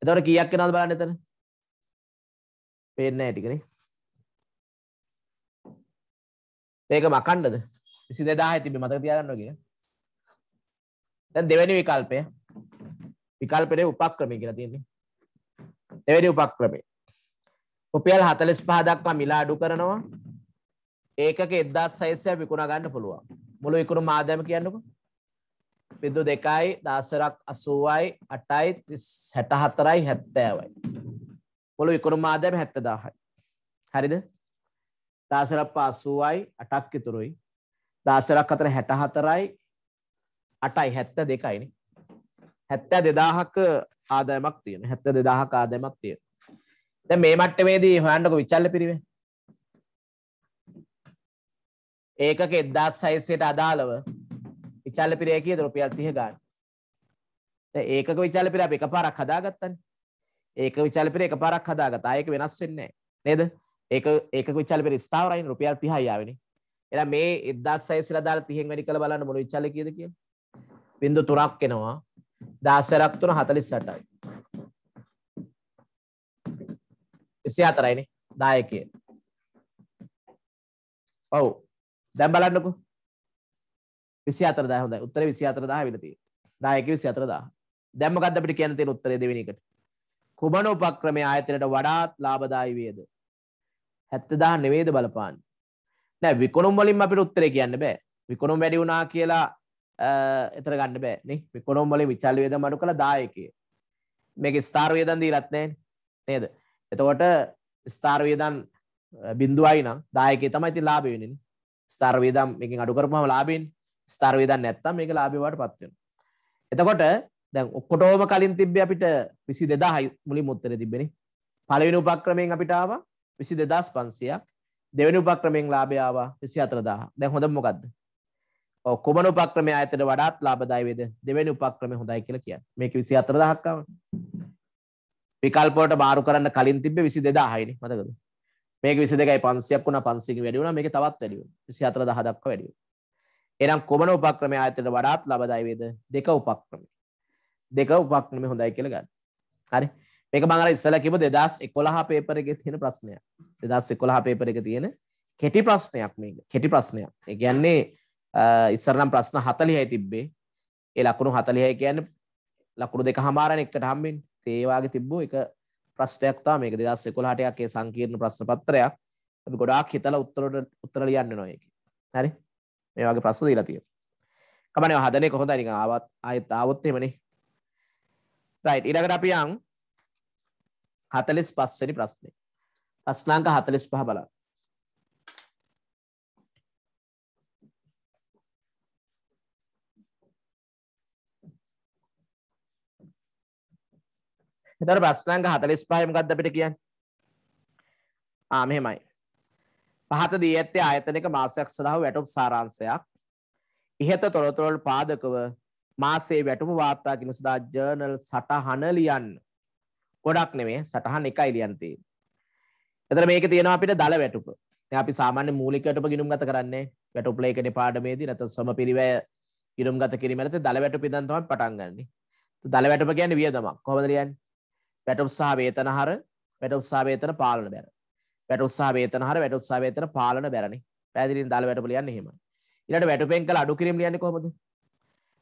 එතකොට කීයක් වෙනවද බලන්න එතන පේන්නේ නැහැ ටිකනේ මේක මකන්නද විසි දෙදාහ තිබි මතක තියාගන්න කිය දැන් දෙවැනි විකල්පය විකල්පට උපක්‍රමය කියලා තියන්නේ දෙවැනි උපක්‍රමේ රුපියල් හතලිස් පහදක්වා මිලා අඩු කරනවා ඒකක එදදාස් සයිසය විකුණ ගන්න පුළුවන් මුළු විකුණු මාදම කියන්නක පිදු දෙකයි දසරක් අසුවයි අටයි හැට හතරයි හැත්තෑවයි මුළු විකුණු මාදම හැත්තදාහයි හරිද දසරප අසුවයි අටක් ඉතුරුයි දාසරක් අතර හැට හතරයි අටයි හැත්ත දෙකයින හැත්තෑ දෙදාහක ආදායමක් තියෙන හැත්ත දෙදාහක ආදමක් තියෙන දැ මේ මට්ටමේදී හොයන්ටක විචල්ල පිරිවේ ඒකක එද්දාස් සයිසයට අදාළව විචල්ල පිරේ කිය දරුපියල් තිය ගන්න ඒක විචල පිර එක පාරක් හදාගත්තන් ඒක විචල පිර එක පාරක් හදාගත ඒක වෙනස් වෙන්නේ නේද ඒක ඒක විචල පිර ස්ථාවරයින් රුපියල් 30 ආවෙනේ එලා මේ 1600 සිලා දාලා 30 වැඩි කරලා බලන්න මොන විචාලය කීයද කියලා. බිංදු 3ක් එනවා. 16ක් 3 48යි. 104යිනේ 10 කියන. ඔව්. දැන් බලන්නකෝ. 24000 හොඳයි. උත්තරේ 24000 වෙලා තියෙනවා. 10 කිව්ව 24000. දැන් මොකද්ද අපිට කියන්න තියෙන උත්තරේ දෙවෙනි එකට? කුමන උපක්‍රමයේ ආයතනයට වඩාත් ලාභදායී වේද? 70000 නෙවෙයිද බලපාන්නේ? නෑ විකොනුම් වලින් අපිට උත්තරේ කියන්න බෑ විකොනුම් වැඩි වුණා කියලා එතර ගන්න බෑ නේ විකොනුම් වලින් විචල් වේදම් අඩු කළා 10කේ මේක ස්ථාර වේදන් දීලත් නෑනේ නේද එතකොට ස්ථාර වේදන් බිඳුවයි නම් 10කේ තමයි ඉතින් ලාභය වෙන්නේ ස්ථාර වේදම් මේකෙන් අඩු කරපුවාම ලාභයෙන් ස්ථාර වේදන් නැත්තම් මේක ලාභය වඩටපත් වෙනවා එතකොට දැන් ඔක්කොටෝම කලින් තිබ්බේ අපිට 22000යි මුලින්ම උත්තරේ තිබ්බනේ පළවෙනි උපක්‍රමයෙන් අපිට ආවා 22500ක් දෙවනි උපක්‍රමෙන් ලාභය ආවා 24000. දැන් හොඳ මොකද්ද? ඔව් කුමන උපක්‍රමය ආයතන වඩාත් ලාභදායි වේද? දෙවැනි උපක්‍රමය හොඳයි කියලා කියන්නේ. මේක 24000ක් ආවනේ. විකල්ප වලට මාරු කරන්න කලින් තිබ්බේ 22000යිනේ මතකද? මේක 22යි 500ක් වුණා 500කින් වැඩි වුණා මේක තවත් වැඩි වුණා 24000 දක්වා වැඩි වුණා. එහෙනම් කුමන උපක්‍රමය ආයතනයට වඩාත් ලාභදායි වේද? දෙක උපක්‍රම. දෙක උපක්‍රම හොඳයි කියලා ගන්න. හරි. මේක මම අර ඉස්සලා කිව්ව 2011 පේපර් එකේ තියෙන ප්‍රශ්නයක්. දෙදස් එකොළහ පේපර එක තියෙන කෙටි ප්‍රශ්නයක් මේක කෙටි ප්‍රශ්නයක් ඒ කියන්නේ ඉස්සරනම් ප්‍රශ්න හතලිහයි තිබ්බේ ඒ ලකුණු හතලිහයි කියන්නේ ලකුණු දෙක හමාරණ එකට හම්බෙන් ඒවාගේ තිබ්බෝ එක ප්‍රශ්නයක් තා මේක දෙදස් එකොළහටයක් ඒ සංකීර්ණ ප්‍රශ්න පත්‍රයක් අපි ගොඩාක් හිතලා උත්තරට උත්තර ලියන්න නොයක හරි මේ වගේ ප්‍රශ්න දීලා තියෙනවා කමනේ හදන්නේ කොහොමද නිකන් ආවත් ආයෙත් ආවොත් එහෙමනේ රයිට් ඊළඟට අපි යන් 45 වෙනි ප්‍රශ්නේ ප්‍රශ්නාංක 45 බලන්න. එතකොට ප්‍රශ්නාංක 45 මොකද්ද අපිට කියන්නේ? ආ මෙහෙමයි. පහත දී ඇත්තේ ආයතනික මාසයක් සඳහා වැටුප් සාරාංශයක්. ඉහත තොරතුරු පාදකව මාසයේ වැටුප් වාර්තා කිනු සඳහා ජර්නල් සටහන ලියන්න. ගොඩක් නෙමෙයි සටහන් එකයි ලියන්න තියෙන්නේ. එතන මේක තියෙනවා අපිට දල වැටුප. දැන් අපි සාමාන්‍ය මූලික වැටුප ගිණුම් ගත කරන්නේ වැටුප්ල එකනේ පාඩමේදී නැත්නම් සමපිරිවැය ගිණුම් ගත කිරීම නැත්නම් දල වැටුප ඉඳන් තමයි පටන් ගන්න. දල වැටුප කියන්නේ වියදමක්. කොහොමද ලියන්නේ? වැටුප් සහ වේතනහර වැටුප් සහ වේතන පාලන බැර. වැටුප් සහ වේතනහර වැටුප් සහ වේතන පාලන බැරනේ. පැහැදිලිද? දල වැටුප ලියන්නේ එහෙමයි. ඊළඟට වැටුපෙන් කළ අඩු කිරීම ලියන්නේ කොහොමද?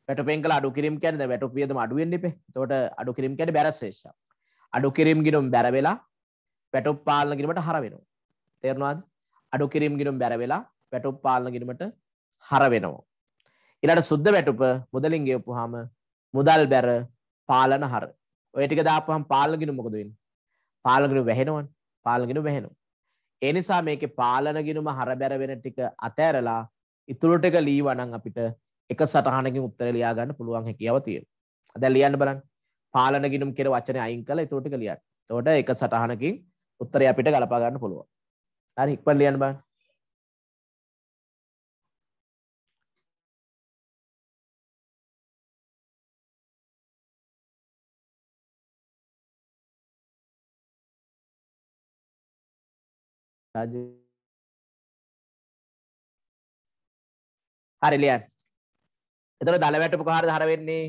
වැටුපෙන් කළ අඩු කිරීම කියන්නේ දැන් වැටුප වියදම අඩු වෙන්න ඉපේ. එතකොට අඩු කිරීම කියන්නේ බැර ශේෂය. අඩු කිරීම ගිණුම් බැර වෙලා වැටුප් පාලන ගිරීමට හර වෙනවා. තේරෙනවද? අඩු කිරීම ගිණුම් බැර වෙලා වැටුප් පාලන ගිරීමට හර වෙනවා. ඊළඟට සුද්ධ වැටුප මුදලින් ගෙවපුවාම මුදල් බැර පාලන හර. ඔය ටික දාපුවාම පාලන ගිණුම් මොකද වෙන්නේ? පාලන ගිණුම් වැහෙනවනේ. පාලන ගිණුම් වැහෙනවා. ඒ නිසා මේකේ පාලන ගිණුම හර බැර වෙන ටික අතෑරලා ඉතුරු ටික ලීවනම් අපිට එක සටහනකින් උත්තරේ ලියා ගන්න පුළුවන් හැකියාව තියෙනවා. දැන් ලියන්න බලන්න. පාලන ගිණුම් කියන වචනේ අයින් කළා ඒතකොට ටික ලියන්න. එතකොට එක සටහනකින් උත්තරය අපිට ගලපා ගන්න පුළුවන්. හරි ඉක්මන් ලියන්න බලන්න. හරි ලියන්න. එතකොට දල වැටුප කාර්ය ධර වෙන්නේ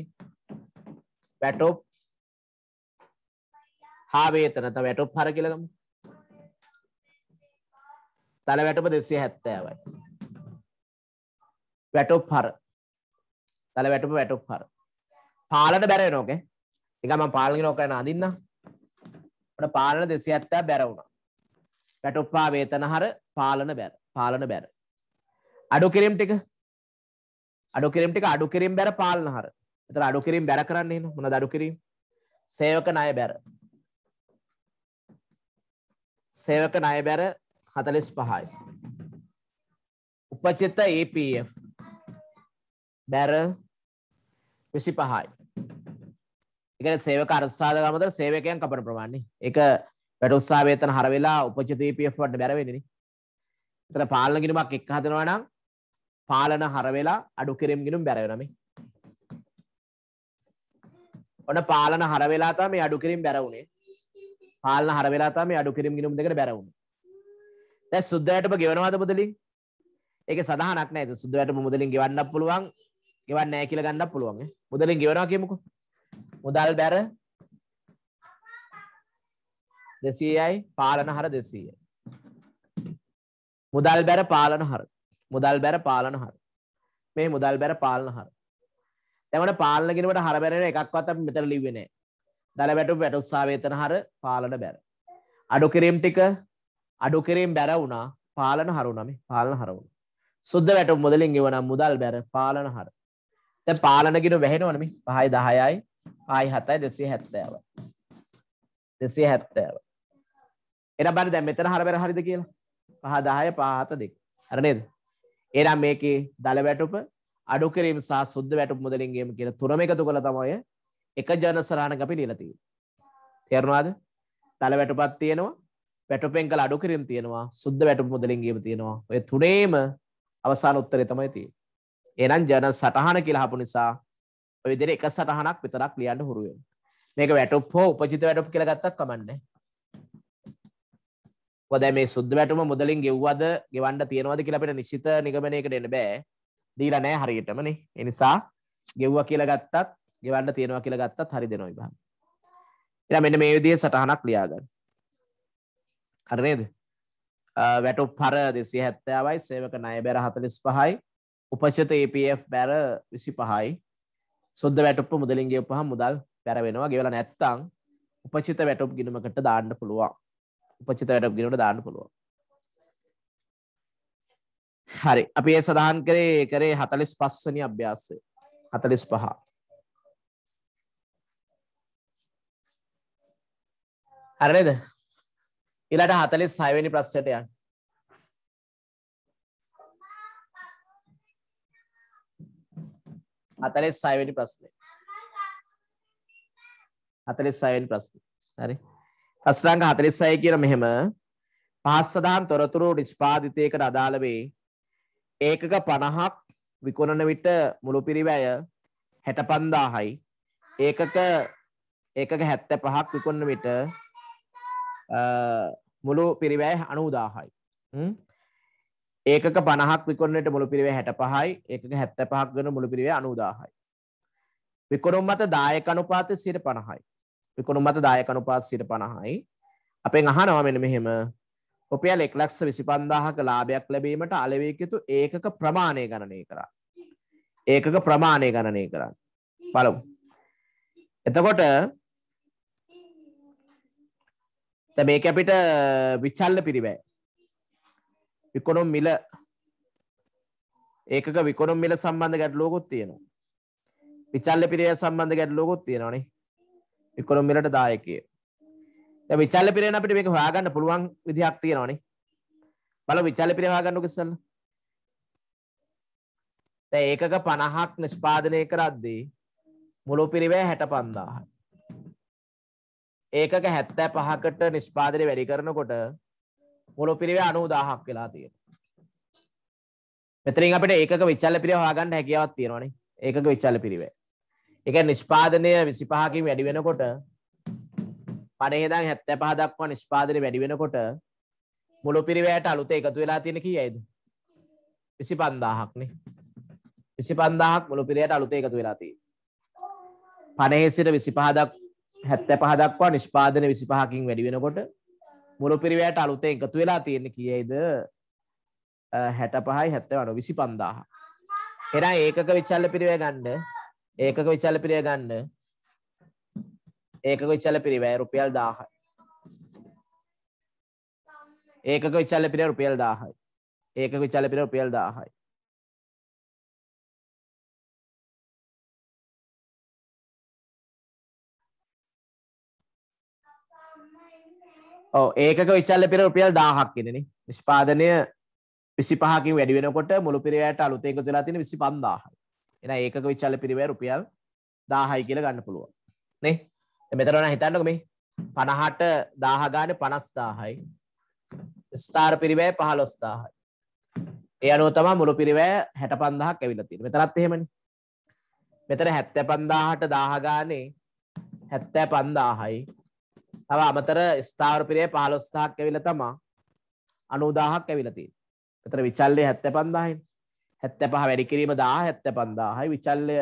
වැටුප් හා වේතන තමයි වැටුප් හර කියලාගමු. තල වැටුප දෙසිය හැත්තෑවයි. වැටුප් හර තල වැටුප වැටුප් හර පාලට බැරය නෝක එකම පාලි නෝකරන අදින්න ට පාලන දෙසි ඇත්තෑ බැරවුණ වැටුප්පා වේතන හර පාලන බැර පාලන බැර අඩු කිරම් ටික අඩු කිරම් ටික අඩු කිරම් බැර පාලන හර එතර අඩු කිරම් බැර කරන්නේ මොන දඩු කිරීම සේවක ණය බැර සේවක ණය බැර හතලෙස් පහයි. උපචිත APF බැර විසි පහයි. එකන සේවක අරසාධකමතර සේවකයන් කපන ප්‍රමාණි එක පැට උත්සාාවේතන හරවෙලා උපචිතපF වට බැරවෙෙනනි තර පාලනගෙනමක් එක් හතනවනම් පාලන හරවෙලා අඩු කිරම්ගෙනුම් බැරවනමි ඔන පාලන හරවෙලාතා මේ අඩු කිරින් බැරවුණේ පාලන හරවෙලාතා මේ අඩු කිරම් ගිනුම් දෙකට බැරවුණේ දැන් සුද්දයටම ගෙවනවාද මුදලින්? ඒක සදාහනක් නේද? සුද්දයටම මුදලින් ගෙවන්නත් පුළුවන්, ගෙවන්නේ නැහැ කියලා ගන්නත් පුළුවන් ඈ. මුදලින් ගෙවනවා කියමුකෝ. මුදල් බැර 200යි පාලන හර 200යි. මුදල් බැර පාලන හර. මුදල් බැර පාලන හර. මේ මුදල් බැර පාලන හර. දැන් මට පාලන කිනවට හර බැරෙන එකක්වත් අපි මෙතන ලිව්වේ නැහැ. දල වැටුප් වැටුප් සාවේතන හර පාලන බැර. අඩු කිරීම ටික අඩු කරෙන් බැරවුණා පාලන හරුනමේ පාලන හරවුණ සුද්ද වැට මුදලින් එවනම් මුදල් බැර පාලන හර ත පාලනගෙන වැහෙනවනම පහයි දහයයි පයි හතයි දෙසේ හැත්තෑව දෙසේ හැත්තෑව එන බර දැ මෙතන හර බැර හරිද කියලා පහ දහය පහත දෙක් හරනේද එනම් මේකේ දළ වැටුප අඩු කිරීම සහ සුද්ද වැටුප මුදලින්ගේම කියන තුරම එකතු කළ තමයි එක ජන සරහණ අපි ලියලා තියෙන්නේ. තේරුණාද? තල වැටුපක් තියෙනවා. වැටුපෙන් කළ අඩු කිරීම තියෙනවා සුද්ධ වැටුප මුදලින් ගීම තියෙනවා ඔය තුනේම අවසාන උත්තරේ තමයි තියෙන්නේ. එහෙනම් ජන සටහන කියලා අහපු නිසා ඔය විදිහට එක සටහනක් විතරක් ලියන්න හුරු වෙනවා. මේක වැටුප් හෝ උපචිත වැටුප් කියලා ගත්තත් කමන්නේ. මොකද මේ සුද්ධ වැටුම මුදලින් ගෙව්වද ගෙවන්න තියනවද කියලා අපිට නිශ්චිත නිගමනයකට එන්න බෑ. දීලා නැහැ හරියටමනේ. ඒ නිසා ගෙව්වා කියලා ගත්තත් ගෙවන්න තියනවා කියලා ගත්තත් හරි දෙනවා විභාග. ඊළඟ මෙන්න මේ විදිහේ සටහනක් ලියාගන්න. හරිනේද වැටු පර දෙසිය හැත්තෑවයි සේවක නය බැර හතලිස් පහයි උපචත APF බැර විසි පහයි සොද වැටප මුදලින්ගේ උපහ මුදල් පැරවෙනවා ගෙවල නැත්තං උපචිත වැටප් ගිනමකට දාන්න පුළුවන් උපචිත වැටප් ගිනට දාන්න පුළුවන් හරි අපි ඒ සඳහන් කරේ කරේ හතලිස් පස්වනි අභ්‍යාසය හතලිස් පහා හරිද ඊළඟ 46 වෙනි ප්‍රශ්නයට යන්න. හතලිස් සයවැනි ප්‍රශ්නය හතලිස් සයවැනි ප්‍රශ්න හරි ප්‍රශ්නාංග හතලිස් සය කියන මෙහෙම පහස්සදාන් තොරතුරු නිෂ්පාදිතයකට අදාළ වේ ඒකක පණහක් විකුණන විට මුළු පිරිවැය හැට පන්දාහයි ඒකක ඒකක හැත්ත පහක් විකුණන විට මුළු පිරිවෑ අනුදාහයි. ඒකක පනහක් විකොන්නට මුළු පිරිවේ හැට පහයි ඒක හැත්ත පහක් වන මුළු පිරිවේ අනුදාහයි. විකොරුම් මත දායකනුපාත සිර පණහයි. විකොරුම් මත දායකනුපාත් සිට පණහයි. අපේ අහ නවමෙන මෙහෙම ඔපියල් එක්ලක්ෂ විසි පන්දාහක ලාභයක් ලැබීමට අලවයකතු ඒකක ප්‍රමාණය ගණනය කරා. ඒකක ප්‍රමාණය ගණනය කරන්න. පලමු. එතකොට ත මේක අපිට විච්චල්ල පිරිවෑ විකොනුම් මිල ඒක විකොනුම් මිල සම්බන්ධ ගැට ලෝකොත් තියෙනවා විචල්ල පිරිය සම්බන්ධ ගැට ලෝකොත් තියෙනවානේ විකොනුම් මිලට දායකය ත විචල්ල පිරෙන අපිට මේක හොයාගන්න පුළුවන් විදිහක් තියෙනවානේ බල විචල්ල පිරිය හොයාගන්නකො ඉස්සෙල්ලා ඒකක පණහක් නිෂ්පාදනය කරද්දී මුළු පිරිවෑ හැට පන්දාහයි ඒකක හැත්තෑ පහකට නිස්්පාදනය වැඩි කරනකොට මුළු පිරිවේ අනු දාහක් වෙලා තියෙන මෙතරින් අපට ඒක විචල්ල පිරිව හාගන්න හැකියාවත් තියෙනවානේ ඒක විචල්ල පිරිවේ එක නිස්්පාදනය විසිපහකින් වැඩි වෙනකොට පනේදං හැත්තෑ පහදක්වා නිස්්පාදනය වැඩි වෙනකොට මුළු පිරිවයට අලුත එකතු වෙලා තියෙන කියයිද විසි පන්දාහක්නේ විසි පන්දාහක් මුළු පිරියට අලුත එකතු වෙලාතිී පනහෙසිට විසිපහදක් 75 දක්වා නිෂ්පාදන 25කින් වැඩි වෙනකොට මුළු පිරිවැයට අලුතෙන් එකතු වෙලා තියෙන්නේ කීයද 65යි 70 25000. එහෙනම් ඒකක විචල්්‍ය පිරිවැය ගන්න ඒකක විචල්්‍ය පිරිවැය ගන්න ඒකක විචල්්‍ය පිරිවැය රුපියල් 1000යි. ඒකක විචල්්‍ය පිරිවැය රුපියල් 1000යි. ඒකක විචල්්‍ය පිරිවැය රුපියල් 1000යි. ඕ ඒක විචල්ල පෙර රුපියල් දාහක්කෙනෙන නිෂ්පාදනය විසි පහකින් වැඩිවෙනකොට මුළු පිරිවයට අලුතේක තුලා තින විසි පන්දාහයි එන ඒක විචල්ල පිරිවේ රුපියල් දාහයි කියල ගන්න පුළුවන් නේ මෙතරන හිතන්නක මේ පණහට දාහගාන පනස්දාහයි ස්ථාර පිරිවෑ පහලොස්දාහයි ඒ අනුව තමා මුළු පිරිවෑ හැට පන්දාහක් ඇවිලතින මෙතරත් එහෙමනි මෙතර හැත්ත පන්දාහට දාහගානේ හැත්තෑ පන්දාහයි තව අමතර ස්ථාවරපිරය පහළොස්ථාක් ඇවිල තමා අනුදාහක් ඇවිලතින් එතර විචල්ලය හැත්ත පන්දාහින් හැත්ත පහ වැඩි කිරීම දා හැත්ත පන්දාහයි විචල්ලය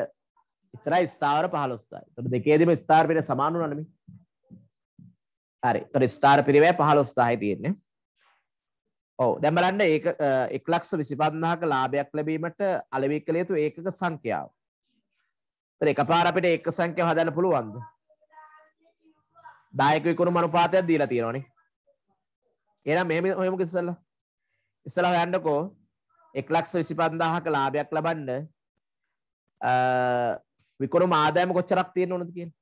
ඉතරයි ස්ථාවර පහළොස්ථයි තොට දෙකේදම ස්ථාර්පිට සමානු නනමි හරි තොට ස්ථාර පිරිවය පහළොස්ථාහි තියෙන්නේ ඔව දැමලන්න ඒ එක් ලක්ෂ විසිපන්දාහක ලාභයක් ලැබීමට අලවී කළ යුතු ඒකක සංඛ්‍යාව තර එක පාර අපිට ඒක සංඛ්‍යාව හදන්න පුළුවන්ද දායක විකුණුම් අනුපාතයක් දීලා තියෙනවනේ. එහෙනම් මෙහෙම හොයමුකෝ ඉස්සෙල්ලා. ඉස්සෙල්ලා හොයන්නකෝ 125000ක ලාභයක් ලබන්න අ විකුණුම් ආදායම කොච්චරක් තියෙන්න ඕනද කියන්නේ.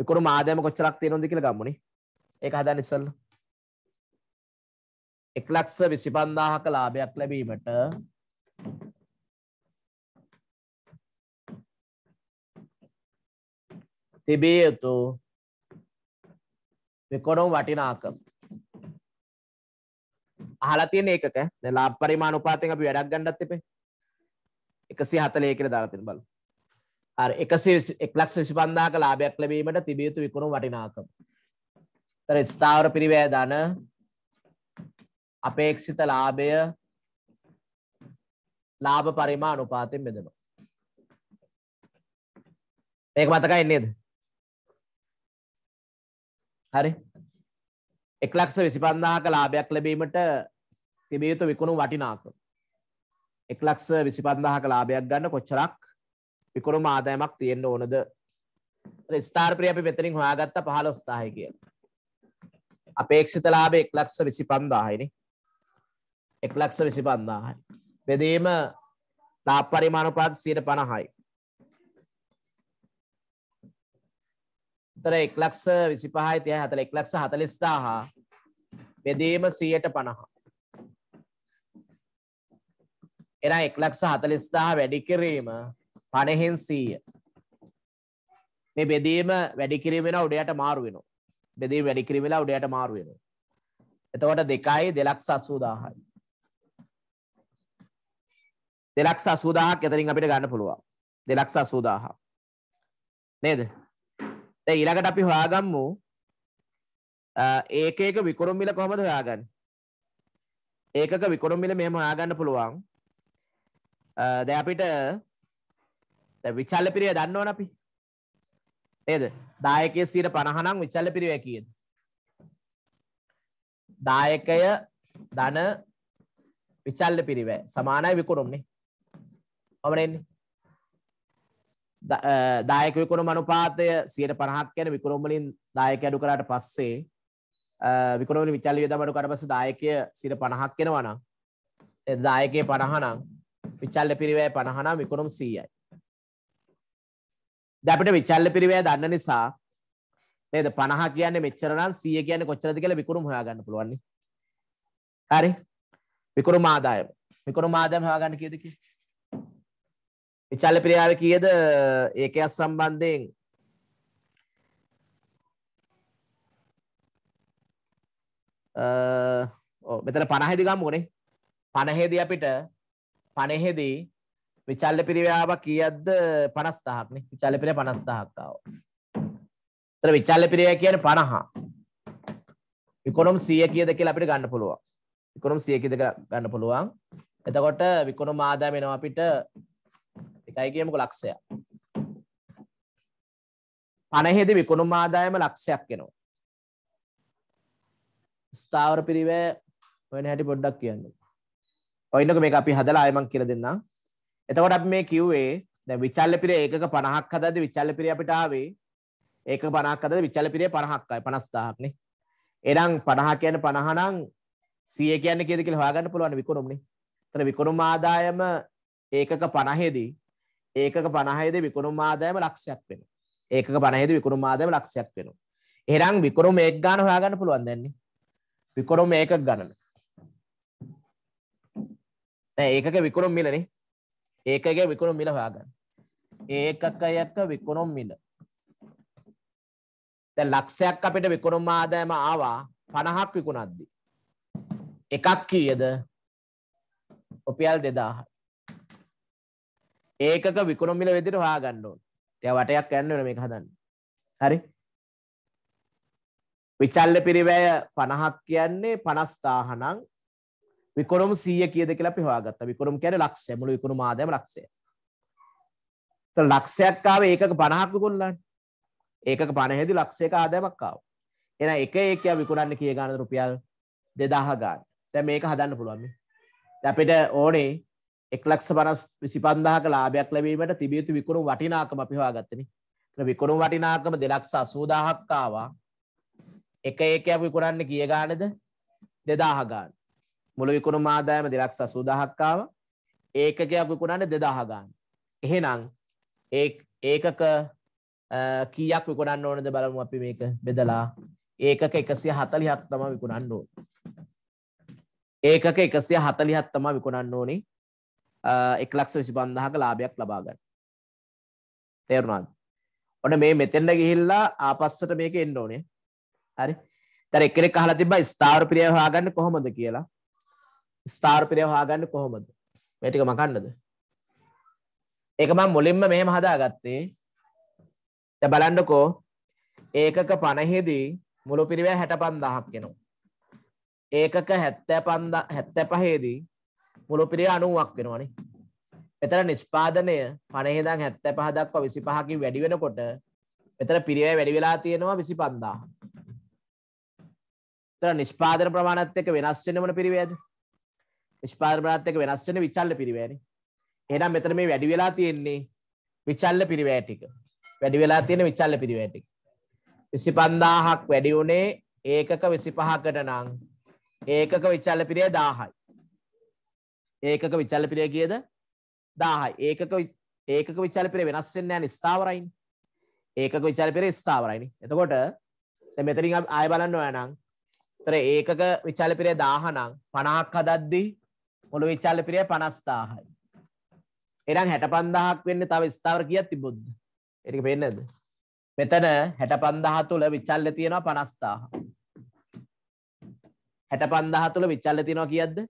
විකුණුම් ආදායම කොච්චරක් තියෙනවද කියලා ගම්මුනේ. ඒක හදන්න ඉස්සෙල්ලා. 125000ක ලාභයක් ලැබීමට තිබිය යුතු මෙකොඩොම් වටිනාකම අහලා තියෙන ඒකක දැන් ලාභ පරිමාණ උපාතෙන් අපි වැඩක් ගන්නත් එපේ 140 කියලා දාලා තියෙන බලමු අර 125000ක ලාභයක් ලැබීමට තිබිය යුතු විකුණුම් වටිනාකම තර ස්ථාවර පිරිවැය ධන අපේක්ෂිත ලාභය ලාභ පරිමාණ උපාතෙන් බෙදෙනවා මේක මතකයි නේද හරි එක්ලක්ෂ විසිපන්දාක ලාභයක් ලැබීමට තිබියයුතු විකුණු වටිනාකම එක්ලක්ෂ විසිපන්දාහක ලාභයක් ගන්න කොච්චරක් විකුණු ආදායමක් තියෙන්න්න ඕනද ස්ථාර්ප්‍රිය අපි මෙතරින් හොයාගත්ත පහළ ස්ථාහය කිය අපේක්ෂිත ලාබේ එක් ලක්ෂ විසි පන්දාහින එක් ලක්ෂ විසි පන්දාහයි බෙදීම ලාපරිමාණුපාත් සීට පණහයි තර එක් ලක්ස විසි පහයි තිය හතල එක් ලක්ස හතලස්ථා හා බෙදීම සියයට පණහා. එන එක් ලක්ස හතලස්ථා වැඩිකිරීම පණහෙන් සීය. මේ බෙදීම වැඩිකිරීමෙන උඩයට මාරුවෙන. බෙදී වැඩිකිරීමලා උඩයට මාරුවෙන. එතවට දෙකයි දෙලක්ස අසූදාහයි. දෙලක්ස අසූදාහක් එතරින් අපිට ගන්න පුළුවන් දෙලක්ස අසූදාහ. නේද? දැන් ඊළඟට අපි හොයාගමු ඒක එක විකුරුම් මිල කොහමද හොයාගන්නේ? ඒකක විකුරුම් මිල මෙහෙම හොයාගන්න පුළුවන්. දැන් අපිට දැන් විචල්්‍ය පිරිය දන්නවනේ අපි. නේද? 10කේ 50 නම් විචල්්‍ය පිරිය කීයද? 10කය ධන විචල්්‍ය පිරිවැය සමානයි විකුරුම්නේ. ඔබ නේන්නේ. දායක විකුණුම් අනුපාතය 150ක් යන විකුණුම් වලින් දායක අඩු කරාට පස්සේ විකුණුම් වලින් විචල්්‍ය වියදම අඩු කරාට පස්සේ දායකය 150ක් යනවා නම් ඒ දායකයේ 50 නම් විචල්්‍ය පිරිවැය 50 නම් විකුණුම් 100යි. දැන් අපිට විචල්්‍ය පිරිවැය දන්න නිසා නේද 50 කියන්නේ මෙච්චර නම් 100 කියන්නේ කොච්චරද කියලා විකුණුම් හොයාගන්න පුළුවන් නේ. හරි. විකුණුම් ආදායම. විකුණුම් ආදායම හොයාගන්න කීයද කියලා? විචල්ල ප්‍රියාව කියද ඒකයක් සම්බන්ධයෙන් මෙතන පණහෙදි ගම්මුනේ පණහෙදී අපිට පණහෙදී විචල්ල පිරිව්‍යාවක් කියද්ද 50000ක්නේ විචල්ල පිරිය 50000ක් ආවා. ඒතර විචල්ල පිරිය කියන්නේ 50. විකොණම් 100 කීයද කියලා අපිට ගන්න පුළුවන්. විකොණම් 100 කීයද ගන්න පුළුවන්. එතකොට විකොණම් ආදායම එනවා අපිට ඇයි කියමුකෝ ලක්ෂය. පණහෙදි විකුණුම් ආදායම ලක්ෂයක් එනවා. ස්ථාවර පිරිවැය වෙන හැටි පොඩ්ඩක් කියන්න. ඔයින්නක මේක අපි හදලා ආයෙමන් කියලා දෙන්නම්. එතකොට අපි මේ කිව්වේ දැන් විචල්්‍ය පිරිය ඒකක 50ක් හදද්දි විචල්්‍ය පිරිය අපිට ආවේ ඒක 50ක් හදද්දි විචල්්‍ය පිරිය 50ක් ආයි 50000ක් නේ. එහෙනම් 50 කියන්නේ 50 නම් 100 කියන්නේ කීයද කියලා හොයාගන්න පුළුවන් විකුණුම්නේ. එතන විකුණුම් ආදායම ඒකක 50 දී ඒකක 50යිද විකුණුම් ආදායම ලක්ෂයක් වෙනවා. ඒකක 50යිද විකුණුම් ආදායම ලක්ෂයක් වෙනවා. එහෙනම් විකුණුම් මේක ගන්න හොයාගන්න පුළුවන් දැන්නේ. විකුණුම් මේක ගණන. නෑ ඒකක විකුණුම් මිලනේ. ඒකකේ විකුණුම් මිල හොයාගන්න. ඒකකයක විකුණුම් මිල. දැන් ලක්ෂයක් අපිට විකුණුම් ආදායම ආවා 50ක් විකුණද්දි. එකක් කීයද? රුපියල් 2000යි. ඒකක විකුණුම් මිල විදිහට හොයාගන්න ඕන. දැන් වටයක් යන්න වෙන මේක හදන්න. හරි? විචල්්‍ය පිරිවැය 50ක් කියන්නේ 50 තාහනම් විකුණුම් 100 කීයද කියලා අපි හොයාගත්තා. විකුණුම් කියන්නේ ලක්ෂය. මුළු විකුණුම ආදායම ලක්ෂය. ඒතර ලක්ෂයක් ආවේ ඒකක 50ක් විකුණලානේ. ඒකක 50දී ලක්ෂයක ආදායමක් ආවා. එහෙනම් එක ඒකයක් විකුණන්න කීය ගානද රුපියල් 2000 ගාන. දැන් මේක හදන්න පුළුවන් මේ. අපිට ඕනේ එක්ලක්ෂ පනස් විසිපන්දාහක ලාභයක් ලැබීමට තිබියුතු විකුණු වටිනාකම අපි හොයාගත්තනි. ඒතර විකුණු වටිනාකම 280000ක් ආවා. එක ඒකයක් විකුණන්න කීය ගානද? 2000 ගාන. මුළු විකුණු ආදායම 280000ක් ආවා. ඒකකයක් විකුණන්න 2000 ගාන. එහෙනම් ඒ ඒකක කීයක් විකුණන්න ඕනද බලමු අපි මේක බෙදලා. ඒකක 140ක් තමයි විකුණන්න ඕනේ. ඒකක 140ක් තමයි විකුණන්න ඕනේ. එක් ලක්ෂ විසි පන්දහක ලාභයක් ලබාගන්න තේරුණාද ඔන්න මේ මෙතෙන්ට ගිහිල්ලා ආපස්සට මේක එන්න ඕනේ හරි තර එකෙනෙක් අහලා තිබ්බා ස්ථාවර ප්‍රියව හොයාගන්න කොහොමද කියලා ස්ථාවර ප්‍රියව හොයාගන්න කොහොමද මේ ටික මකන්නද ඒක මම මුලින්ම මෙහෙම හදාගත්තේ දැන් බලන්නකෝ ඒකක 50 දී මුළු පිරිවැය 65000ක් වෙනවා ඒකක 75 75 දී මුළුපිරිය අනුවක් වෙනවානේ. එතර නිෂ්පාදනය පනේදං හැත්ත පහදක්ව විසි පහකි වැඩි වෙනකොට එතර පිරිය වැඩි වෙලා තියෙනවා විසි පන්දා. තර නිෂ්පාදන ප්‍රමාණත්යක වෙනස්සෙන වන පිරිවේද නිෂ්පාදන ප්‍රාත්යක වෙනස්සෙන විචල්ල පිරිවැනි. එනම් මෙතර මේ වැඩි වෙලා තියෙන්නේ විචල්ල පිරිවෑටික වැඩි වෙලා තියෙන විචල්ල පිරිවෑටික. විසි පන්දාහක් වැඩි වුණේ ඒකක විසි පහකට නං ඒකක විචල්ල පිරිය දාහයි. ඒකක විචල්පිරය කියද දාහයි ඒකක ඒකක විචල්පිර වෙනස් වෙන්න යන ස්ථාවරයින් ඒකක විචල්පිර ස්ථාවරයිනි එතකොට මෙතරින් ආය බලන්න ඔයනම් තර ඒකක විචල්පිරය දාහනං පණහක් හදද්දී මුළු විචල්පිරය පනස්ථාහයි එනම් හැට පන්දහක් වෙන්න තව ස්ථාවර කියත් තිබුද්ද එටික පෙන්නද මෙතන හැට පන්දහ තුළ විචල්ල තියෙනවා පනස්ථාහ හැට පන්දහ තුළ විචල්ල තියෙනවා කියද්ද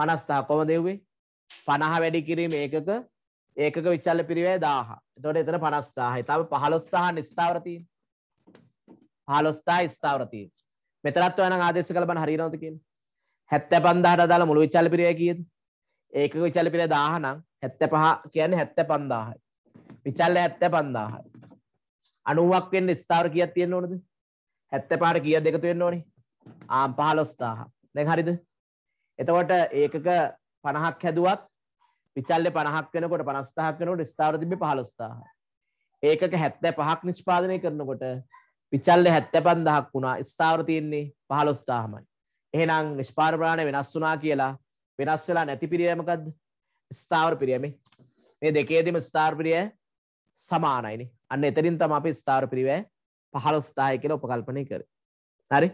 පනස්ථා කොම දෙව්වේ පණහ වැඩි කිරීම ඒකක ඒකක විචල්ල පිරිවේ දාහ තොට එතන පනස්ථාහයි තම පහලොස්ථාහන් ස්ථාවරතිී පහලොස්ථා ස්ථාවරතිී මෙතරත් වන ආදේශ කලබන හරිනොතකින් හැත්ත පන්දාහට දාලා මුළු විචල්ල පිරිය කියද ඒක විචල්ල පිරිය දාහනම් හැත්ත පහ කියන්න හැත්ත පන්දාහයි විචල්ල ඇත්ත පන්දාහයි අනුවක් වෙන්න ස්ථාවර කියත් තියෙන්න්න ඕනද හැත්ත පාට කිය දෙකතු වෙන්න ඕනේ ආම් පහලොස්ථාහ දැන් හරිද එතකොට ඒකක පණහක් හැදුවත් විචල්ලෙ පණහක් වෙනකොට පනස්ථාක් වෙනකොට ස්ථාවර තිබි පහළොස්ථාහ ඒකක හැත්තෑ පහක් නිෂ්පාදනය කරනකොට විචල්ලෙ හැත්ත පන්දහක් වුණා ස්ථාවර තියෙන්නේ පහළොස්ථාහමයි එහෙනම් නිෂ්පාරප්‍රාණය වෙනස් වනා කියලා වෙනස් වෙලා නැති පිරියමකද ස්ථාවර පිරියමි මේ දෙකේදීම ස්ථාර්පිරිය සමානයිනි අන්න එතරින් තම අපි ස්ථාර පිරිවෑ පහළොස්ථාය කියලා උපකල්පනය කර හරි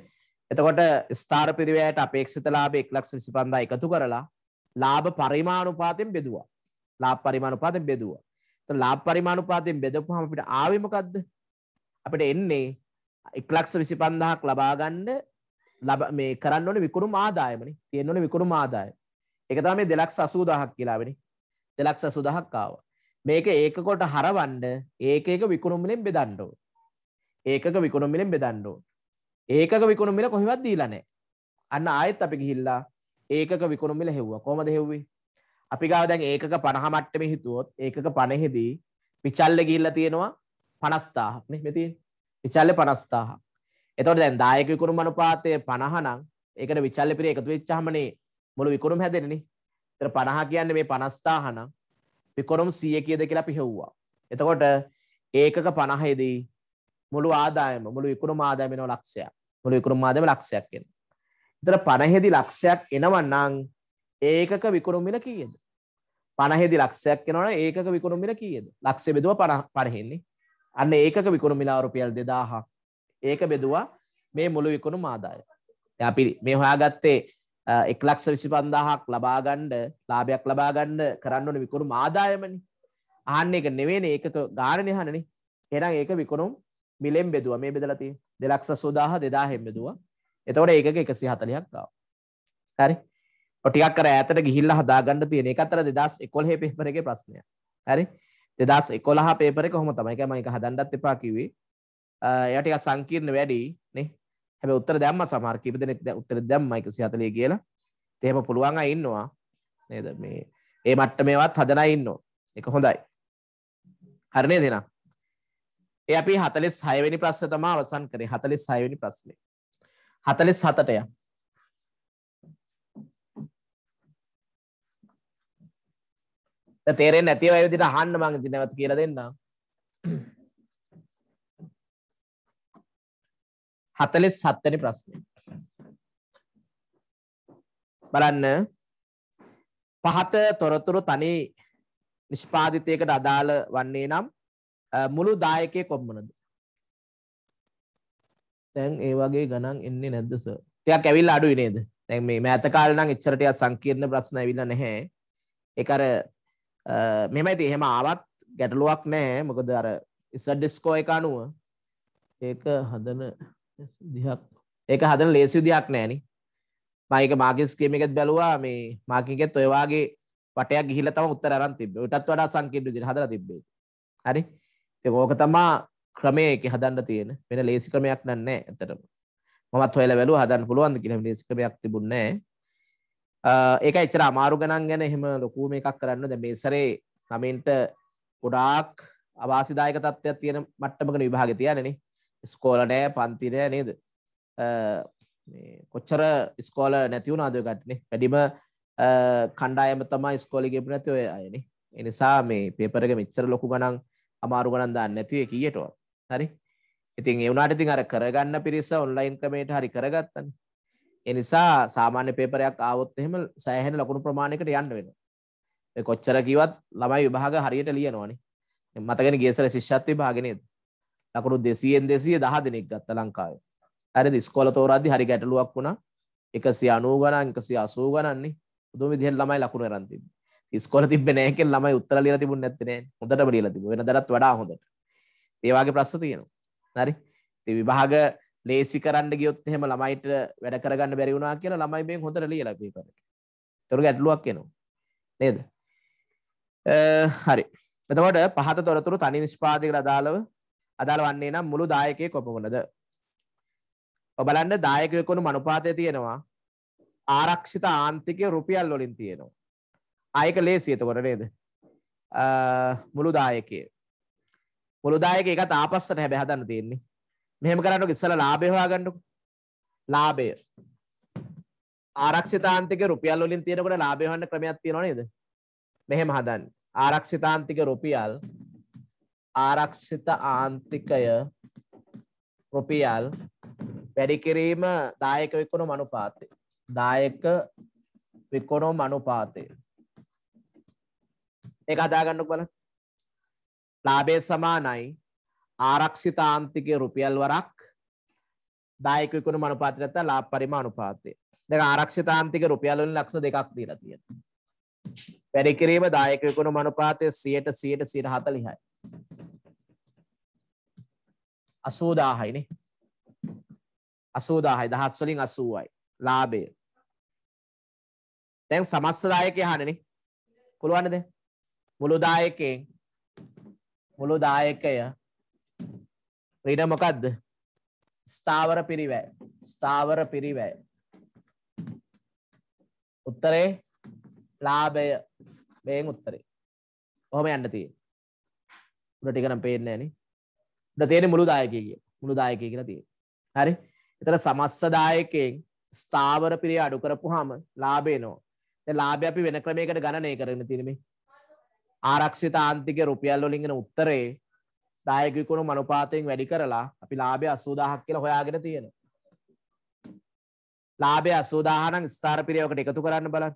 එතකොට ස්ථාර පිරිවයට අපේක්ෂිත ලාභ 125000 එකතු කරලා ලාභ පරිමාණුපාතයෙන් බෙදුවා. ලාභ පරිමාණුපාතයෙන් බෙදුවා. එතකොට ලාභ පරිමාණුපාතයෙන් බෙදපුවාම අපිට ආවේ මොකද්ද? අපිට එන්නේ 125000ක් ලබා ගන්න ලබ මේ කරන්න ඕනේ විකුණුම් ආදායමනේ. තියෙන්න ඕනේ විකුණුම් ආදායම. ඒක තමයි 280000ක් කියලා වෙන්නේ. 280000ක් ආවා. මේක ඒකකොට හරවන්න ඒක එක විකුණුම් වලින් බෙදන්න ඕනේ. ඒකක විකුණුම් වලින් බෙදන්න ඕනේ. ඒකක විකුණුමිල කොහෙවත් දීලනෑ අන්න ආයෙත් අපි ගිහිල්ලා ඒකක විකුණුමිල හෙව්වා කොමද හෙව්වේ අපි ගාව දැන් ඒකක පණහ මට්ටම හිතුවොත් ඒකක පණෙහිදී පිචල්ල ගිල්ල තියෙනවා පනස්ථාහක්න මෙති විචල්ල පනස්ථාහ එතොට දැන් දායක විකුණු මනුපාතය පණහනම් ඒකට විචල්ල පිරේ එකතු වෙච්චාමනේ මුළු විකුණුම් හැදෙනනි තර පණහ කියන්න මේ පනස්ථාහනම් විකොරුම් සිය කියද කියලා පිහෙව්වා එතකොට ඒකක පණහයේදී මුළු ආදායම මුළු ඉකුණුම ආදායම එනවා ලක්ෂයක්. මුළු ඉකුණුම ආදායම ලක්ෂයක් එනවා. ඒතර 50 ලක්ෂයක් එනවනම් ඒකක විකුණුම් මිල කීයද? 50 ලක්ෂයක් එනවනම් ඒකක විකුණුම් මිල කීයද? ලක්ෂය බෙදුවා 50 අන්න ඒකක විකුණුම් මිල රුපියල් 2000ක්. ඒක බෙදුවා මේ මුළු විකුණුම් ආදායම. දැන් අපි මේ හොයාගත්තේ 125000ක් ලබා ගන්න ලාභයක් ලබා ගන්න කරන්න ඕන විකුණුම් ආදායමනේ. ආන්න එක නෙවෙයිනේ ඒකක ගාණනේ අහන්නේ. එහෙනම් ඒක විකුණුම් මිලෙන් බෙදුව මේ බෙදලති දෙලක්ෂ සුදාහ දෙදාහෙම් බෙදුව එතවට ඒක එකසි හතලයක් ගාව හරි ඔටිකක් කර ඇතට ගිහිල්ල හදාගන්න තියෙන එක අතර දෙදස් එකොල්හ පෙපරගේ ප්‍රශ්නය හරි දෙදස් එකොලහ පේපර කොහොම තමයික මයික හදන්ඩත් එපා කිවේ යටක සංකීර්ණ වැඩි නේ හැබ උත්තර දැම්ම සමාර කිප දෙනෙක් උත්තර දැම්මයික සිහතලේ කියලා තේම පුළුවන් ඉන්නවා නේද මේ ඒ මට්ට මේවත් හදන ඉන්න එක හොඳයි හරණය දෙනා ඒ අපි 46 වෙනි ප්‍රශ්න තමයි අවසන් කරේ 46 වෙනි ප්‍රශ්නේ 47ට යන්න තේරෙන්නේ නැතිව ඒ විදිහට අහන්න මම ඉතින් නැවත කියලා දෙන්නම් 47 වෙනි ප්‍රශ්නේ බලන්න පහත තොරතුරු තනි නිෂ්පාදිතයකට අදාළ වන්නේ නම් මුළු දායකය කොම්මනද තැන් ඒ වගේ ගණන් එන්නේ නැද්ද සර් ටිකක් ඇවිල්ලා අඩුයි නේද දැන් මේ මෑත කාලේ නම් එච්චර ටිකක් සංකීර්ණ ප්‍රශ්න ඇවිල්ලා නැහැ ඒක අර මෙහෙමයි තියෙන්නේ එහෙම ආවත් ගැටලුවක් නැහැ මොකද අර ඉස්සර් ඩිස්කෝ එක අනුව ඒක හදන විදිහක් ඒක හදන ලේසි විදිහක් නැහැ මම ඒක මාකින් ස්කීම් එකෙත් බැලුවා මේ මාකින් එකෙත් ඔය වාගේ වටයක් ගිහිල්ලා තමයි උත්තර අරන් තිබ්බේ. ඊටත් වඩා සංකීර්ණ විදිහට හදලා තිබ්බේ. හරි. ඕක තමා ක්‍රමය එක හදන්න තියෙන වෙන ලේසි ක්‍රමයක් නෑ ඇතරම මමත් හොයලා බැලුවා හදන්න පුළුවන්ද කියලා ලේසි ක්‍රමයක් තිබුණේ නෑ ඒක එච්චර අමාරු ගණන් ගැන එහෙම ලොකු මේකක් කරන්න දැන් මේ සැරේ ළමයින්ට ගොඩාක් අවාසිදායක තත්ත්වයක් තියෙන මට්ටමකට විභාගේ තියන්නේ ස්කෝල නෑ පන්ති නෑ නේද කොච්චර ස්කෝල නැතිවුණනාදය ගටනේ වැඩිම කණ්ඩායම තමා ස්කෝලි ගෙප නැතිව අයන එනිසා මේ පේපරග මෙච්චර ලොකු ගනන් අමාරු ගණන් දාන්න නැතුව කීයටවත්. හරි. ඉතින් ඒ වුණාට ඉතින් අර කරගන්න පිරිස ඔන්ලයින් ක්‍රමයට හරි කරගත්තනේ. ඒ නිසා සාමාන්‍ය පේපරයක් ආවොත් එහෙම සෑහෙන ලකුණු ප්‍රමාණයකට යන්න වෙනවා. ඒ කොච්චර කිව්වත් ළමයි විභාග හරියට ලියනවනේ. මතකනේ ගියසර ශිෂ්‍යත්ව විභාගේ නේද? ලකුණු 200න් 210 දෙනෙක් ගත්තා ලංකාවේ. හරිද? ඉස්කෝල තෝරද්දි හරි ගැටලුවක් වුණා. 190 ගණන් 180 ගණන් නේ. උදුම විදිහට ළමයි ලකුණු අරන් තිබ්බේ. ස්කොල තිබෙන එක ළමයි උත්තර ලියලා තිබුණ නැත්තේ නෑනේ. හොඳටම ලියලා තිබුණ. වෙනදටත් වඩා හොඳට. ඒ වගේ ප්‍රශ්න තියෙනවා. හරි. ඉතින් විභාග ලේසි කරන්න ගියොත් එහෙම ළමයිට වැඩ කරගන්න බැරි වුණා කියලා ළමයි මේන් හොඳට ලියලා පේපර් එක. ඒතර ගැටලුවක් එනවා. නේද? හරි. එතකොට පහත තොරතුරු තනි නිෂ්පාදකයට අදාළව අදාළ වන්නේ නම් මුළු දායකයේ කොපමණද? ඔබ බලන්න දායකයෙකුණු මනුපාතය තියෙනවා. ආරක්ෂිත ආන්තිකය රුපියල් වලින් තියෙනවා. ආයක ලේසි එතකොට නේද මුළු දායකය මුළු දායක එකත් ආපස්සට හැබැයි හදන්න තියෙන්නේ මෙහෙම කරන්නකො ඉස්සලා ලාභය හොයාගන්නකො ලාභය ආරක්ෂිතාන්තික රුපියල් වලින් තියෙනකොට ලාභය හොයන්න ක්‍රමයක් තියෙනව නේද මෙහෙම හදන්න ආරක්ෂිතාන්තික රුපියල් ආරක්ෂිත ආන්තිකය රුපියල් වැඩි කිරීම දායක විකුණුම් අනුපාතය දායක විකුණුම් අනුපාතය ඒක හදාගන්නක බලන්න. ලාභය සමානයි ආරක්ෂිතාන්තිකයේ රුපියල් වරක් දායක විකුණුම අනුපාතය නැත්නම් ලාභ පරිමාණ අනුපාතය. දැන් ආරක්ෂිතාන්තික රුපියල් වලින් ලක්ෂණ දෙකක් දීලා තියෙනවා. වැඩි කිරීම දායක විකුණුම අනුපාතය 100ට 100ට 140යි. 80000යි නේ. 80000යි දහස් වලින් 80යි. ලාභය. දැන් සමස්ත දායකය අහන්නේ නේ. පුළුවන්ද? මුළු දායකයෙන් මුළු දායකය රින මොකක්ද ස්ථාවර පිරිවැය ස්ථාවර පිරිවැය උත්තරේ ලාභය මෙයෙන් උත්තරේ ඔහොම යන්න තියෙන උඩ ටික නම් පේන්නේ නැනේ උඩ තියෙන්නේ මුළු දායකය කිය මුළු දායකය කියලා තියෙන හරි එතන සමස්ස දායකයෙන් ස්ථාවර පිරිය අඩු කරපුවාම ලාභ එනවා දැන් ලාභය අපි වෙන ක්‍රමයකට ගණනය කරගෙන තියෙන මේ ආරක්ෂිත ආන්තික රුපියල් වලින්ගෙන උත්තරේ දායකයකුණු මනුපාතයෙන් වැඩි කරලා අපි ලාභය අසූදාහක් කියලා හොයාගෙන තියෙන. ලාභය අසූදාහනං ස්ථාර පිරියවකට එකතු කරන්න බලන්න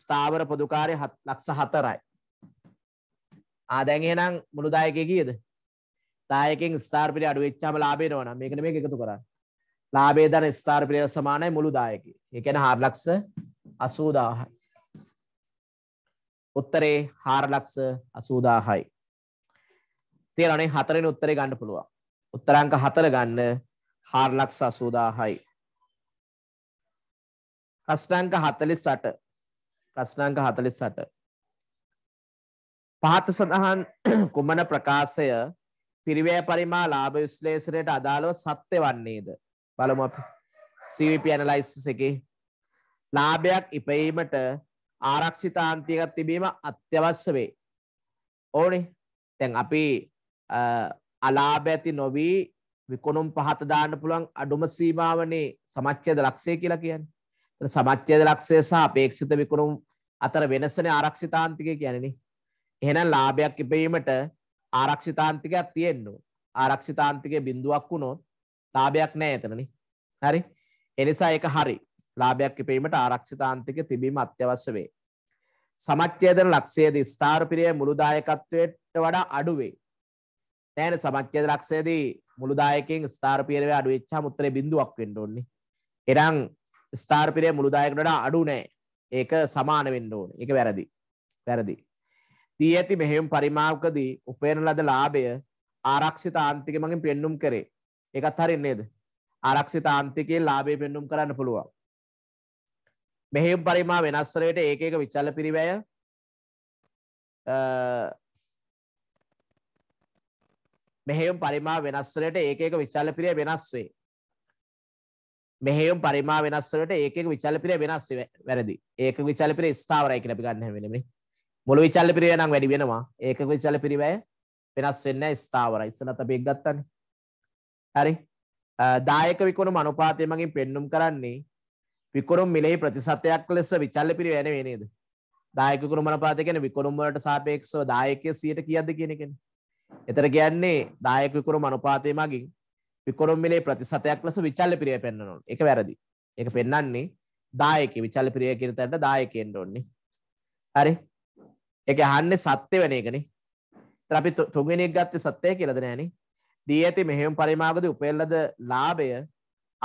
ස්ථාවර පොදුකාරය ලක්ස හතරයි. ආදැන් එහෙනම් මුළු දායකය කීයද? දායකෙන් ස්ථාර පිරිය අඩු වෙච්චාම ලාභය එනවනම් මේකනේ මේක එකතු කරන්නේ. ලාභය දන ස්ථාර පිරිය සමානයි මුළු දායකේ. ඒ කියන්නේ 4 ලක්ෂ 80000යි. උත්තරේ 480000යි. තේරෙනවනේ හතරෙන් උත්තරේ ගන්න පුළුවන්. උත්තරාංක 4 ගන්න 480000යි. ප්‍රශ්නාංක 48. ප්‍රශ්නාංක 48. පහත සඳහන් කුමන ප්‍රකාශය පිරිවැය පරිමා ලාභ විශ්ලේෂණයට අදාළව සත්‍ය වන්නේද? බලමු අපි. CVP analysis එකේ ලාභයක් ඉපයීමට ආරක්ෂිතාන්තියකත් තිබීම අත්‍යවශ්‍ය වේ. ඕනේ තැන් අපි අලාභ ඇති නොවී විකුණුම් පහත දාන්න පුළුවන් අඩුම සීමාවනේ සමච්ඡේද ලක්ෂය කියලා කියන්නේ. එතන සමච්ඡේද ලක්ෂය සහ අපේක්ෂිත විකුණුම් අතර වෙනසනේ ආරක්ෂිතාන්තිකය කියන්නේ නේ. එහෙනම් ලාභයක් ඉපීමට ආරක්ෂිතාන්තිකයක් තියෙන්න ඕන. ආරක්ෂිතාන්තිකයේ බිඳුවක් වුණොත් ලාභයක් නැහැ එතන නේ. හරි. එනිසා ඒක හරි. ලාභයක් කිපීමට ආරක්ෂිතාන්තික තිබීම අත්‍යවශ්‍ය වේ. සමච්ඡේදන ලක්ෂයේදී ස්ථාරපිරිය මුළු දායකත්වයට වඩා අඩු වේ. නෑනේ සමච්ඡේද ලක්ෂයේදී මුළු දායකයෙන් ස්ථාරපිරිය අඩු වෙච්චාම උත්තරේ බිඳුවක් වෙන්න ඕනේ. එනම් ස්ථාරපිරිය මුළු දායකයට වඩා අඩු නෑ. ඒක සමාන වෙන්න ඕනේ. ඒක වැරදි. වැරදි. දී ඇති මෙහෙයුම් පරිමාවකදී උපයන ලද ලාභය ආරක්ෂිත ආන්තික මගින් පෙන්눔 කරේ. ඒකත් හරියන්නේ නේද? ආරක්ෂිත ආන්තිකයේ ලාභය පෙන්눔 කරන්න පුළුවන්. මෙහෙම් පරිමා වෙනස්සරයට ඒක එක විචල්ල පිරිවැය මෙහෙම් පරිමා වෙනස්සරට ඒක එක විචල්ල පිරිය වෙනස් වේ. මෙහෙම් පරිමා වෙනස්සරට ඒක එක විචල්ල පිරිය වෙනස් වැරදි. ඒක විචල්ල පිරිය ස්ථාවරයි කියලා අපි ගන්න හැම වෙලෙම නේ. මුළු විචල්ල පිරිය නම් වැඩි වෙනවා. ඒක විචල්ල පිරිවැය වෙනස් වෙන්නේ නැහැ ස්ථාවරයි. ඉස්සරහට අපි එක ගත්තානේ. හරි. දායක විකුණුම අනුපාතය මගින් පෙන්눔 කරන්නේ විකුණුම් මිලෙහි ප්‍රතිශතයක් ලෙස විචල්ල පිරිවැය වේ නේද? දායක කුරුමන පාතය කියන්නේ විකුණුම් වලට සාපේක්ෂව දායකයේ 100ට කීයක්ද කියන එකනේ. එතන කියන්නේ දායක විකුණුම් අනුපාතය මගින් විකුණුම් මිලේ ප්‍රතිශතයක් ලෙස විචල්ල පිරිවැය පෙන්වන ඕන. ඒක වැරදි. ඒක පෙන්වන්නේ දායකයේ විචල්ල පිරිවැය කියන තැනට දායකයෙන් ඕන්නේ. හරි. ඒක අහන්නේ සත්‍ය වෙන එකනේ. එතන අපි තුන්වෙනි එක ගත්තේ සත්‍ය කියලාද නෑනේ. දී ඇති මෙහෙම පරිමාවකදී උපයලද ලාභය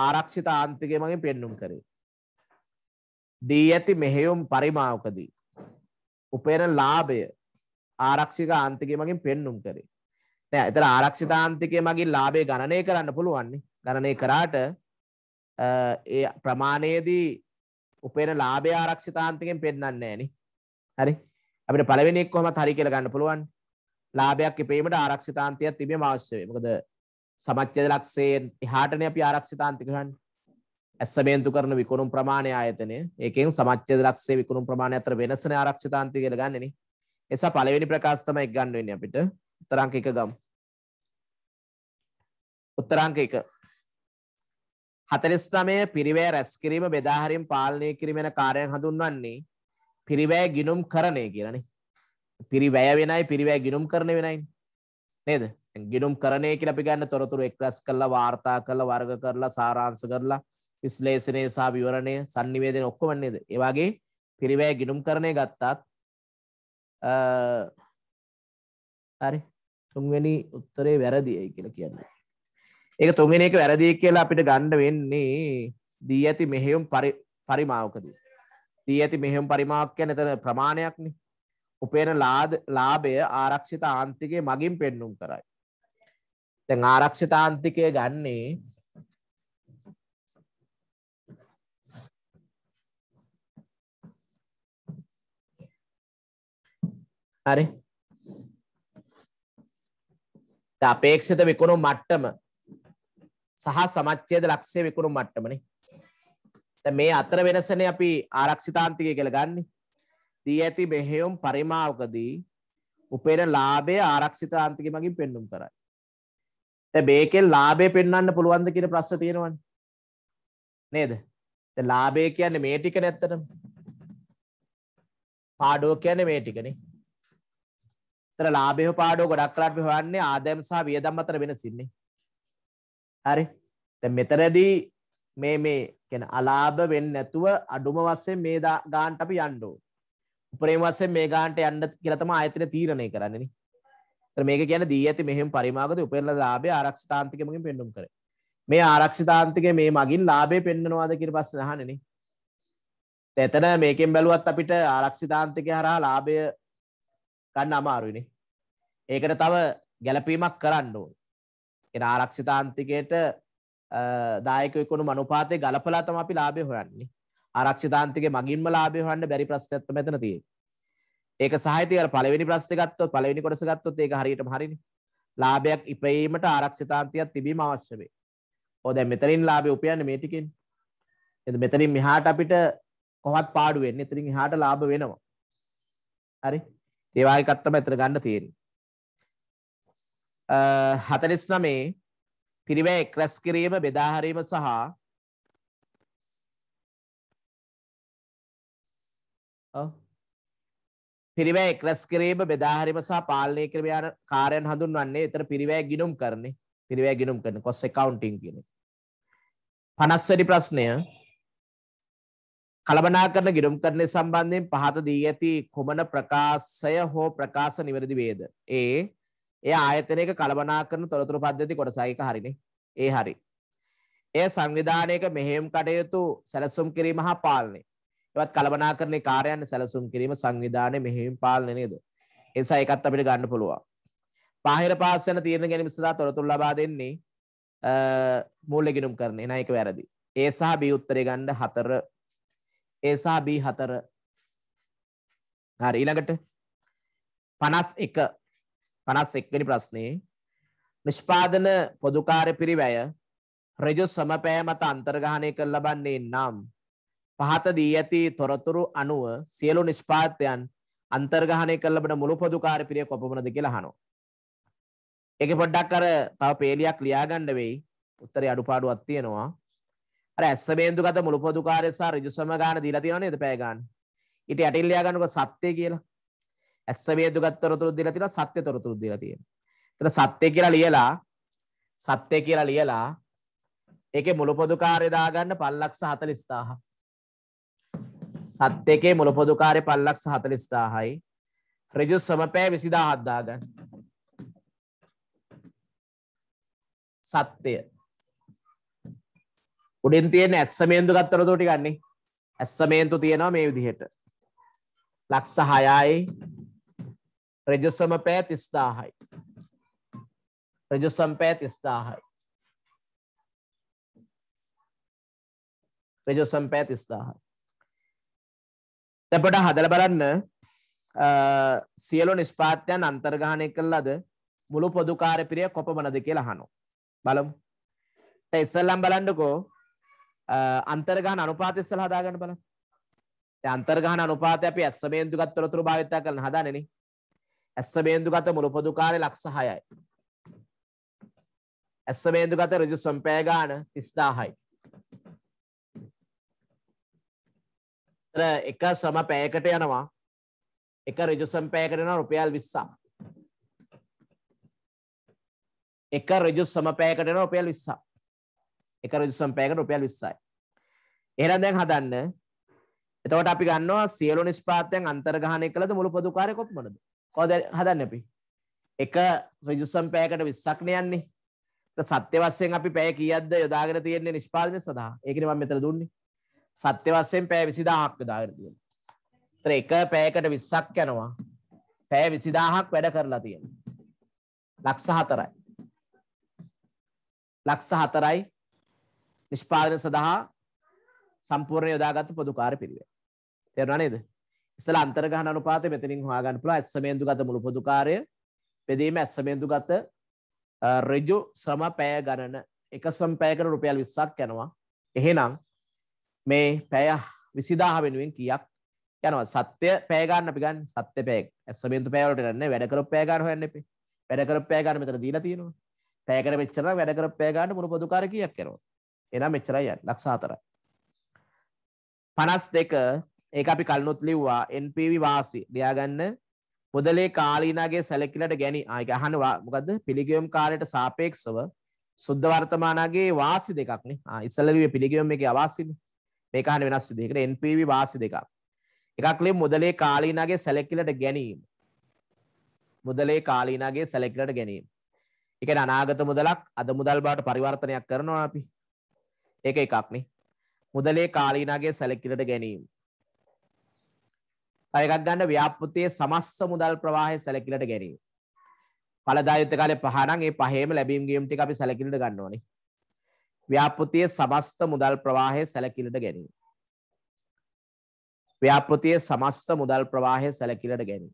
ආරක්ෂිත ආන්තිකය මගින් පෙන්눔 කරේ. දී ඇති මෙහෙයුම් පරිමාවකදී. උපයන ලාභය ආරක්ෂික ආන්තිකය මගින් පෙන්නුම් කරේ. නෑ එතන ආරක්ෂිතාන්තිකය මගින් ලාභය ගණනය කරන්න පුළුවන්නේ. ගණනය කරාට ඒ ප්‍රමාණයේදී උපයන ලාභය ආරක්ෂිතාන්තිකෙන් පෙන්වන්නේ නෑනේ. හරි. අපිට පළවෙනි එක කොහොමද හරි කියලා ගන්න පුළුවන්. ලාභයක් ඉපීමට ආරක්ෂිතාන්තියක් තිබීම අවශ්‍ය වෙයි. මොකද සමච්ඡේද ලක්ෂයෙන් එහාටනේ අපි ආරක්ෂිතාන්තික හොයන්නේ. ඇස්සමේන්තු කරන විකුණුම් ප්‍රමාණය ආයතනය ඒකෙන් සමච්ඡේද ලක්ෂයේ විකුණුම් ප්‍රමාණය අතර වෙනසනේ ආරක්ෂිතාන්තය කියලා ගන්නෙනේ. එසා පළවෙනි ප්‍රකාශ තමයි ගන්න වෙන්නේ අපිට. උත්තරාංක 1 ගමු. උත්තරාංක 1 49 පිරිවැය රැස් කිරීම බෙදා හැරීම පාලනය කිරීම යන කාර්යයන් හඳුන්වන්නේ පිරිවැය ගිණුම් කරණය කියලානේ. පිරිවැය වෙනයි පිරිවැය ගිණුම් කරන වෙනයි. නේද? ගිණුම් කරණය කියලා අපි ගන්න තොරතුරු එක්රස් කරලා වාර්තා කරලා වර්ග කරලා සාරාංශ කරලා විශ්ලේෂණය සහ විවරණය sannivedana ඔක්කොම නේද? ඒ වගේ පිරිවැය ගිණුම් කරණය ගත්තත් හරි තුන්වෙනි උත්තරේ වැරදියි කියලා කියන්නේ. ඒක තුන්වෙනි එක වැරදියි කියලා අපිට ගන්න වෙන්නේ දී ඇති මෙහෙයුම් පරිමාවකදී. දී ඇති මෙහෙයුම් පරිමාවක් කියන්නේ එතන ප්‍රමාණයක්නේ. උපේන ලාභය ආරක්ෂිත ආන්තිකයේ මගින් පෙන්눔 කරයි. දැන් ආරක්ෂිත ආන්තිකය ගන්නේ හරි අපේක්ෂිත විකුණු මට්ටම සහ සමච්චේද ලක්ෂය විකුණු මට්ටමනේ මේ අතර වෙනසන අපි ආරක්ෂිතාන්තිකය කළ ගන්න දී ඇති මෙහෙයුම් පරිමාවකදී උපෙන ලාබය ආරක්ෂිතාන්තික මගින් පෙන්නුම් කරයි. බේකෙන් ලාබේ පෙන්න්න පුළුවන්ද කියන ප්‍රස්ස තියෙනවන් නේද ලාබේ කියන්නේ මේ ටික නැත්තටම පාඩෝ කියන්නේ මේ ටිකනේ තර ලාභය පාඩෝ ගොඩක් කරාට හොයන්නේ ආදායම සහ වියදම් අතර වෙනසින්නේ. හරි. දැන් මෙතරදී මේ මේ කියන්නේ අලාභ වෙන්නේ නැතුව අඩුම වශයෙන් මේ ගාන්ට අපි යන්න ඕන. උපරිම වශයෙන් මේ ගාන්ට යන්න කියලා තමයි ආයතනය තීරණය කරන්නේ නේ. ඒතර මේක කියන්නේ දී ඇති මෙහෙම පරිමාවකදී උපරිම ලාභය ආරක්ෂිතාන්තිකමකින් පෙන්වුම් කරේ. මේ ආරක්ෂිතාන්තිකේ මේ මගින් ලාභය පෙන්වනවාද කියලා පස්සේ අහන්නේ නේ. එතන මේකෙන් බැලුවත් අපිට ආරක්ෂිතාන්තිකය හරහා ලාභය ගන්න අමාරුයිනේ. ඒකට තව ගැලපීමක් කරන්න ඕන. එන ආරක්ෂිතාන්තිකයට දායකයකුණු මනුපාතය ගලපලා තම අපි ලාභය හොයන්නේ. ආරක්ෂිතාන්තිකේ මගින්ම ලාභය හොයන්න බැරි ප්‍රශ්නයක් මෙතන තියෙන්නේ. ඒක සාහිත්‍ය අර පළවෙනි ප්‍රශ්නේ ගත්තොත් පළවෙනි කොටස ගත්තොත් ඒක හරියටම හරිනේ. ලාභයක් ඉපයීමට ආරක්ෂිතාන්තියක් තිබීම අවශ්‍ය වේ. ඔය දැන් මෙතනින් ලාභය උපයන්නේ මේ ටිකෙන්. එතන මෙතනින් මෙහාට අපිට කොහොමත් පාඩු වෙන්නේ. එතනින් එහාට ලාභ වෙනවා. හරි. ඒවා එකක් තමයි එතන ගන්න තියෙන්නේ. 49 පිරිවැය එක්රැස් කිරීම බෙදා හැරීම සහ ඔව් පිරිවැය එක්රැස් කිරීම බෙදා හැරීම සහ පාලනය කිරීම යන කාර්යයන් හඳුන්වන්නේ එතන පිරිවැය ගිණුම් කරන්නේ. පිරිවැය ගිණුම් කරන cost accounting කියන්නේ. 50 වෙනි ප්‍රශ්නය කළමනාකරන ගිණුම්කරණය සම්බන්ධයෙන් පහත දී ඇති කුමන ප්‍රකාශය හෝ ප්‍රකාශ නිවැරදි වේද? ඒ එය ආයතනයක කළමනාකරන තොරතුරු පද්ධති කොටසයි එක හරිනේ. ඒ හරි. එය සංවිධානයක මෙහෙයුම් කටයුතු සැලසුම් කිරීම හා පාලනය. ඒවත් කළමනාකරණේ කාර්යයන් සැලසුම් කිරීම සංවිධානයේ මෙහෙයුම් පාලනය නේද? ඒ නිසා ඒකත් අපිට ගන්න පුළුවන්. බාහිර පාර්ශ්වයන් තීරණ ගැනීම සඳහා තොරතුරු ලබා දෙන්නේ මූල්‍ය ගිණුම්කරණය. නෑ ඒක වැරදි. ඒ සහ B උත්තරේ ගන්න හතර A සහ B හතර. හරි ඊළඟට 51 51 වෙනි ප්‍රශ්නේ නිෂ්පාදන පොදුකාර්ය පිරිවැය රජු සමපෑම මත අන්තර්ග්‍රහණය කර ලබන්නේ නම් පහත දී ඇති තොරතුරු අනුව සියලු නිෂ්පාදයන් අන්තර්ග්‍රහණය කර ලබන මුළු පොදුකාර්ය පිරිය කොපමණද කියලා අහනවා. ඒකේ පොඩ්ඩක් අර තව පේලියක් ලියාගන්න වෙයි. උත්තරේ අඩුපාඩුවක් තියෙනවා. අර ඇස්ස බේන්දුගත මුළු පොදුකාරය සහ ඍජුසම ගාන දීලා තියෙනව නේද පැය ගාන. ඊට යටින් ලියා ගන්නකොට සත්‍ය කියලා. ඇස්ස බේන්දුගත තොරතුරු දීලා තියෙනවා සත්‍ය තොරතුරු දීලා තියෙනවා. එතන සත්‍ය කියලා ලියලා සත්‍ය කියලා ලියලා ඒකේ මුළු පොදුකාරය දාගන්න 540000ක්. සත්‍යකේ මුළු පොදුකාරය 540000යි. ඍජු සමපෑ 20000ක් දාගන්න. සත්‍ය උඩින් තියෙන ඇස්සමේන්දු ගත්තොලතෝ ටිකක් නේ. ඇස්සමේන්තු තියෙනවා මේ විදිහට. ලක්ෂ 6යි රජසම පැය 30000යි. රජසම් පැය 30000යි. රජසම් පැය 30000යි. දැන් පොඩ්ඩක් හදලා බලන්න සියලු නිෂ්පාත්‍යයන් අන්තර්ගාණය කළාද මුළු පොදු කාර්යපිරිය කොපමණද කියලා අහනවා. බලමු. දැන් ඉස්සෙල්ලම් බලන්නකෝ අන්තර්ගාන අනුපාතය ඉස්සලා හදාගන්න බලන්න. දැන් අන්තර්ගාන අනුපාතය අපි ඇස්ස බේන්දුගත් තොරතුරු භාවිත කරන්න හදාන්නේ නේ. ඇස්ස බේන්දුගත මුළු පොදු කාර්ය ලක්ෂ 6යි. ඇස්ස බේන්දුගත ඍජු සම්පය ගාන 30000යි. ර එක සම පැයකට යනවා. එක ඍජු සම්පයකට යනවා රුපියල් 20ක්. එක ඍජු සම පැයකට යනවා රුපියල් 20ක්. එක රුජුසම්පයකට රුපියල් 20යි. එහෙනම් දැන් හදන්න. එතකොට අපි ගන්නවා සියලු නිෂ්පාතයන් අන්තර්ග්‍රහණය කළද මුළු පොදුකාරය කොපමණද? කොහොමද හදන්නේ අපි? එක රුජුසම්පයකට 20ක් නේ යන්නේ. සත්‍ය වශයෙන් අපි පැය කීයක්ද යොදාගෙන තියෙන්නේ නිෂ්පාදනය සඳහා? ඒකනේ මම මෙතන දුන්නේ. සත්‍ය වශයෙන් පැය 20000ක් යොදාගෙන තියෙනවා. ඒතර එක පැයකට 20ක් යනවා. පැය 20000ක් වැඩ කරලා තියෙනවා. ලක්ෂ 4යි. ලක්ෂ 4යි නිෂ්පාදන සඳහා සම්පූර්ණ යොදාගත්තු පොදුකාර පිළිවෙල. තේරුණා නේද? ඉස්සලා අන්තර්ගහන අනුපාතය මෙතනින් හොයා ගන්න පුළුවන්. ඇස්සමේන්දුගත මුළු පොදුකාරය බෙදීම ඇස්සමේන්දුගත ඍජු ශ්‍රම පැය ගණන එක සම පැයකට රුපියල් 20ක් යනවා. එහෙනම් මේ පැය 20000 වෙනුවෙන් කීයක් යනවා? සත්‍ය පැය ගන්න අපි ගන්න සත්‍ය පැය. ඇස්සමේන්දු පැය වලට යන්නේ වැඩ කරොත් පැය ගන්න හොයන්න එපේ. වැඩ කරොත් පැය ගන්න මෙතන දීලා තියෙනවා. පැයකට මෙච්චර වැඩ කරොත් පැය ගන්න මුළු පොදුකාරය කීයක් යනවා? එනම් මෙච්චරයි යන්නේ ලක්ෂ 4යි 52 ඒක අපි කලිනුත් ලිව්වා NPV වාසි ලියා ගන්න මුදලේ කාලීනාගේ සැලකිල්ලට ගැනි ආයක අහන මොකද්ද පිළිගියම් කාලයට සාපේක්ෂව සුද්ධ වර්තමානාගේ වාසි දෙකක් නේ ආ ඉස්සෙල්ලා ලිව්වේ පිළිගියම් එකේ අවාසිනේ මේක අහන වෙනස් විදිහකට NPV වාසි දෙකක් එකක් ලිය මුදලේ කාලීනාගේ සැලකිල්ලට ගැනීම මුදලේ කාලීනාගේ සැලකිල්ලට ගැනීම ඒ කියන්නේ අනාගත මුදලක් අද මුදල් බවට පරිවර්තනයක් කරනවා අපි ඒක එකක්නේ මුදලේ කාලීනගේ සැලකිලට ගැනීම තයකක් ගන්න ව්‍යාපෘතියේ සමස්ස මුදල් ප්‍රවාහය සැලකිලට ගැනීම පළදායුත්ත කාලේ පහනම් ඒ පහේම ලැබීම් ගියම් ටික අපි සැලකිලට ගන්න ඕනේ ව්‍යාපෘතියේ සමස්ත මුදල් ප්‍රවාහය සැලකිලට ගැනීම ව්‍යාපෘතියේ සමස්ත මුදල් ප්‍රවාහය සැලකිලට ගැනීම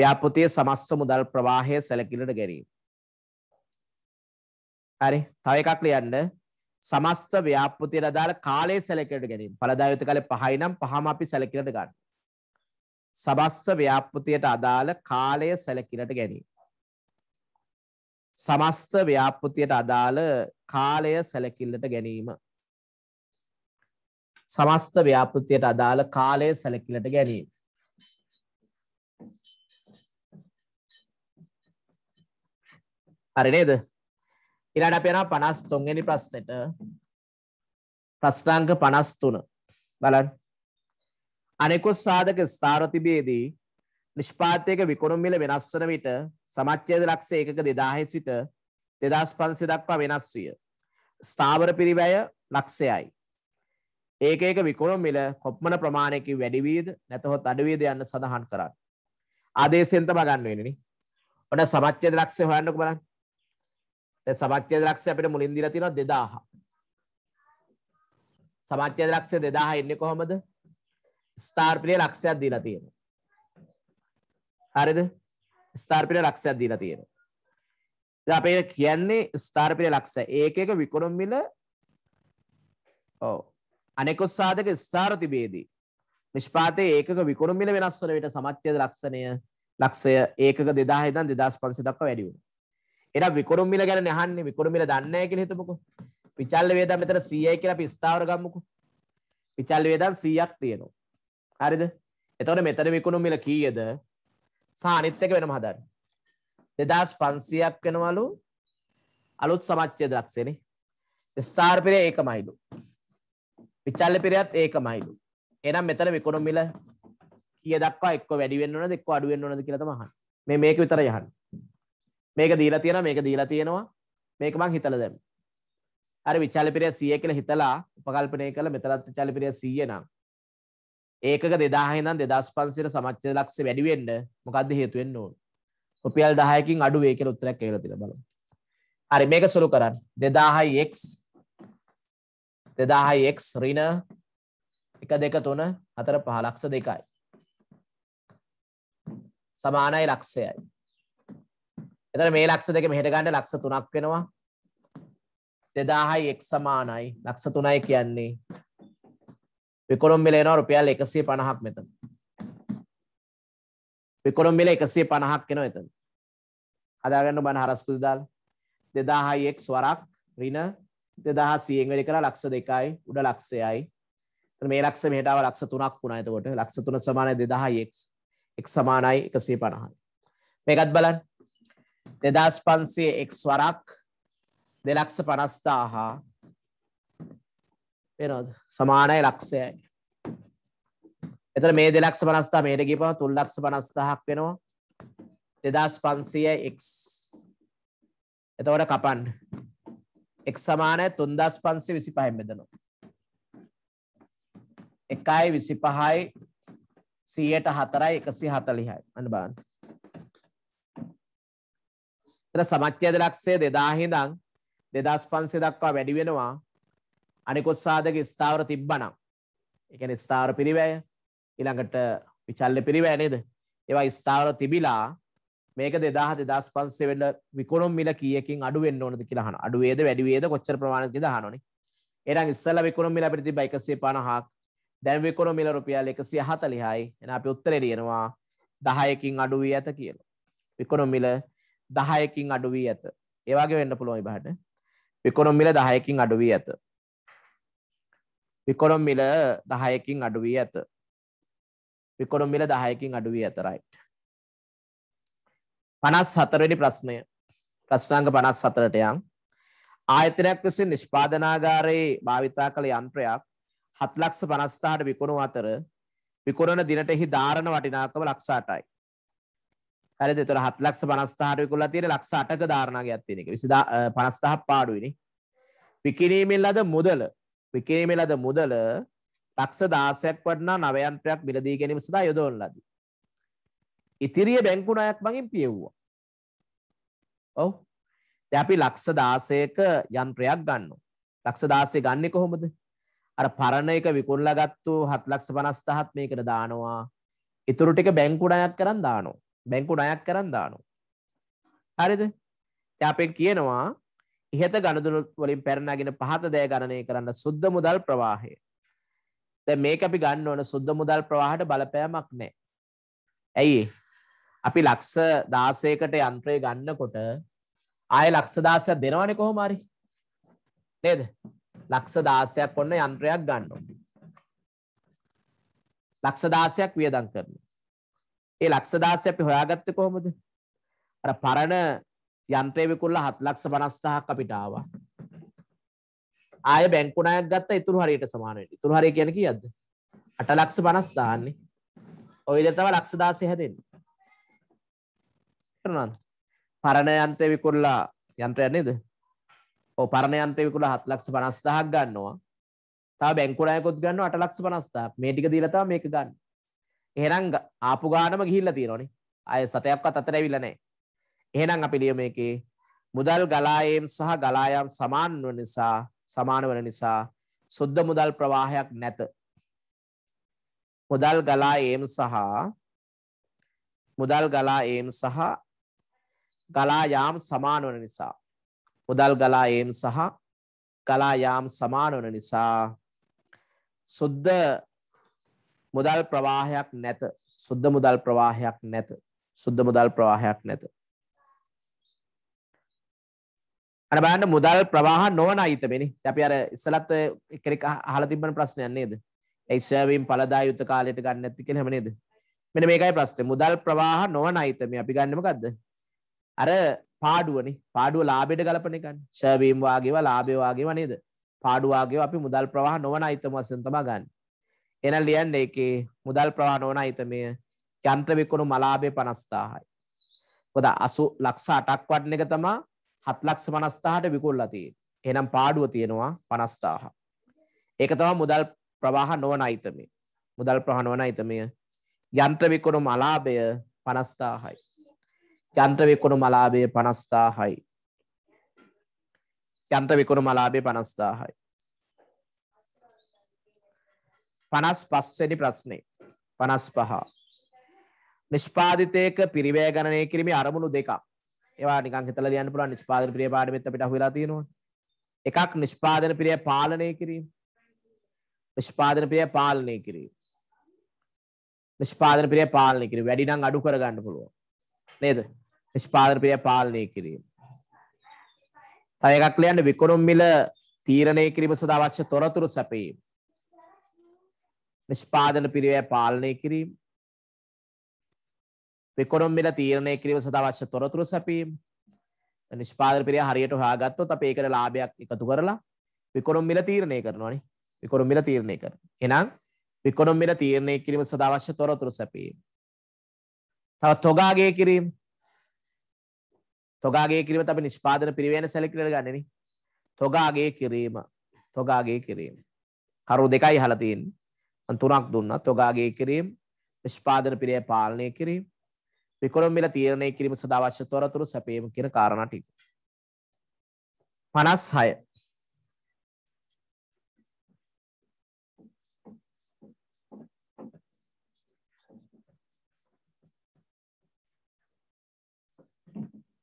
ව්‍යාපෘතියේ සමස්ත මුදල් ප්‍රවාහය සැලකිලට ගැනීම හරි තව එකක් ලියන්න සමස්ත ව්‍යාපෘතියට අදාළ කාලයේ සැලකිලට ගැනීම පළදායුත කාලේ පහයි නම් පහම අපි සැලකිලට ගන්න සමස්ත ව්‍යාපෘතියට අදාළ කාලය සැලකිලට ගැනීම සමස්ත ව්‍යාපෘතියට අදාළ කාලය සැලකිල්ලට ගැනීම සමස්ත ව්‍යාපෘතියට අදාළ කාලය සැලකිලට ගැනීම හරි නේද ඉරට අප යනවා පනස් තුන්ගනි ප්‍රශ්නයට ප්‍රශ්නාංක පනස් තුන බලන් අනෙකුත් සාධක ස්ථාරතිබයේදී නිෂ්පාතයක විකුණුම්මිල වෙනස් වන විට සමච්්‍යයද ලක්ෂ ඒකක දෙදාහෙ සිට දෙදස් පන්සි දක්වා වෙනස් විය. ස්ථාවර පිරිවැය ලක්ෂයයි. ඒක ඒක විකුණුම් මිල කොප්මන ප්‍රමාණයකි වැඩිවීද නැතහොත් අඩුවීද යන්න සඳහන් කරන්න. ආදේශෙන්ත බගන්න වෙනනි ඔන සමච්්‍යද ලක්ෂය හොයන්නක බලන්න දැන් සමච්ඡේද ලක්ෂය අපිට මුලින් දීලා තියෙනවා 2000. සමච්ඡේද ලක්ෂය 2000 එන්නේ කොහමද? ස්ථාර්පණීය ලක්ෂයක් දීලා තියෙනවා. හරිද? ස්ථාර්පණීය ලක්ෂයක් දීලා තියෙනවා. දැන් අපේ කියන්නේ ස්ථාර්පණීය ලක්ෂය. ඒක එක විකුණුම් මිල ඔව්. අනෙකුත් සාධක ස්ථාර තිබේදී. නිෂ්පාතයේ ඒකක විකුණුම් මිල වෙනස් වන විට සමච්ඡේද ලක්ෂණය ලක්ෂය ඒකක 2000 ඉඳන් 2500 දක්වා වැඩි වෙනවා. එනම් විකුරුම්මිල ගැන අහන්නේ විකුරුම්මිල දන්නේ නැහැ කියලා හිතමුකෝ. විචල්්‍ය වේදන් මෙතන 100යි කියලා අපි ස්ථාවර ගමුකෝ. විචල්්‍ය වේදන් 100ක් තියෙනවා. හරිද? එතකොට මෙතන විකුණුම්මිල කීයද? සහ අනිත් එක වෙනම හදාන්න. 2500ක් වෙනවලු අලුත් සමච්ඡේද ලක්ෂණේ. ස්ථාවර පෙරේ ඒකමයිලු. විචල්්‍ය පෙරයත් ඒකමයිලු. එහෙනම් මෙතන විකුණුම්මිල කීය දක්වා එක්ක වැඩි වෙන්න ඕනද එක්ක අඩු වෙන්න ඕනද කියලා තමයි අහන්නේ. මේ මේක විතරයි අහන්නේ. මේක දීලා තියෙන මේක දීලා තියෙනවා මේක මං හිතලා දැම්ම. අර විචාලපිරිය 100 කියලා හිතලා උපකල්පනය කළ මෙතනත් විචාලපිරිය 100 නම් ඒකක 2000 ඉඳන් 2500ට සමච්ඡේද ලක්ෂය වැඩි වෙන්න මොකද්ද හේතු වෙන්න ඕන? රුපියල් 10කින් අඩු වෙයි කියලා උත්තරයක් ඇවිල්ලා තියෙනවා බලමු. හරි මේක සුළු කරන්න. 2000x 2000x ඍණ 1 2 3 4 5 ලක්ෂ 2යි. සමානයි ලක්ෂයයි. එතන මේ ලක්ෂ දෙක මෙහෙට ගන්න ලක්ෂ තුනක් වෙනවා. 2000යි x සමානයි. ලක්ෂ තුනයි කියන්නේ විකුණුම් මිල එනවා රුපියල් 150ක් මෙතන. විකුණුම් මිල 150ක් එනවා එතන. හදාගන්න බණ හරස්කුදු දාලා. 2000යි x වරක් ඍණ 2100ෙන් වැඩි කරලා ලක්ෂ දෙකයි උඩ ලක්ෂයයි. එතන මේ ලක්ෂ මෙහෙට ආව ලක්ෂ තුනක් වුණා එතකොට. ලක්ෂ තුන සමානයි 2000x. x සමානයි 150යි. මේකත් බලන්න. දෙදස් පන්සේ එක් වරක් දෙලක්ෂ පනස්ථා හා වෙනද සමානයි ලක්ෂයයි. එතන මේ දෙලක්ෂ පනස්ථා මේට ගිපහ තුල්ලක්ෂ පනස්ථහක් වෙනවා දෙදස් පන්සිය එක් එතවට කපන් එක් සමානය තුන්දස් පන්සේ විසි පහෙන් බෙදනවා. එකයි විසි පහයි සීයට හතරයි එකසි හතලිහයි අන බාන්න. එතන සමච්ඡේද ලක්ෂය 2000 ඉඳන් 2500 දක්වා වැඩි වෙනවා අනිකුත් සාධක ස්ථාවර තිබ්බනම්. ඒ කියන්නේ ස්ථාවර පිරිවැය ඊළඟට විචල්්‍ය පිරිවැය නේද? ඒවා ස්ථාවර තිබිලා මේක 2000 2500 වෙන විකුණුම් මිල කීයකින් අඩු වෙන්න ඕනද කියලා අහනවා. අඩු වේද වැඩි වේද කොච්චර ප්‍රමාණයක්ද කියලා අහනෝනේ. එහෙනම් ඉස්සෙල්ලා විකුණුම් මිල අපිට තිබ්බා 150ක්. දැන් විකුණුම් මිල රුපියල් 140යි. එහෙනම් අපි උත්තරේ ලියනවා 10කින් අඩු වී ඇත කියලා. විකුණුම් මිල දහයකින් අඩු වී ඇත. ඒ වගේ වෙන්න පුළුවන් ඉබහට. විකුණුම් මිල 10කින් අඩු වී ඇත. විකුණුම් මිල 10කින් අඩු වී ඇත. විකුණුම් මිල 10කින් අඩු වී ඇත right. 54 වෙනි ප්‍රශ්නය. ප්‍රශ්නාංක 54ට යන්. ආයතනයක් විසින් නිෂ්පාදනාගාරයේ භාවිතා කළ යන්ත්‍රයක් 7 ලක්ෂ 50000ට විකුණු අතර විකුණන දිනට එහි ධාරණ වටිනාකම ලක්ෂ 8යි. හරිද? ඒතර 7 ලක්ෂ 50000 විකුණලා තියෙන ලක්ෂ 8ක ධාරණාගයක් තියෙන එක. 20 50000ක් පාඩුයිනේ. විකිණීමෙන් ලද මුදල විකිණීමෙන් ලද මුදල ලක්ෂ 16ක් වටනා නවයන්ත්‍රයක් මිලදී ගැනීම සඳහා යොදවන ලදී. ඉතිරිය බැංකු ණයක් මගින් පියෙව්වා. ඔව්. දැන් අපි ලක්ෂ 16ක යන්ත්‍රයක් ගන්නවා. ලක්ෂ 16 ගන්නේ කොහොමද? අර පරණ එක විකුණලා ගත්තු 7 ලක්ෂ 50000ත් මේකට දානවා. ඉතුරු ටික බැංකු ණයක් කරන් දානවා. බැංකු අයක් කරන්න දානු. හරිද ජාපෙන් කියනවා ඉහත ගණදුරු වලින් පැරණගෙන පහත දෑ ගණනය කරන්න සුද්ධ මුදල් ප්‍රවාහය. දැ මේක අපි ගන්න ඕන සුද්ධ මුදල් ප්‍රවාහට බලපෑමක් නෑ. ඇයි අපි ලක්ස දාසයකට යන්ත්‍රය ගන්නකොට ආය ලක්ෂ දාසයක් දෙනවන කොහොමරි නේද ලක්ෂ දාසයක් ඔන්න යන්ත්‍රයක් ගන්න ලක්ෂ දාසයක් වියදං කරන ඒ ලක්ෂ 16 අපි හොයාගත්තේ කොහොමද? අර පරණ යන්ත්‍රය විකුණලා 7 ලක්ෂ 50000ක් අපිට ආවා. ආය බැංකු ණයක් ගත්තා ඉතුරු හරියට සමාන වෙන්න. ඉතුරු හරිය කියන්නේ කීයක්ද? 8 ලක්ෂ 50000 නේ. ඔය විදිහට තමයි ලක්ෂ 16 හැදෙන්නේ. කරනවාද? පරණ යන්ත්‍රය විකුණලා යන්ත්‍රයක් නේද? ඔව් පරණ යන්ත්‍රය විකුණලා 7 ලක්ෂ 50000ක් ගන්නවා. තව බැංකු ණයකොත් ගන්නවා 8 ලක්ෂ 50000ක්. මේ ටික දීලා තමයි මේක ගන්න. එහෙනම් ආපු ගානම ගිහිල්ලා තියෙනවනේ. ආය සතයක්වත් අතට ඇවිල්ලා නැහැ. එහෙනම් අපි ලියමේකේ මුදල් ගලායම් සහ ගලායම් සමාන වන නිසා සමාන වන නිසා සුද්ධ මුදල් ප්‍රවාහයක් නැත. මුදල් ගලායම් සහ මුදල් ගලායම් සහ ගලායාම් සමාන වන නිසා මුදල් ගලායම් සහ ගලායාම් සමාන වන නිසා සුද්ධ මුදල් ප්‍රවාහයක් නැත සුද්ධ මුදල් ප්‍රවාහයක් නැත සුද්ධ මුදල් ප්‍රවාහයක් නැත අර බලන්න මුදල් ප්‍රවාහ නොවන අයිතමනේ අපි අර ඉස්සලත් කෙනෙක් අහලා තිබ්බන ප්‍රශ්නයක් නේද ඒ ඉස්සාවීම් පළදායුත කාලයට ගන්න නැති කියලා හැම නේද මෙන්න මේකයි ප්‍රශ්නේ මුදල් ප්‍රවාහ නොවන අයිතමේ අපි ගන්න මොකද්ද අර පාඩුවනි පාඩුව ලාබෙට ගලපන එකන් ශවීම් වගේවා ලාබේ වගේවා නේද පාඩු වගේ අපි මුදල් ප්‍රවාහ නොවන අයිතම වශයෙන් තමයි ගන්න එන ලියන්න එකේ මුදල් ප්‍රවාණ ඕන අයිතමය යන්ත්‍රවිකුණු මලාබේ පනස්ථාහයි. පොද අසු ලක්ෂ අටක් වටන එක තමා හත් ලක්ෂ පනස්ථාහට විකුල්ලතිී එනම් පාඩුව තියෙනවා පනස්ථාහ. ඒක තම මුදල් ප්‍රවාහ නොවන අයිතමය මුදල් ප්‍රහණවන අයිතමය යන්ත්‍රවිකුණු මලාභය පනස්ථාහයි. යන්ත්‍රවිකුණු මලාබේ පනස්ථාහයි. යන්ත්‍රවිකුණු මලාබේ පනස්ථාහයි. පනස් පස්වැනි ප්‍රශ්නේ පනස් පහ. නිෂ්පාධිතයක පිරිවය ගණනය කිරීමේ අරමුණු දෙකක් ඒවා නිකන් හිතලා ලියන්න පුළුවන් නිෂ්පාදන ප්‍රිය පාඩමෙත් අපිට අහුවෙලා තියෙනවා. එකක් නිෂ්පාදන ප්‍රිය පාලනය කිරීම. නිෂ්පාදන ප්‍රිය පාලනය කිරීම. නිෂ්පාදන ප්‍රිය පාලනය කිරීම වැඩි නම් අඩු කරගන්න පුළුවන්. නේද? නිෂ්පාදන ප්‍රිය පාලනය කිරීම. තව එකක් ලියන්න විකුණුම් මිල තීරණය කිරීම සඳහා අවශ්‍ය තොරතුරු සැපයීම. නිෂ්පාදන පිරිවැය පාලනය කිරීම විකොරොම්බිල තීරණය කිරීම සඳහා අවශ්‍ය තොරතුරු සැපීම නිෂ්පාදන පිරිවැය හරියට හොයාගත්තොත් අපි ඒකට ලාභයක් එකතු කරලා විකොරොම්බිල තීරණය කරනවානේ විකොරොම්බිල තීරණය කරන. එහෙනම් විකොරොම්බිල තීරණය කිරීම සඳහා අවශ්‍ය තොරතුරු සැපීම. තව තොගාගේ කිරීම තොගාගේ කිරීමත් අපි නිෂ්පාදන පිරිවැයන සැලකිල්ලට ගන්නනේ. තොගාගේ කිරීම තොගාගේ කිරීම. කරු දෙකයි අහලා තියෙන්නේ. තුනක් දුන්නත් ඔගාගේ කිරීම් නිෂ්පාදන පිරය පාලනය කිරීම විකොළොම්බිල තීරණය කිරීම සඳහා අවශ්‍ය තොරතුරු සැපයීම කියන කාරණා ටික. 56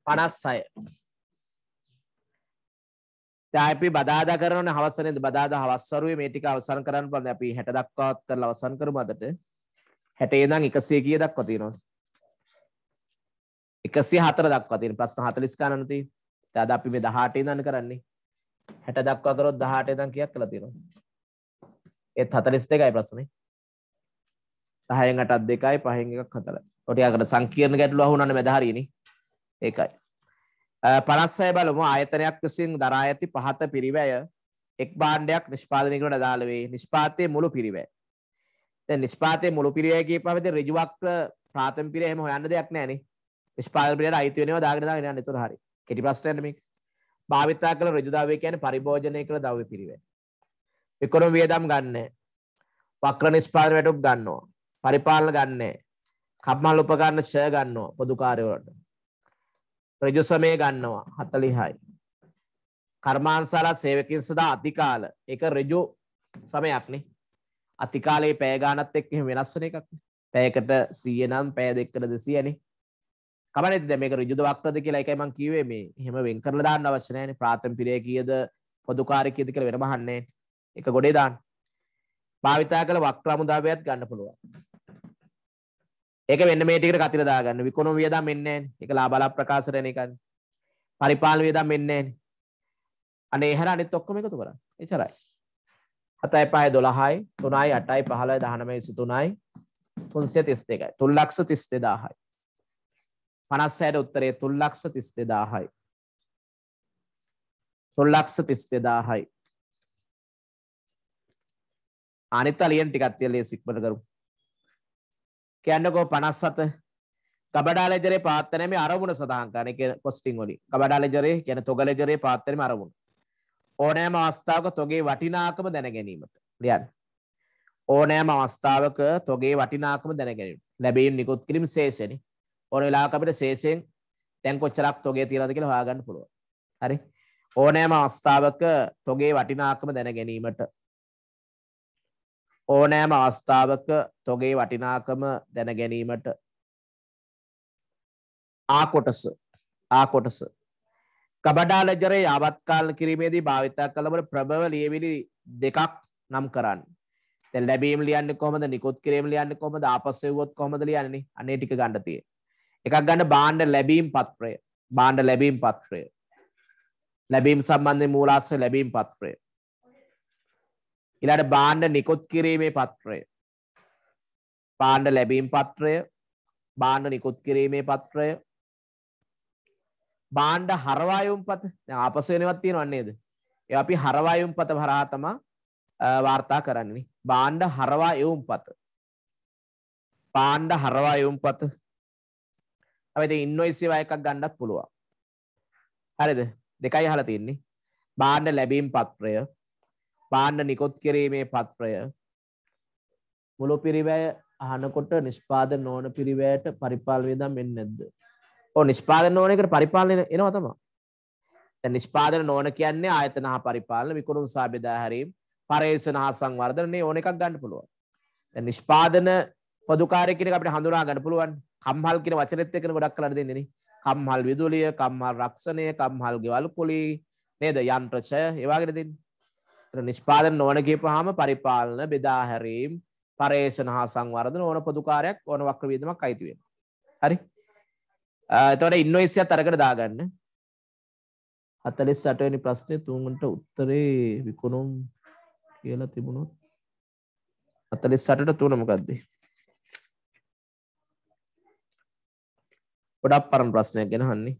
පනස් අය අපි බදාදා කරන හවස නේද බදාදා හවස්සරුවේ මේ ටික අවසන් කරන්න බලන්න අපි 60 දක්වාත් කරලා අවසන් කරමු අදට 60 ඉඳන් 100 කීය දක්වා තියෙනවද 104 දක්වා තියෙන ප්‍රශ්න 40 ගණන් තියෙන. දැන් අද අපි මේ 18 ඉඳන් කරන්නේ 60 දක්වා කරොත් 18 ඉඳන් කීයක් කරලා තියෙනවද? ඒත් 42යි ප්‍රශ්නේ. 10න් 8ක් 2යි 5න් 1ක් 4යි. ඔය ටිකකට සංකීර්ණ ගැටලු අහුනන්න මැද හරියනේ. ඒකයි. 56 uh, බලමු ආයතනයක් විසින් දරා ඇති පහත පිරිවැය එක් භාණ්ඩයක් නිෂ්පාදනය කරන අදාළ වේ නිෂ්පාතයේ මුළු පිරිවැය. දැන් නිෂ්පාතයේ මුළු පිරිවැය කියපුවම ඉතින් ඍජුවක්ව ප්‍රාථමික පිරිවැය එහෙම හොයන්න දෙයක් නැහැ නේ. නිෂ්පාදන පිරිවැයට අයිති වෙනවා දාගෙන දාගෙන යන්න. ඒතර හරි. කෙටි ප්‍රශ්නයක් මේක. භාවිතා කළ ඍජු ද්‍රව්‍ය කියන්නේ පරිභෝජනය කළ ද්‍රව්‍ය පිරිවැය. වික්‍රම වියදම් ගන්නෑ. වක්‍ර නිෂ්පාදන වැටුප් ගන්නවා. පරිපාලන ගන්නෑ. කම්මල් උපකරණ ෂය ගන්නවා පොදු කාර්යවලට. රජු සමය ගන්නවා හතලිහයි. කර්මාන්සාලා සේවකින් සදා අධිකාල එක රජු සමයක්නෙ අතිකාලේ පෑගානත් එක් එහෙම වෙනස්සන එකක් පෑකට සියනම් පෑ දෙක්කට දෙසියනි කමනෙත් දැ මේක රජුද වක්්‍රද කියලා එකයි මං කිවේ මේ එහෙම වෙන් කරලා දාන්න අවශ්‍යනයන ප්‍රාථම පිරය කියද පොදුකාරකයද කළ වෙන බහන්නේ එක ගොඩේ දාන්න භාවිතා කළ වක්්‍රමුදාවයක්ත් ගන්න පුළුවන් ඒක මෙන්න මේ ටිකට කතිර දාගන්න. විකුණුම් වියදම් එන්නේ නැහැ. ඒක ලාභ ලාභ ප්‍රකාශන එකනේ. පරිපාලන වියදම් එන්නේ නැහැ. අනේ ඒ හැර අනිත් ඔක්කොම එකතු කරන්න. එච්චරයි. 7යි 5යි 12යි 3යි 8යි 15යි 19යි 23යි 332යි. 332000යි. 56ට උත්තරේ 332000යි. 332000යි. අනිත් අලියෙන් ටිකක් තියලා ඉක්මනට කරමු. කියන්නකෝ පනස් සත කබඩාලෙජරේ පාත්තනම අරමුණ සදාංකාන එක කොස්ටිං වලින් කබඩාලෙජරේ කියන තොගලෙජරේ පාත්තරම අරමුණ ඕනෑම අවස්ථාවක තොගේ වටිනාකම දැනගැනීමට ලියන්න ඕනෑම අවස්ථාවක තොගේ වටිනාකම දැනගැනීම ලැබීම් නිකුත් කිරීම ශේෂෙනි ඕන වෙලාවක අපිට ශේෂයෙන් දැන් කොච්චරක් තොගේ තියනද කියලා හොයාගන්න පුළුවන් හරි ඕනෑම අවස්ථාවක තොගේ වටිනාකම දැනගැනීමට ඕනෑම අවස්ථාවක තොගේ වටිනාකම දැනගැනීමට ආකොටස ආකොටස කබඩාලජරේ ආවත්කාල කිරීමේදී භාවිතා කළබට ප්‍රභව ලියවිලි දෙකක් නම් කරන්න තැ ලැබීම් ලියන්න කොමද නිකුත් කිරීම ලියන්න කොමද අපසයවොත් කොමද ලියන්නේ අනේ ටික ගණඩතිය එකක් ගන්න බාණ්ඩ ලැබීම් පත්‍රය බාණ්ඩ ලැබීම් පත්‍රය ලැබීම් සම්බන්ධය මූලාස්ස ලැබීම් පත්‍රය ඊළඟට භාණ්ඩ නිකුත් කිරීමේ පත්‍රය. භාණ්ඩ ලැබීම් පත්‍රය, භාණ්ඩ නිකුත් කිරීමේ පත්‍රය, භාණ්ඩ හරවායුම් පත. දැන් ආපසු එනවත් තියෙනව නේද? ඒ අපි හරවායුම් පත හරහා තමයි වාර්තා කරන්නේ. භාණ්ඩ හරවායුම් පත. භාණ්ඩ හරවායුම් පත. අපි ඉතින් ඉන්වොයිස් ඒවා එකක් ගන්නත් පුළුවන්. හරිද? දෙකයි අහලා තියෙන්නේ. භාණ්ඩ ලැබීම් පත්‍රය පාණ්ඩ නිකොත් කිරීමේ පත්‍රය මුළු පිරිවැය අහනකොට නිෂ්පාදන ඕන පිරිවැයට පරිපාලන වියදම් එන්නේ නැද්ද? ඔව් නිෂ්පාදන ඕන එකට පරිපාලන එනවා තමයි. දැන් නිෂ්පාදන ඕන කියන්නේ ආයතන හා පරිපාලන විකුණුම් සහ බෙදා හැරීම් පරේෂණ හා සංවර්ධන මේ ඕන එකක් ගන්න පුළුවන්. දැන් නිෂ්පාදන පොදුකාරය කියන එක අපිට හඳුනා ගන්න පුළුවන්. කම්හල් කියන වචනේත් එක්කන ගොඩක් කරලා දෙන්නේ නේ. කම්හල් විදුලිය, කම්හල් රක්ෂණය, කම්හල් ගෙවල් කුලී නේද? යන්ත්‍රචය ඒ වගේ දෙන්නේ. නිෂ්පාදන නොවනගේ පහම පරිපාලන බෙදාහැරීම් පර්ේෂණ හා සංවර්ධන ඕන පොදුකාරයක් ඕන වක්‍රවීදමක් අයිතිවෙන. හරි තොට ඉන්නොයිසිය තරකට දාගන්න අතලෙස් සටනි ප්‍රශ්නය තුන්ට උත්තරේ විකුණුම් කියලා තිබුණොත් අතලෙස් සටට තුනමකක්දේ. ොඩක් පරම් ප්‍රශ්නයක් ගැෙනහන්නේ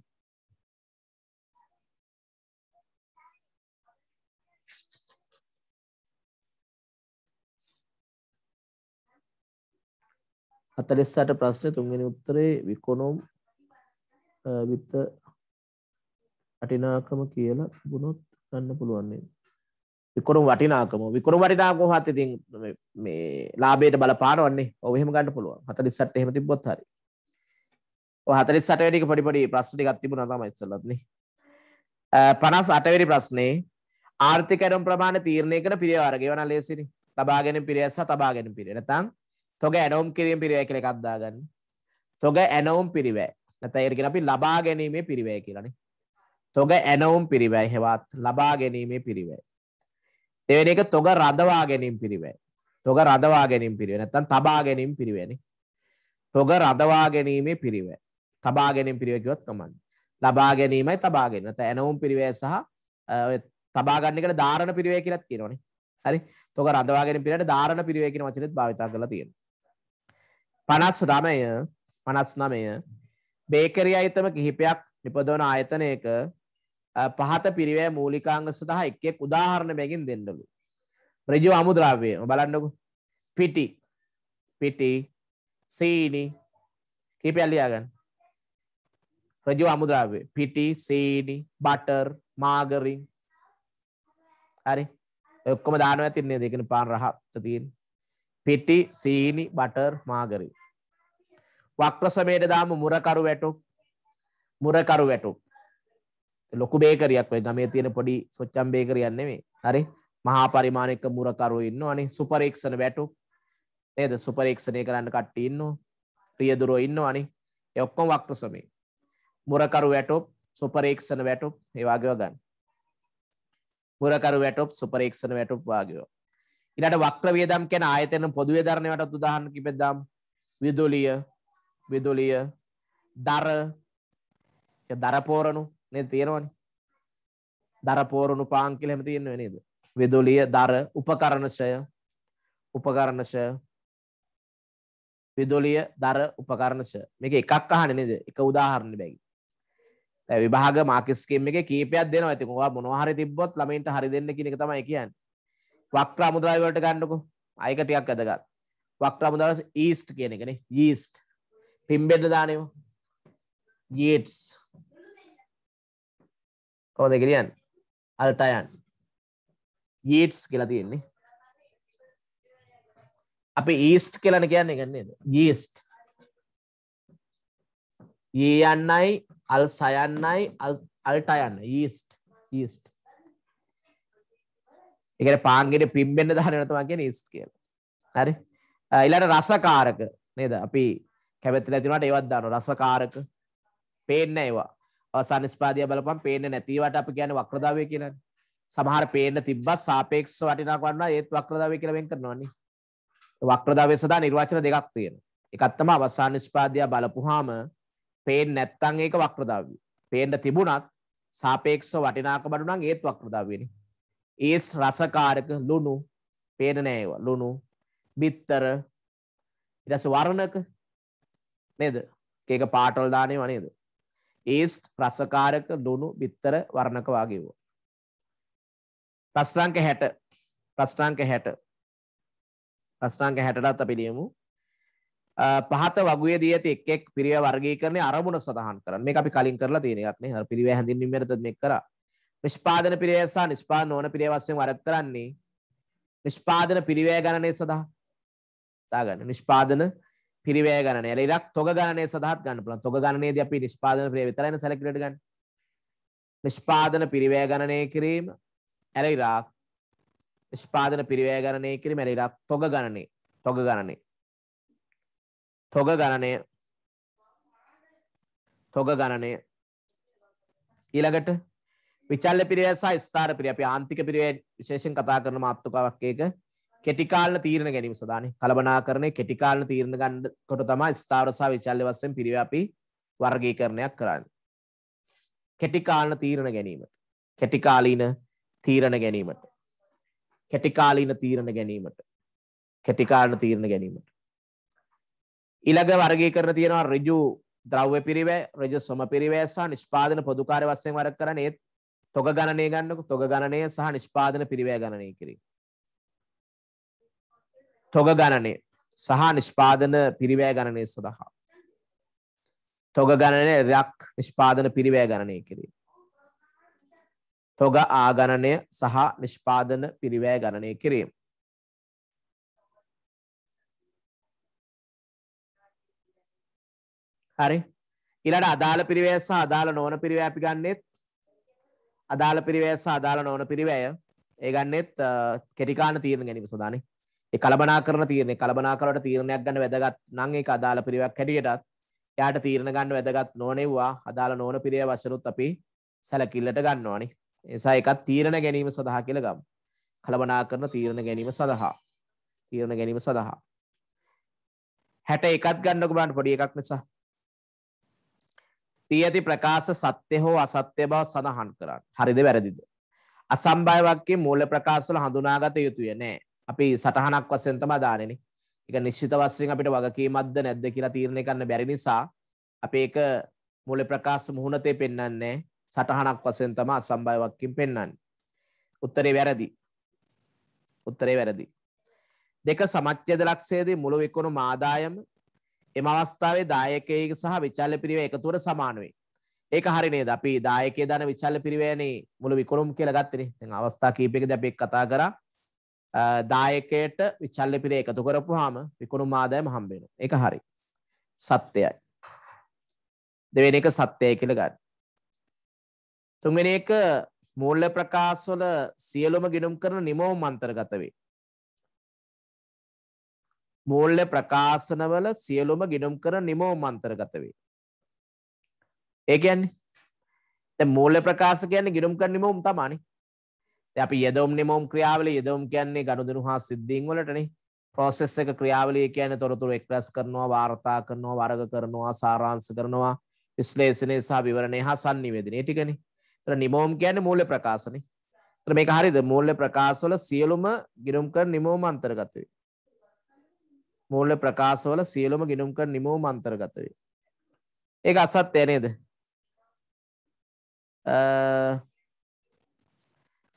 හතලෙස්සාට ප්‍රශ්නය තුන්ගෙන උත්තරේ විකොනොම් විත්ත අටිනාකම කියලා තිබුණොත් ගන්න පුළුවන්නේ විකොරුම් වටිනාකම විකරු වටිනාකම හත් ඉතින් මේ ලාබේට බලපානවන්නේ ඔව එහෙම ගන්න පුළුවන් හතලිස්සට එහෙම තිබ්බොත් හරි ඔය හතලිස් අට වැඩික පොඩි පොඩි ප්‍රශ්න ටිකක් තිබුණා තමයි ඉස්සෙල්ලත් නේ 58 වෙනි ප්‍රශ්නේ ආර්ථික ඇරම් ප්‍රමාණය තීරණය කරන පිරිවර ගෙවන ලේසිනේ ලබා ගැනීම පිරිය සහ තබා ගැනීම පිරිය නැත්නම් තොග ඇනවුම් කිරීම පිරිවැය කියල එකක්දාගන්න තොග ඇනවුම් පිරිවෑ නැත ඒරගෙන අපි ලබා ගැනීමේ පිරිවැය කියලන තොග ඇනවුම් පිරිවැය හෙවත් ලබා ගැනීමේ පිරිවැය දෙවෙන එක තොග රදවා ගැනීම් පිරිවැය තොග රදවා ගැනීම් පිරිව නැත්තන් තබා ගැනීම් පිරිවැනි තොග රදවා ගැනීමේ පිරිවැය තබා ගැනීම් පිරිවැකිවත් කමන්න ලබා ගැනීමයි තබාගෙන නැත ඇනවුම් පිරිවැය සහ තබාගන්න එකට ධාරණ පිරිවැය කියලත් කියනවනේ හරි තොග රදවා ගැනීම පිරිවැයට ධාරණ පිරිවැය කියන වචනේත් භාවිතා කරලා තියෙනවා පනස් රමය පනස් නමය බේකරි අයිතම කිහිපයක් නිපදවන ආයතනයක පහත පිරිවෑ මූලිකාංග සඳහා එක්ෙක් උදාහරණ බැගින් දෙන්නලු. රජු අමුද්‍රාවය බලන්නකු පිටි පිටි සීනි කිපැල්ලියාගන්න රජු අමුද්‍රාවය පිටි සීනි බටර් මාගරින් හරි ඔක්කොම දානව ඇතින්නේ දෙකන පාන් රහත්ත තියෙන් පිටි සීනි බටර් මාගරි. වක්්‍ර සමයට දාම මුරකරු වැටු මුරකරු වැටු ලොකු බේකරයක් වේ ගමේ තියෙන පොඩි සොච්චම් බේකරයන්නේ මේ හරි මහා පරිමාණයක මුරකරු ඉන්න අනි සුපරීක්ෂණ වැටු නේද සුපරීක්ෂණය කරන්න කට්ටි ඉන්න ප්‍රියදුරෝ ඉන්න අනි එඔක්කොම වක්්‍ර සමේ මුරකරු වැටොප් සුපරීක්ෂණ වැටුප් ඒවාගේව ගන්න මුරකරු වැටොප් සුපරීක්ෂණ වැටුප් වාගේෝ ඊළඟ වක්‍ර වියදම් කියන ආයතන පොදු වියදරණයටත් උදාහරණ කිපෙද්දාම් විදුලිය විදුලිය දර දර පෝරණු නේද තියෙනවනේ දර පෝරණු පාන් කියලා එහෙම තියෙන්නේ නේද විදුලිය දර උපකරණශය උපකරණශය විදුලිය දර උපකරණශය මේක එකක් අහන්නේ නේද එක උදාහරණයක් බැගි දැන් විභාග මාකට් ස්කීම් එකේ කීපයක් දෙනවා ඉතින් ඔයා මොනවා හරි තිබ්බොත් ළමයින්ට හරි දෙන්න කියන එක තමයි කියන්නේ වක්‍ර අමුද්‍රව්‍ය වලට ගන්නකො. අයක ටිකක් වැදගත්. වක්‍ර අමුද්‍රව්‍ය ඊස්ට් කියන එකනේ. ඊස්ට්. පිම්බෙන්න දානේම. යීට්ස්. කොහොමද කියන්නේ? අල්ටයන්. යීට්ස් කියලා තියෙන්නේ. අපි ඊස්ට් කියලානේ කියන්නේ ඒක නේද? යීස්ට්. ඊයන්නයි අල් සයන්නයි අල්ටයන් ඊස්ට් ඊස්ට් ඒ කියන්නේ පාන්ගෙන පිම්බෙන්න දහන වෙනවා තමයි කියන්නේ ඉස්ට් කියලා. හරි. ඊළඟ රසකාරක නේද? අපි කැමැතිලා තිබුණාට ඒවත් දානවා රසකාරක. පේන්නේ ඒවා. අවසාන ස්පාදිය බලපන් පේන්නේ නැති ඒවාට අපි කියන්නේ වක්‍රදාවය කියලානේ. සමහර පේන්න තිබ්බත් සාපේක්ෂ වටිනාකමක් වන්නා ඒත් වක්‍රදාවය කියලා වෙන් කරනවානේ. වක්‍රදාවය සඳහා නිර්වචන දෙකක් තියෙනවා. එකක් තමයි අවසාන ස්පාදිය බලපුවාම පේන්නේ නැත්තම් ඒක වක්‍රදාවය. පේන්න තිබුණත් සාපේක්ෂ වටිනාකම අඩු නම් ඒත් වක්‍රදාවයනේ. ඒ රසකාරක ලුණු පේන නෑ ඒවා ලුණු බිත්තර ඊට පස්සේ වර්ණක නේද කේක පාට වල දාන ඒවා නේද ඒස්ට් රසකාරක ලුණු බිත්තර වර්ණක වාගේ ඒවා ප්‍රස්ථාංක 60 ප්‍රස්ථාංක 60 ප්‍රස්ථාංක 60ටත් අපි ලියමු පහත වගුවේ දී ඇති එක් එක් පිරිව වර්ගීකරණය අරමුණ සඳහන් කරන්න මේක අපි කලින් කරලා තියෙන එකක් නේ හරි පිරිව හැඳින්වීම වලත් මේක කරා නිෂ්පාදන පිරිවය සහ නිෂ්පාදන නොවන පිරිවය වශයෙන් වරත්තරන්නේ නිෂ්පාදන පිරිවය ගණනය සඳහා දාගන්න නිෂ්පාදන පිරිවය ගණනය. එල ඉරක් තොග ගණනය සඳහාත් ගන්න පුළුවන්. තොග ගණනයේදී අපි නිෂ්පාදන පිරිවය විතරයි සැලකිලිට ගන්න. නිෂ්පාදන පිරිවය ගණනය කිරීම එල ඉරක් නිෂ්පාදන පිරිවය ගණනය කිරීම එල ඉරක් තොග ගණනය. තොග ගණනය. තොග ගණනය තොග ගණනය ඊළඟට විචල්ල පිරිය සහ ස්ථාර පිරිය අපි ආන්තික පිරිවෙන් විශේෂයෙන් කතා කරන මාතෘකාවක් ඒක කෙටිකාලන තීරණ ගැනීම සදානේ කලබනාකරණය කෙටිකාලන තීරණ ගන්න කොට තමයි ස්ථාවර සහ විචල්‍ය වශයෙන් පිරිව අපි වර්ගීකරණයක් කරන්නේ. කෙටිකාලන තීරණ ගැනීමට. කෙටිකාලීන තීරණ ගැනීමට. කෙටිකාලීන තීරණ ගැනීමට. කෙටිකාලන තීරණ ගැනීමට. ඊළඟ වර්ගීකරණ තියෙනවා ඍජු ද්‍රව්‍ය පිරිවැය, ඍජු සම පිරිවැය සහ නිෂ්පාදන පොදු කාර්ය වශයෙන් වර්ග කරන්නේ ඒත් තොග ගණනය ගන්නකො තොග ගණනය සහ නිෂ්පාදන පිරිවැය ගණනය කිරීම. තොග ගණනය සහ නිෂ්පාදන පිරිවැය ගණනය සඳහා. තොග ගණනය රැක් නිෂ්පාදන පිරිවැය ගණනය කිරීම. තොග ආගණනය සහ නිෂ්පාදන පිරිවැය ගණනය කිරීම. හරි ඊළඟ අදාළ පිරිවැය සහ අදාළ නොවන පිරිවැය අපි ගන්නෙත් අදාළ පිරිවැය සහ අදාළ නොවන පිරිවැය ඒ ගන්නෙත් කෙටිකාන තීරණ ගැනීම සඳහානේ. ඒ කලබනාකරන තීරණේ කලබනාකරවට තීරණයක් ගන්න වැදගත් නම් ඒක අදාළ පිරිවැයක් හැටියටත් එයාට තීරණ ගන්න වැදගත් නොනෙව්වා අදාළ නොවන පිරිවැය වශයෙන්ුත් අපි සැලකිල්ලට ගන්නවානේ. ඒ නිසා ඒකත් තීරණ ගැනීම සඳහා කියලා ගමු. කලබනාකරන තීරණ ගැනීම සඳහා. තීරණ ගැනීම සඳහා. 61ත් ගන්නකො බලන්න පොඩි එකක් නිසා වී ඇති ප්‍රකාශ සත්‍ය හෝ අසත්‍ය බව සඳහන් කරන්න. හරිද වැරදිද? අසම්භාය වාක්‍යයේ මූල ප්‍රකාශවල හඳුනාගත යුතුය නෑ. අපි සටහනක් වශයෙන් තමයි දාන්නේ. ඒක නිශ්චිත වශයෙන් අපිට වගකීමක්ද නැද්ද කියලා තීරණය කරන්න බැරි නිසා අපි ඒක මූල ප්‍රකාශ මුහුණතේ පෙන්වන්නේ සටහනක් වශයෙන් තමයි අසම්භාය වාක්‍යෙන් පෙන්වන්නේ. උත්තරේ වැරදි. උත්තරේ වැරදි. දෙක සමච්ඡේද ලක්ෂයේදී මුල විකුණු ආදායම එම අවස්ථාවේ දායකයෙක් සහ විචල්්‍ය පිරිවේ එකතුවට සමාන වෙයි. ඒක හරි නේද? අපි දායකයේ දාන විචල්්‍ය පිරිවේනේ මුළු විකුණුම් කියලා ගත්තනේ. දැන් අවස්ථා කීපයකදී අපි කතා කරා දායකයට විචල්්‍ය පිරිවේ එකතු කරපුවාම විකුණුම් ආදායම හම්බ වෙනවා. ඒක හරි. සත්‍යයි. දෙවෙනි එක සත්‍යයි කියලා ගන්න. තුන්වෙනි එක මූල්‍ය ප්‍රකාශවල සියලුම ගිණුම් කරන නිමෝම් අන්තර්ගත වේ. මූල්‍ය ප්‍රකාශනවල සියලුම ගිනුම් කරන නිමෝම් අන්තර්ගත වේ. ඒ කියන්නේ දැන් මූල්‍ය ප්‍රකාශ කියන්නේ ගිනුම් කරන නිමෝම් තමයි. දැන් අපි යෙදවුම් නිමෝම් ක්‍රියාවලිය යෙදවුම් කියන්නේ ගනුදෙනු හා සිද්ධීන් වලටනේ. process එක ක්‍රියාවලිය කියන්නේ තොරතුරු express කරනවා, වාර්තා කරනවා, වර්ග කරනවා, සාරාංශ කරනවා, විශ්ලේෂණය සහ විවරණය හා sannivedana. ඒ ටිකනේ. ඒතර නිමෝම් කියන්නේ මූල්‍ය ප්‍රකාශනේ. ඒතර මේක හරියද? මූල්‍ය ප්‍රකාශවල සියලුම ගිනුම් කරන නිමෝම් අන්තර්ගත වේ. මූල්‍ය ප්‍රකාශවල සියලුම ගිණුම් කරන නිමවුම අන්තර්ගත වේ. ඒක අසත්‍ය නේද?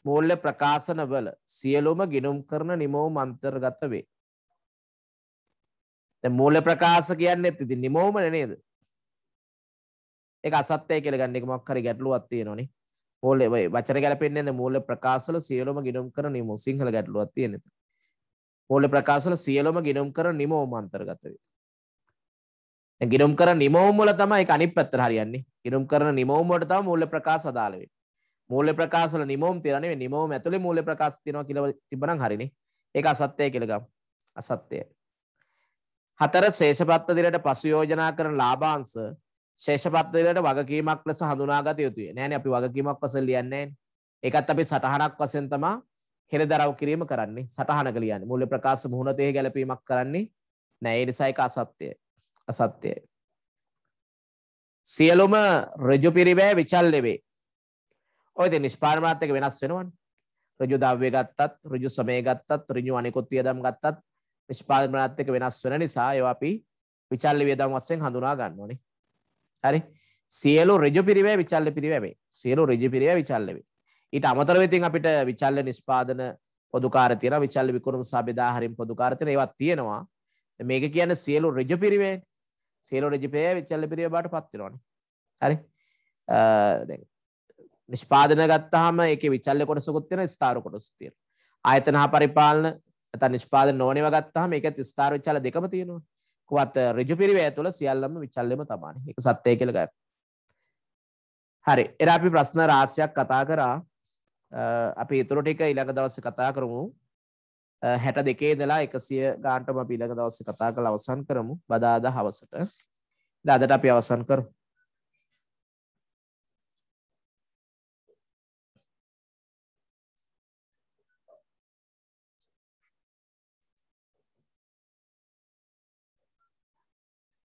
මූල්‍ය ප්‍රකාශනවල සියලුම ගිණුම් කරන නිමවුම අන්තර්ගත වේ. දැන් මූල්‍ය ප්‍රකාශ කියන්නේත් ඉතින් නිමවුමනේ නේද? ඒක අසත්‍යයි කියලා ගන්න එක මොකක් හරි ගැටලුවක් තියෙනවනේ. මූල්‍ය වචන ගැලපෙන්නේ නැද මූල්‍ය ප්‍රකාශවල සියලුම ගිණුම් කරන නිමවුම සිංහල ගැටලුවක් තියෙන. මූල්‍ය ප්‍රකාශන සියලුම ගිනුම් කරන නිමවුම් අන්තර්ගත වේ. දැන් ගිනුම් කරන නිමවුම් වල තමයි ඒක අනිත් පැත්තට හරියන්නේ. ගිනුම් කරන නිමවුම් වලට තමයි මූල්‍ය ප්‍රකාශ අදාළ වෙන්නේ. මූල්‍ය ප්‍රකාශ වල නිමවුම් තියලා නෙවෙයි නිමවුම් ඇතුලේ මූල්‍ය ප්‍රකාශ තියනවා කියලා තිබ්බනම් හරිනේ. ඒක අසත්‍යයි කියලා ගමු. අසත්‍යයි. හතර ශේෂපත්ත දිලට පසු යෝජනා කරන ලාභාංශ ශේෂපත්ත දිලට වගකීමක් ලෙස හඳුනාගත යුතුය. නෑනේ අපි වගකීමක් වශයෙන් ලියන්නේ ඒකත් අපි සටහනක් වශයෙන් තමයි හෙළදරව් කිරීම කරන්නේ සටහනක ලියන්නේ මූල්‍ය ප්‍රකාශ මුහුණතේ ගැළපීමක් කරන්නේ නෑ ඒ නිසා ඒක අසත්‍යයි අසත්‍යයි සියලුම රජු පිරිවැය විචල්්‍ය වේ ඔය ඉතින් නිෂ්පාදනමාත් එක වෙනස් වෙනවනේ රජු ද්‍රව්‍ය ගත්තත් රජු සමය ගත්තත් රජු අනිකුත් වියදම් ගත්තත් නිෂ්පාදනමාත් එක වෙනස් වෙන නිසා ඒවා අපි විචල්්‍ය වියදම් වශයෙන් හඳුනා ගන්නවනේ හරි සියලු රජු පිරිවැය විචල්්‍ය පිරිවැය සියලු රජු පිරිවැය විචල්්‍ය වේ ඊට අමතරව ඉතින් අපිට විචල්්‍ය නිෂ්පාදන පොදුකාර තියෙන විචල්්‍ය විකුණුම් සහ බෙදාහරිම් පොදුකාර තියෙන ඒවත් තියෙනවා. මේක කියන්නේ සියලු ඍජු පිරිවේ. සියලු ඍජු පිරිවේ විචල්්‍ය පිරිවේ බවට පත් වෙනවානේ. හරි. දැන් නිෂ්පාදන ගත්තාම ඒකේ විචල්්‍ය කොටසකුත් තියෙනවා ස්ථාර කොටසකුත් තියෙනවා. ආයතන හා පරිපාලන නැත්නම් නිෂ්පාදන නොවන ඒවා ගත්තාම ඒකත් ස්ථාර විචල්්‍ය දෙකම තියෙනවා. කොහොමත් ඍජු පිරිවේ ඇතුළ සියල්ලම විචල්්‍යම තමයි. ඒක සත්‍යය කියලා ගන්න. හරි. එර අපි ප්‍රශ්න රාශියක් කතා කරා. අපි ඉතුරු ටික ඊළඟ දවස්සේ කතා කරමු. 62 ඉඳලා 100 ගානටම අපි ඊළඟ දවස්සේ කතා කරලා අවසන් කරමු. බදාදා හවසට. ඉතින් අදට අපි අවසන් කරමු.